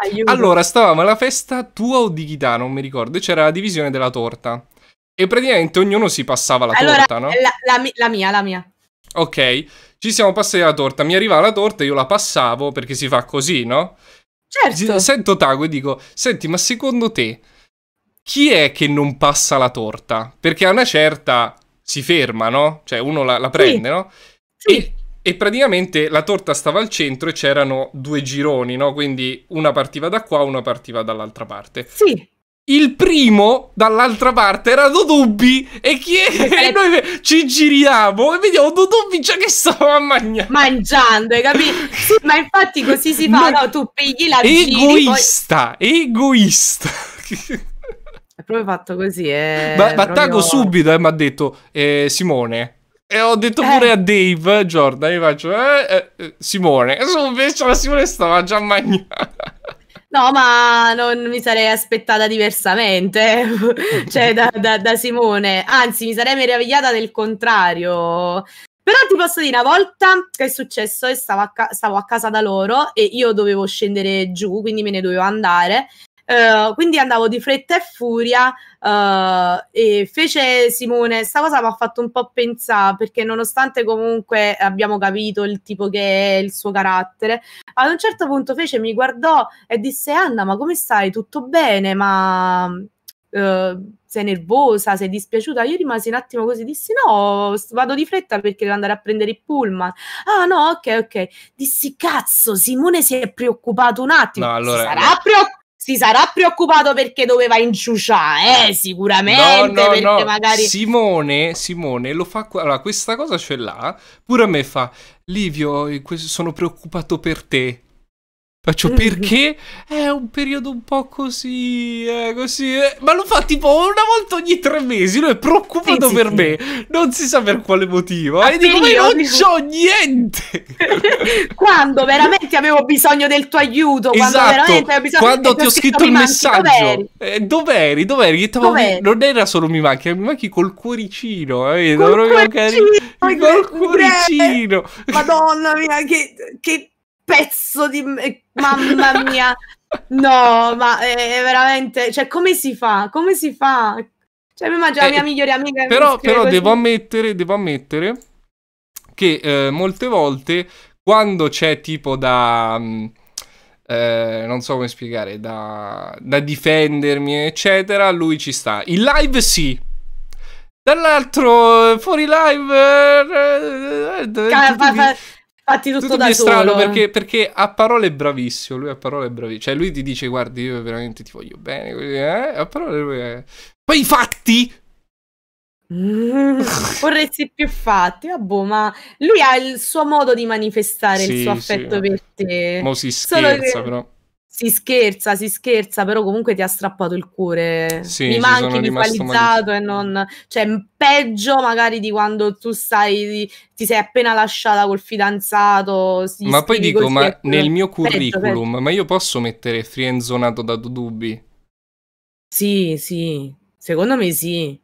Aiuto. Allora,
stavamo alla festa tua o di Ghita, non mi ricordo, c'era la divisione della torta. E praticamente ognuno si passava la allora, torta, no? La,
la, la mia, la mia.
Ok, ci siamo passati la torta. Mi arrivava la torta, io la passavo perché si fa così, no? Certo. Sento Tago e dico, senti, ma secondo te chi è che non passa la torta? Perché a una certa si ferma, no? Cioè uno la, la prende, sì. no? Sì. E e praticamente la torta stava al centro e c'erano due gironi, no? Quindi una partiva da qua, una partiva dall'altra parte. Sì. Il primo dall'altra parte era
Dodubi e chi è? *laughs* Eh. E noi ci giriamo e vediamo Dodubi già che stava a Mangiando, hai capito? *laughs* ma infatti così si fa, ma... no? Tu pigli la Egoista, poi... egoista. è proprio fatto così, eh. Ma, ma proprio... subito
e eh, mi ha detto, eh, Simone,
e ho detto pure eh.
a Dave, Jordan, io faccio, eh, eh, eh Simone. E invece la Simone stava già mangiando.
No, ma non mi sarei aspettata diversamente, *laughs* cioè da, da, da, Simone. Anzi, mi sarei meravigliata del contrario. Però ti posso dire, una volta che è successo, stavo a, stavo a casa da loro e io dovevo scendere giù, quindi me ne dovevo andare. Eh, quindi andavo di fretta e furia uh, e fece Simone, sta cosa mi ha fatto un po' pensare perché nonostante comunque abbiamo capito il tipo che è, il suo carattere, ad un certo punto fece, mi guardò e disse Anna ma come stai? Tutto bene? Ma... Uh, sei nervosa, sei dispiaciuta? Io rimasi un attimo così, dissi no, vado di fretta perché devo andare a prendere il pullman. Ah no, ok, ok. Dissi cazzo, Simone si è preoccupato un attimo. No, allora, si sarà no. preoccupato si sarà preoccupato perché doveva inciuciare, eh, sicuramente, no, no, perché no. magari...
Simone, Simone lo fa... Allora, questa cosa ce l'ha, pure a me fa... Livio, eh, sono preoccupato per te. Faccio mm-hmm. perché? È un periodo un po' così, eh, così. Eh. Ma lo fa tipo una volta ogni tre mesi. Lui è preoccupato sì, per sì, me. Non si sa per quale motivo. e dico, ma io non c'ho
niente. *laughs* quando veramente avevo bisogno del tuo aiuto. Esatto. Quando veramente avevo bisogno Quando ti ho scritto il messaggio.
dove eri? dov'eri? Eh, dov'eri? Non era solo mi manchi, mi manchi col cuoricino. Eh, col cuoricino. Col cuoricino.
Madonna mia, che... che pezzo di... Eh, mamma mia! No, ma è veramente... Cioè, come si fa? Come si fa? Cioè, mi immagino la eh, mia migliore amica... Però, però devo
ammettere, devo ammettere che eh, molte volte quando c'è tipo da... Mh, mm, eh, non so come spiegare, da, da, difendermi, eccetera, lui ci sta. In live sì. Dall'altro, eh, fuori live... Eh, eh, cioè,
fatti tutto, tutto da solo. Eh. Perché,
perché, a parole è bravissimo, lui a parole è bravissimo. Cioè lui ti dice guardi io veramente ti voglio bene, eh? a parole lui è... Poi i fatti
Mm, *laughs* vorresti più fatti, vabbè, ma lui ha il suo modo di manifestare sì, il suo affetto sì, per te. Mo si scherza, che... però si scherza, si scherza, però comunque ti ha strappato il cuore. Sì, Mi manchi di qualizzato e non... Cioè, peggio magari di quando tu sai, ti sei appena lasciata col fidanzato. Ma poi dico, così, ma nel mio curriculum,
peggio, ma io posso mettere frienzonato da dubbi?
Sì, sì, secondo me sì.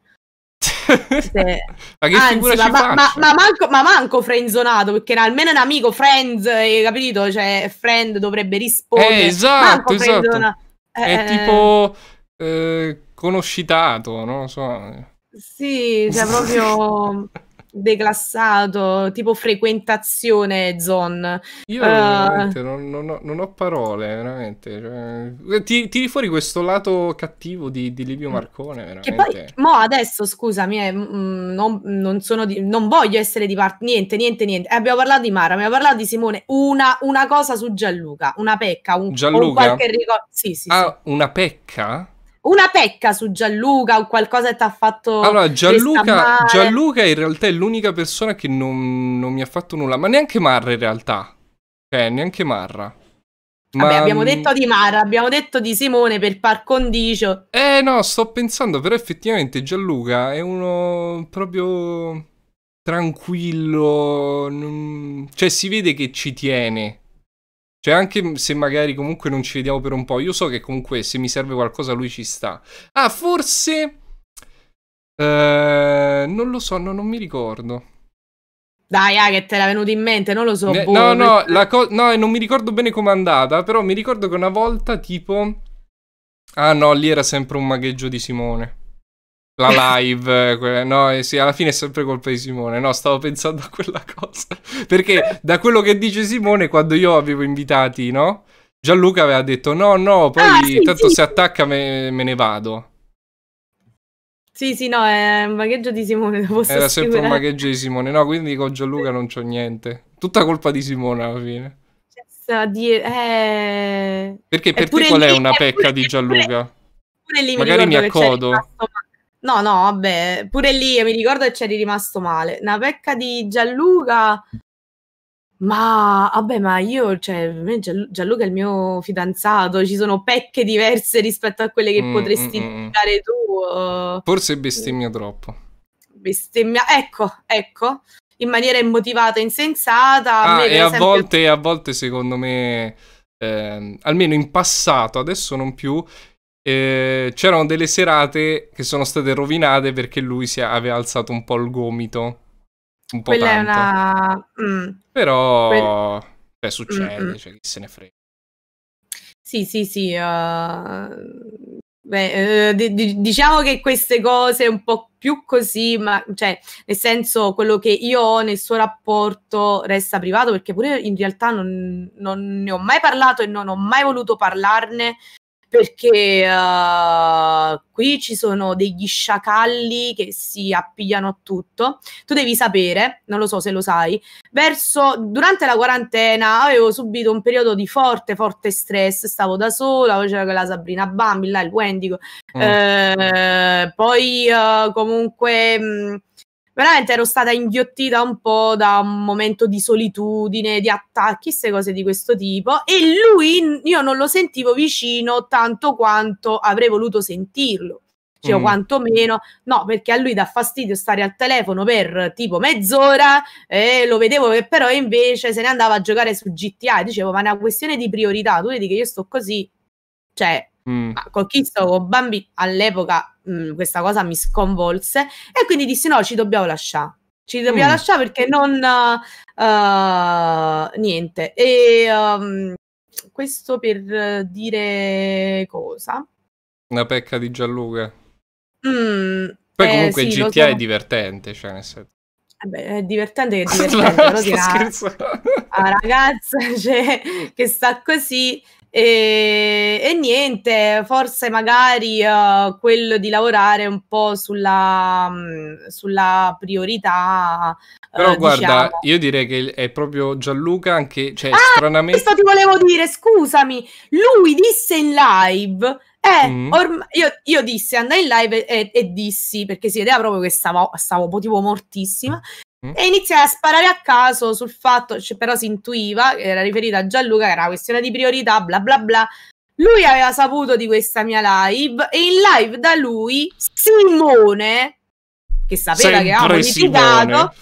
Cioè,
ma che Anzi, figura ma, ci ma, ma,
ma, manco, ma manco frenzonato perché almeno un amico friend hai eh, capito? Cioè, friend dovrebbe rispondere. Eh, esatto, manco esatto. Eh, È eh, tipo
eh, conoscitato, non lo so.
Sì, cioè proprio declassato, tipo frequentazione zone. Io uh... non,
non, ho, non, ho, parole, veramente. Cioè, ti, tiri fuori questo lato cattivo di, di Livio mm. Marcone, veramente. Che poi,
mo adesso, scusami, eh, mm, non, non, sono di, non voglio essere di parte, niente, niente, niente. Eh, abbiamo parlato di Mara, abbiamo parlato di Simone, una, una cosa su Gianluca, una pecca, un, Gianluca? Un qualche ricordo. Sì, sì, ah,
sì. una pecca?
una pecca su Gianluca o qualcosa che ti ha fatto. Allora, Gianluca, Gianluca
in realtà è l'unica persona che non, non, mi ha fatto nulla, ma neanche Marra in realtà. Eh, neanche Marra. Ma... Vabbè, abbiamo mm, detto
di Marra, abbiamo detto di Simone per par condicio. Eh no,
sto pensando, però effettivamente
Gianluca
è uno proprio tranquillo, non... cioè si vede che ci tiene cioè, anche se magari comunque non ci vediamo per un po', io so che comunque se mi serve qualcosa lui ci sta.
Ah, forse...
Eh, non lo so, no, non mi ricordo.
Dai, ah, che te l'è venuto in mente, non lo so. Ne, boh, no, no,
per... no, non mi ricordo bene com'è andata, però mi ricordo che una volta tipo... Ah no, lì era sempre un magheggio di Simone la live, eh, no? Eh, sì, alla fine è sempre colpa di Simone, no? Stavo pensando a quella *laughs* cosa. Perché da quello che dice Simone, quando io avevo invitati, no? Gianluca aveva detto no, no, poi ah, sì, tanto sì. se attacca me, me, ne vado.
Sì, sì, no, è un magheggio di Simone. Era sempre un
magheggio di Simone, no? Quindi con Gianluca non c'ho niente. Tutta colpa di Simone alla fine.
Cioè, di, eh... Perché per te qual è una pecca pure, di Gianluca? Pure, pure lì Magari mi, mi accodo. Rimasto, No, no, vabbè, pure lì mi ricordo che c'eri rimasto male. Una pecca di Gianluca. Ma vabbè, ma io, cioè, Gianluca è il mio fidanzato, ci sono pecche diverse rispetto a quelle che mm, potresti mm, mm, mm. dare tu.
Forse bestemmia troppo.
Bestemmia, ecco, ecco, in maniera immotivata, insensata. Ah, a e a, volte,
a volte, secondo me, eh, almeno in passato, adesso non più, eh, c'erano delle serate che sono state rovinate perché lui si aveva alzato un po' il gomito. Un po' Quella tanto.
Una... Mm.
Però Quell... beh, cioè, succede, mm, mm. cioè chi se ne frega.
Sì, sì, sì. Uh... Beh, eh, d- diciamo che queste cose un po' più così, ma cioè, nel senso, quello che io ho nel suo rapporto resta privato, perché pure in realtà non, non ne ho mai parlato e non ho mai voluto parlarne perché uh, qui ci sono degli sciacalli che si appigliano a tutto. Tu devi sapere, non lo so se lo sai, verso durante la quarantena avevo subito un periodo di forte, forte stress, stavo da sola, poi c'era quella Sabrina Bambi, là il Wendigo, mm. eh, poi uh, comunque... Mh, mm, veramente ero stata inghiottita un po' da un momento di solitudine, di attacchi, queste cose di questo tipo. E lui io non lo sentivo vicino tanto quanto avrei voluto sentirlo. Cioè, mm. quantomeno, no, perché a lui dà fastidio stare al telefono per tipo mezz'ora e lo vedevo che però invece se ne andava a giocare su GTA. Dicevo, ma è una questione di priorità. Tu vedi che io sto così, cioè, Mm. Ma col Kisto con Bambi all'epoca mh, mm, questa cosa mi sconvolse e quindi dissi no, ci dobbiamo lasciare. Ci dobbiamo mm. lasciare perché non... Uh, niente. E um, questo per dire cosa?
Una pecca di Gianluca.
Mm, Poi eh, comunque sì, GTA so. è
divertente, cioè nel senso...
Eh beh, è divertente che *laughs* divertente, però dirà, ah, ragazza *laughs* cioè, che sta così e, e niente, forse magari uh, quello di lavorare un po' sulla, mh, mm, sulla priorità. Eh, Però uh, guarda, diciamo.
io direi che è proprio Gianluca anche, cioè ah, stranamente... questo
ti volevo dire, scusami, lui disse in live eh, mm. io, io, dissi, andai in live e, e, e dissi, perché si vedeva proprio che stavo, stavo tipo mortissima, mm. Mm. E iniziai a sparare a caso sul fatto, cioè, però si intuiva, che era riferita a Gianluca, che era una questione di priorità, bla bla bla. Lui aveva saputo di questa mia live e in live da lui Simone, che sapeva Sempre che avevamo litigato,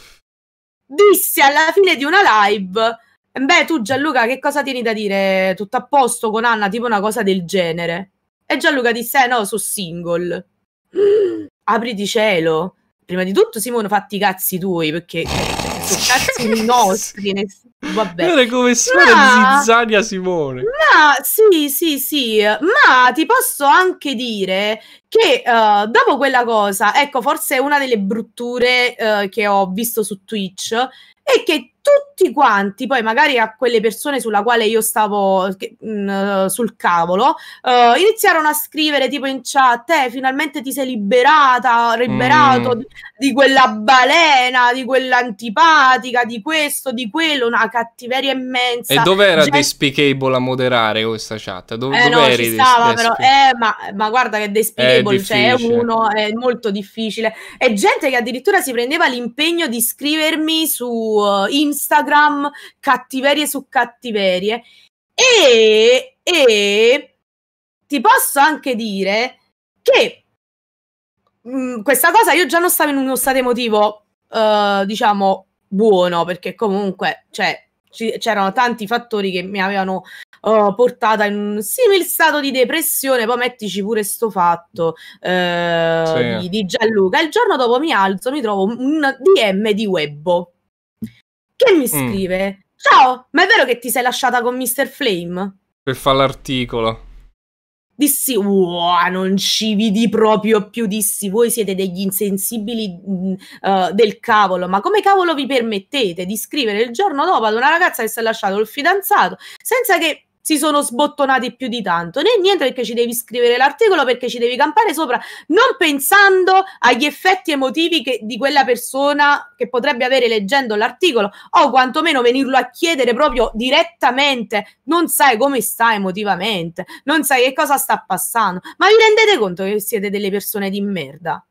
disse alla fine di una live Beh, tu Gianluca, che cosa tieni da dire? Tutto a posto con Anna, tipo una cosa del genere. E Gianluca disse: eh, no, sono single. *gasps* Apri di cielo prima di tutto Simone fatti i cazzi tuoi perché eh, cioè, sono *laughs* cazzi nostri ness- vabbè era come suona ma... zizzania Simone ma sì sì sì ma ti posso anche dire che uh, dopo quella cosa ecco forse una delle brutture uh, che ho visto su Twitch è che tutti quanti, poi magari a quelle persone sulla quale io stavo che, mh, mm, sul cavolo, uh, iniziarono a scrivere tipo in chat, eh, finalmente ti sei liberata, liberato mm. di, di, quella balena, di quell'antipatica, di questo, di quello, una cattiveria immensa. E dov'era era
Despicable a moderare questa chat? Eh, dove, eh, no, eri? Ci stava, però,
eh, ma, ma, guarda che Despicable, c'è eh, cioè, uno, è molto difficile. E gente che addirittura si prendeva l'impegno di scrivermi su uh, in Instagram, cattiverie su cattiverie. E, e ti posso anche dire che mh, mm, questa cosa io già non stavo in uno stato emotivo, uh, diciamo, buono, perché comunque, cioè, ci, c'erano tanti fattori che mi avevano uh, portata in un simile stato di depressione. Poi mettici pure sto fatto uh, sì. di, di Gianluca. Il giorno dopo mi alzo, mi trovo un DM di Webbo che mi mm. scrive: mm. Ciao, ma è vero che ti sei lasciata con Mr. Flame?
Per fare l'articolo.
Dissi, wow, non ci vidi proprio più. Dissi, voi siete degli insensibili uh, del cavolo, ma come cavolo vi permettete di scrivere il giorno dopo ad una ragazza che si è lasciato il fidanzato senza che si sono sbottonati più di tanto, né niente perché ci devi scrivere l'articolo, perché ci devi campare sopra, non pensando agli effetti emotivi che, di quella persona che potrebbe avere leggendo l'articolo, o quantomeno venirlo a chiedere proprio direttamente, non sai come sta emotivamente, non sai che cosa sta passando, ma vi rendete conto che siete delle persone di merda?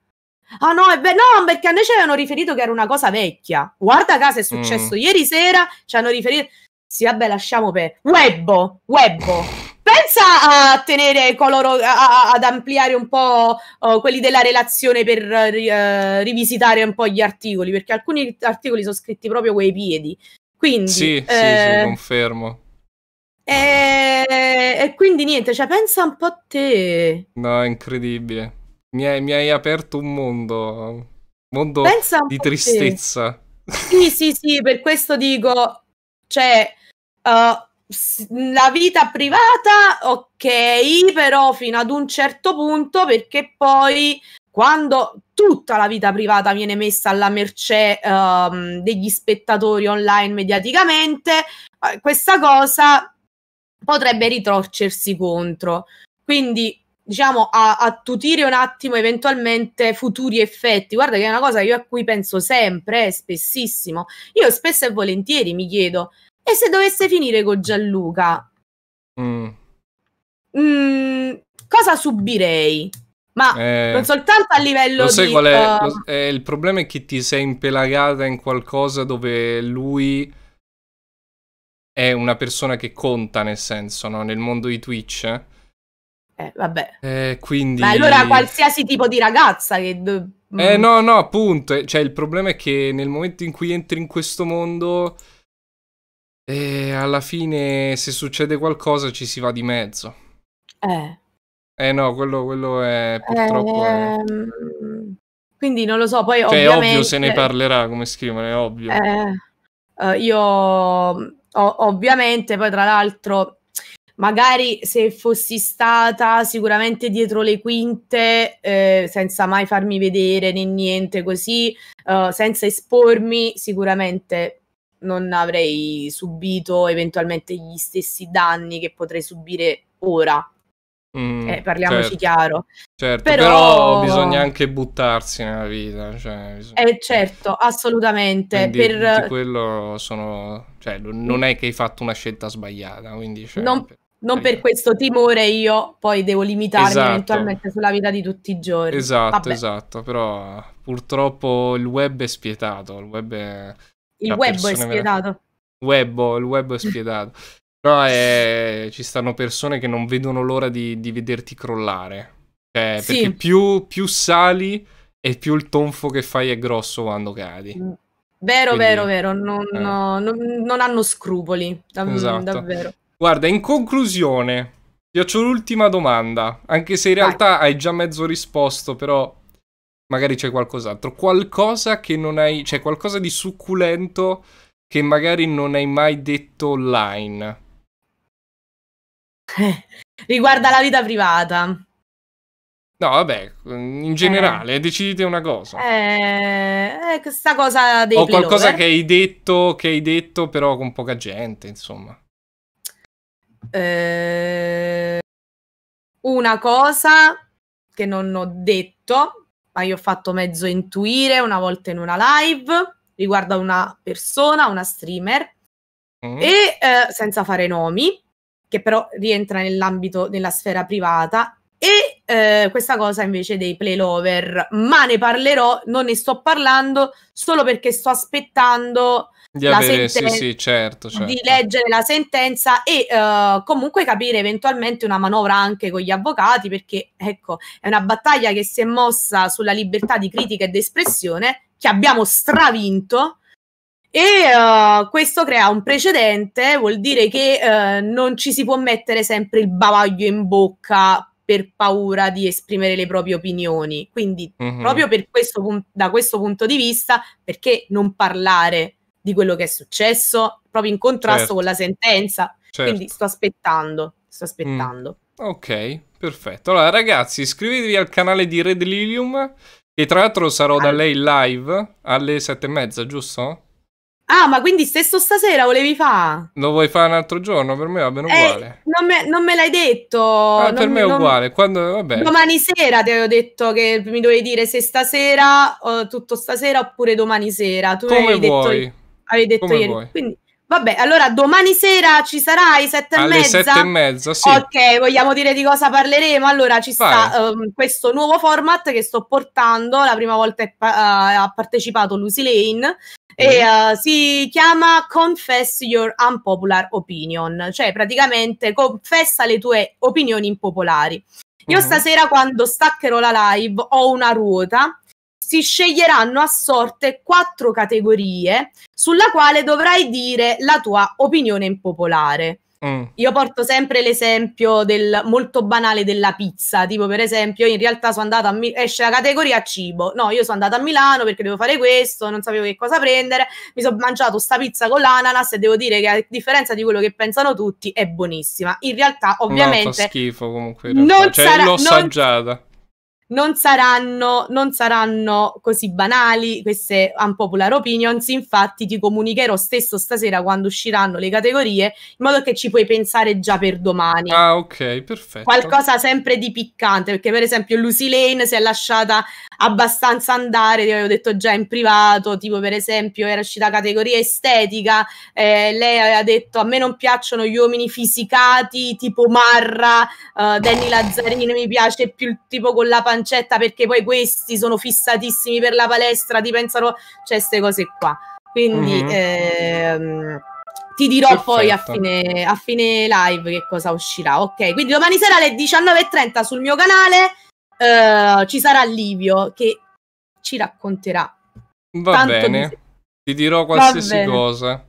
Ah no, beh, no, perché a noi ci avevano riferito che era una cosa vecchia. Guarda caso è successo mm. ieri sera, ci hanno riferito... Sì, vabbè, lasciamo per Webbo, Webbo. Pensa a tenere coloro, a, a, ad ampliare un po' oh, quelli della relazione per uh, rivisitare un po' gli articoli, perché alcuni articoli sono scritti proprio quei piedi. Quindi, sì, eh, sì, sì, eh,
confermo.
E, eh, e quindi niente, cioè, pensa un po' a te.
No, è incredibile. Mi hai, mi hai aperto un mondo, un mondo pensa di tristezza.
Sì, sì, sì, per questo dico, cioè, eh, la vita privata, ok, però fino ad un certo punto, perché poi quando tutta la vita privata viene messa alla mercé um, degli spettatori online mediaticamente, eh, questa cosa potrebbe ritorcersi contro. Quindi diciamo a attutire un attimo eventualmente futuri effetti. Guarda che è una cosa io a cui penso sempre, eh, spessissimo. Io spesso e volentieri mi chiedo e se dovesse finire con Gianluca? Mm. Mm, cosa subirei? Ma eh, non soltanto a livello lo sai di... Qual è, uh... lo,
eh, il problema è che ti sei impelagata in qualcosa dove lui è una persona che conta, nel senso, no? nel mondo di Twitch. Eh?
eh vabbè.
Eh, quindi... Ma allora
qualsiasi tipo di ragazza che... Eh mm.
no, no, appunto. Eh, cioè, il problema è che nel momento in cui entri in questo mondo e alla fine, se succede qualcosa, ci si va di mezzo. Eh. Eh no, quello, quello è purtroppo... Eh, è...
Ehm, quindi non lo so, poi cioè, ovviamente... è ovvio se ne
parlerà, come scrivono, è ovvio. Eh,
eh, io ovviamente, poi tra l'altro, magari se fossi stata sicuramente dietro le quinte, eh, senza mai farmi vedere né niente così, eh, senza espormi, sicuramente non avrei subito eventualmente gli stessi danni che potrei subire ora.
Mm, eh, parliamoci certo, chiaro. Certo, però... però... bisogna anche buttarsi nella vita. Cioè, bisogna...
Eh certo, assolutamente. Quindi, per...
quello sono... Cioè, non è che hai fatto una scelta sbagliata. Quindi, cioè, non,
per... non per... questo timore io poi devo limitarmi esatto. eventualmente sulla vita di tutti i giorni. Esatto, Vabbè.
esatto. Però purtroppo il web è spietato. Il web è
il web è spietato.
Webbo, il web è spietato. Però è... ci stanno persone che non vedono l'ora di, di vederti crollare. Cioè, sì. Perché più, più, sali e più il tonfo che fai è grosso quando cadi. Mm.
Vero, Quindi, vero, vero. Non, eh. no, non, non hanno scrupoli, dav- esatto. davvero.
Guarda, in conclusione, ti faccio l'ultima domanda, anche se in realtà Vai. hai già mezzo risposto, però magari c'è qualcos'altro. Qualcosa che non hai, cioè qualcosa di succulento che magari non hai mai detto online.
*laughs* riguarda la vita privata.
No, vabbè, mm, in generale, eh. decidete una cosa.
Eh, eh, questa cosa dei O qualcosa che
hai detto, che hai detto però con poca gente, insomma.
Eh, una cosa che non ho detto, ma io ho fatto mezzo intuire una volta in una live riguardo a una persona, una streamer, mm. e eh, senza fare nomi, che però rientra nell'ambito della sfera privata. E eh, questa cosa invece dei playlover, ma ne parlerò, non ne sto parlando solo perché sto aspettando di, avere, senten- sì, sì,
certo, certo. di certo.
leggere la sentenza e uh, comunque capire eventualmente una manovra anche con gli avvocati, perché ecco, è una battaglia che si è mossa sulla libertà di critica ed espressione, che abbiamo stravinto. E uh, questo crea un precedente, vuol dire che uh, non ci si può mettere sempre il bavaglio in bocca per paura di esprimere le proprie opinioni. Quindi, mm-hmm. proprio per questo, da questo punto di vista, perché non parlare di quello che è successo, proprio in contrasto certo. con la sentenza. Certo. Quindi sto aspettando, sto mm. aspettando. Mm.
Ok, perfetto. Allora ragazzi, iscrivetevi al canale di Red Lilium, che tra l'altro sarò da ah. lei live alle sette e mezza, giusto?
Ah, ma quindi stesso stasera volevi fare?
Lo vuoi fare un altro giorno? Per me va bene eh, uguale. Eh,
non, me, non me, l'hai detto. Ah, non, per me è uguale.
Non... Quando, vabbè. Domani
sera ti avevo detto che mi dovevi dire se stasera, tutto stasera oppure domani sera. Tu Come vuoi. Detto avevi detto Come ieri. Quindi, vabbè, allora domani sera ci sarai sette e mezza. Sette e mezza, sì. Ok, vogliamo dire di cosa parleremo? Allora ci Vai. sta um, ehm, questo nuovo format che sto portando. La prima volta pa- uh, ha partecipato Lucy Lane. E uh, si chiama Confess Your Unpopular Opinion, cioè praticamente confessa le tue opinioni impopolari. Io uh-huh. stasera quando staccherò la live ho una ruota si sceglieranno a sorte quattro categorie sulla quale dovrai dire la tua opinione impopolare. Mm. Io porto sempre l'esempio del molto banale della pizza, tipo per esempio in realtà sono andata a Mi- esce la categoria cibo, no io sono andata a Milano perché devo fare questo, non sapevo che cosa prendere, mi sono mangiato sta pizza con l'ananas e devo dire che a differenza di quello che pensano tutti è buonissima, in realtà ovviamente no, fa
schifo comunque, non cioè, sarà, l'ho non... assaggiata
non saranno, non saranno così banali queste unpopular opinions, infatti ti comunicherò stesso stasera quando usciranno le categorie, in modo che ci puoi pensare già per domani. Ah,
ok, perfetto. Qualcosa
sempre di piccante, perché per esempio Lucy Lane si è lasciata abbastanza andare, ti avevo detto già in privato, tipo per esempio era uscita categoria estetica, eh, lei aveva detto a me non piacciono gli uomini fisicati, tipo Marra, eh, Danny Lazzarino mi piace più il tipo con la pancia pancetta perché poi questi sono fissatissimi per la palestra, ti pensano, cioè queste cose qua. Quindi mm-hmm. ehm, ti dirò Perfetto. poi a fine, a fine, live che cosa uscirà. Ok, quindi domani sera alle 19.30 sul mio canale eh, ci sarà Livio che ci racconterà. Va Tanto bene, di...
ti dirò qualsiasi cosa.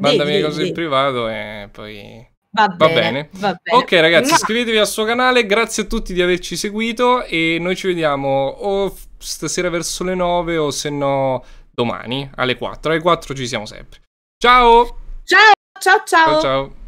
Mandami le cose in privato e poi
Va bene, va bene. Ok ragazzi,
iscrivetevi al suo canale, grazie a tutti di averci seguito e noi ci vediamo o stasera verso le 9 o se no domani alle 4. Alle 4 ci siamo sempre. Ciao! Ciao ciao ciao! Ciao ciao!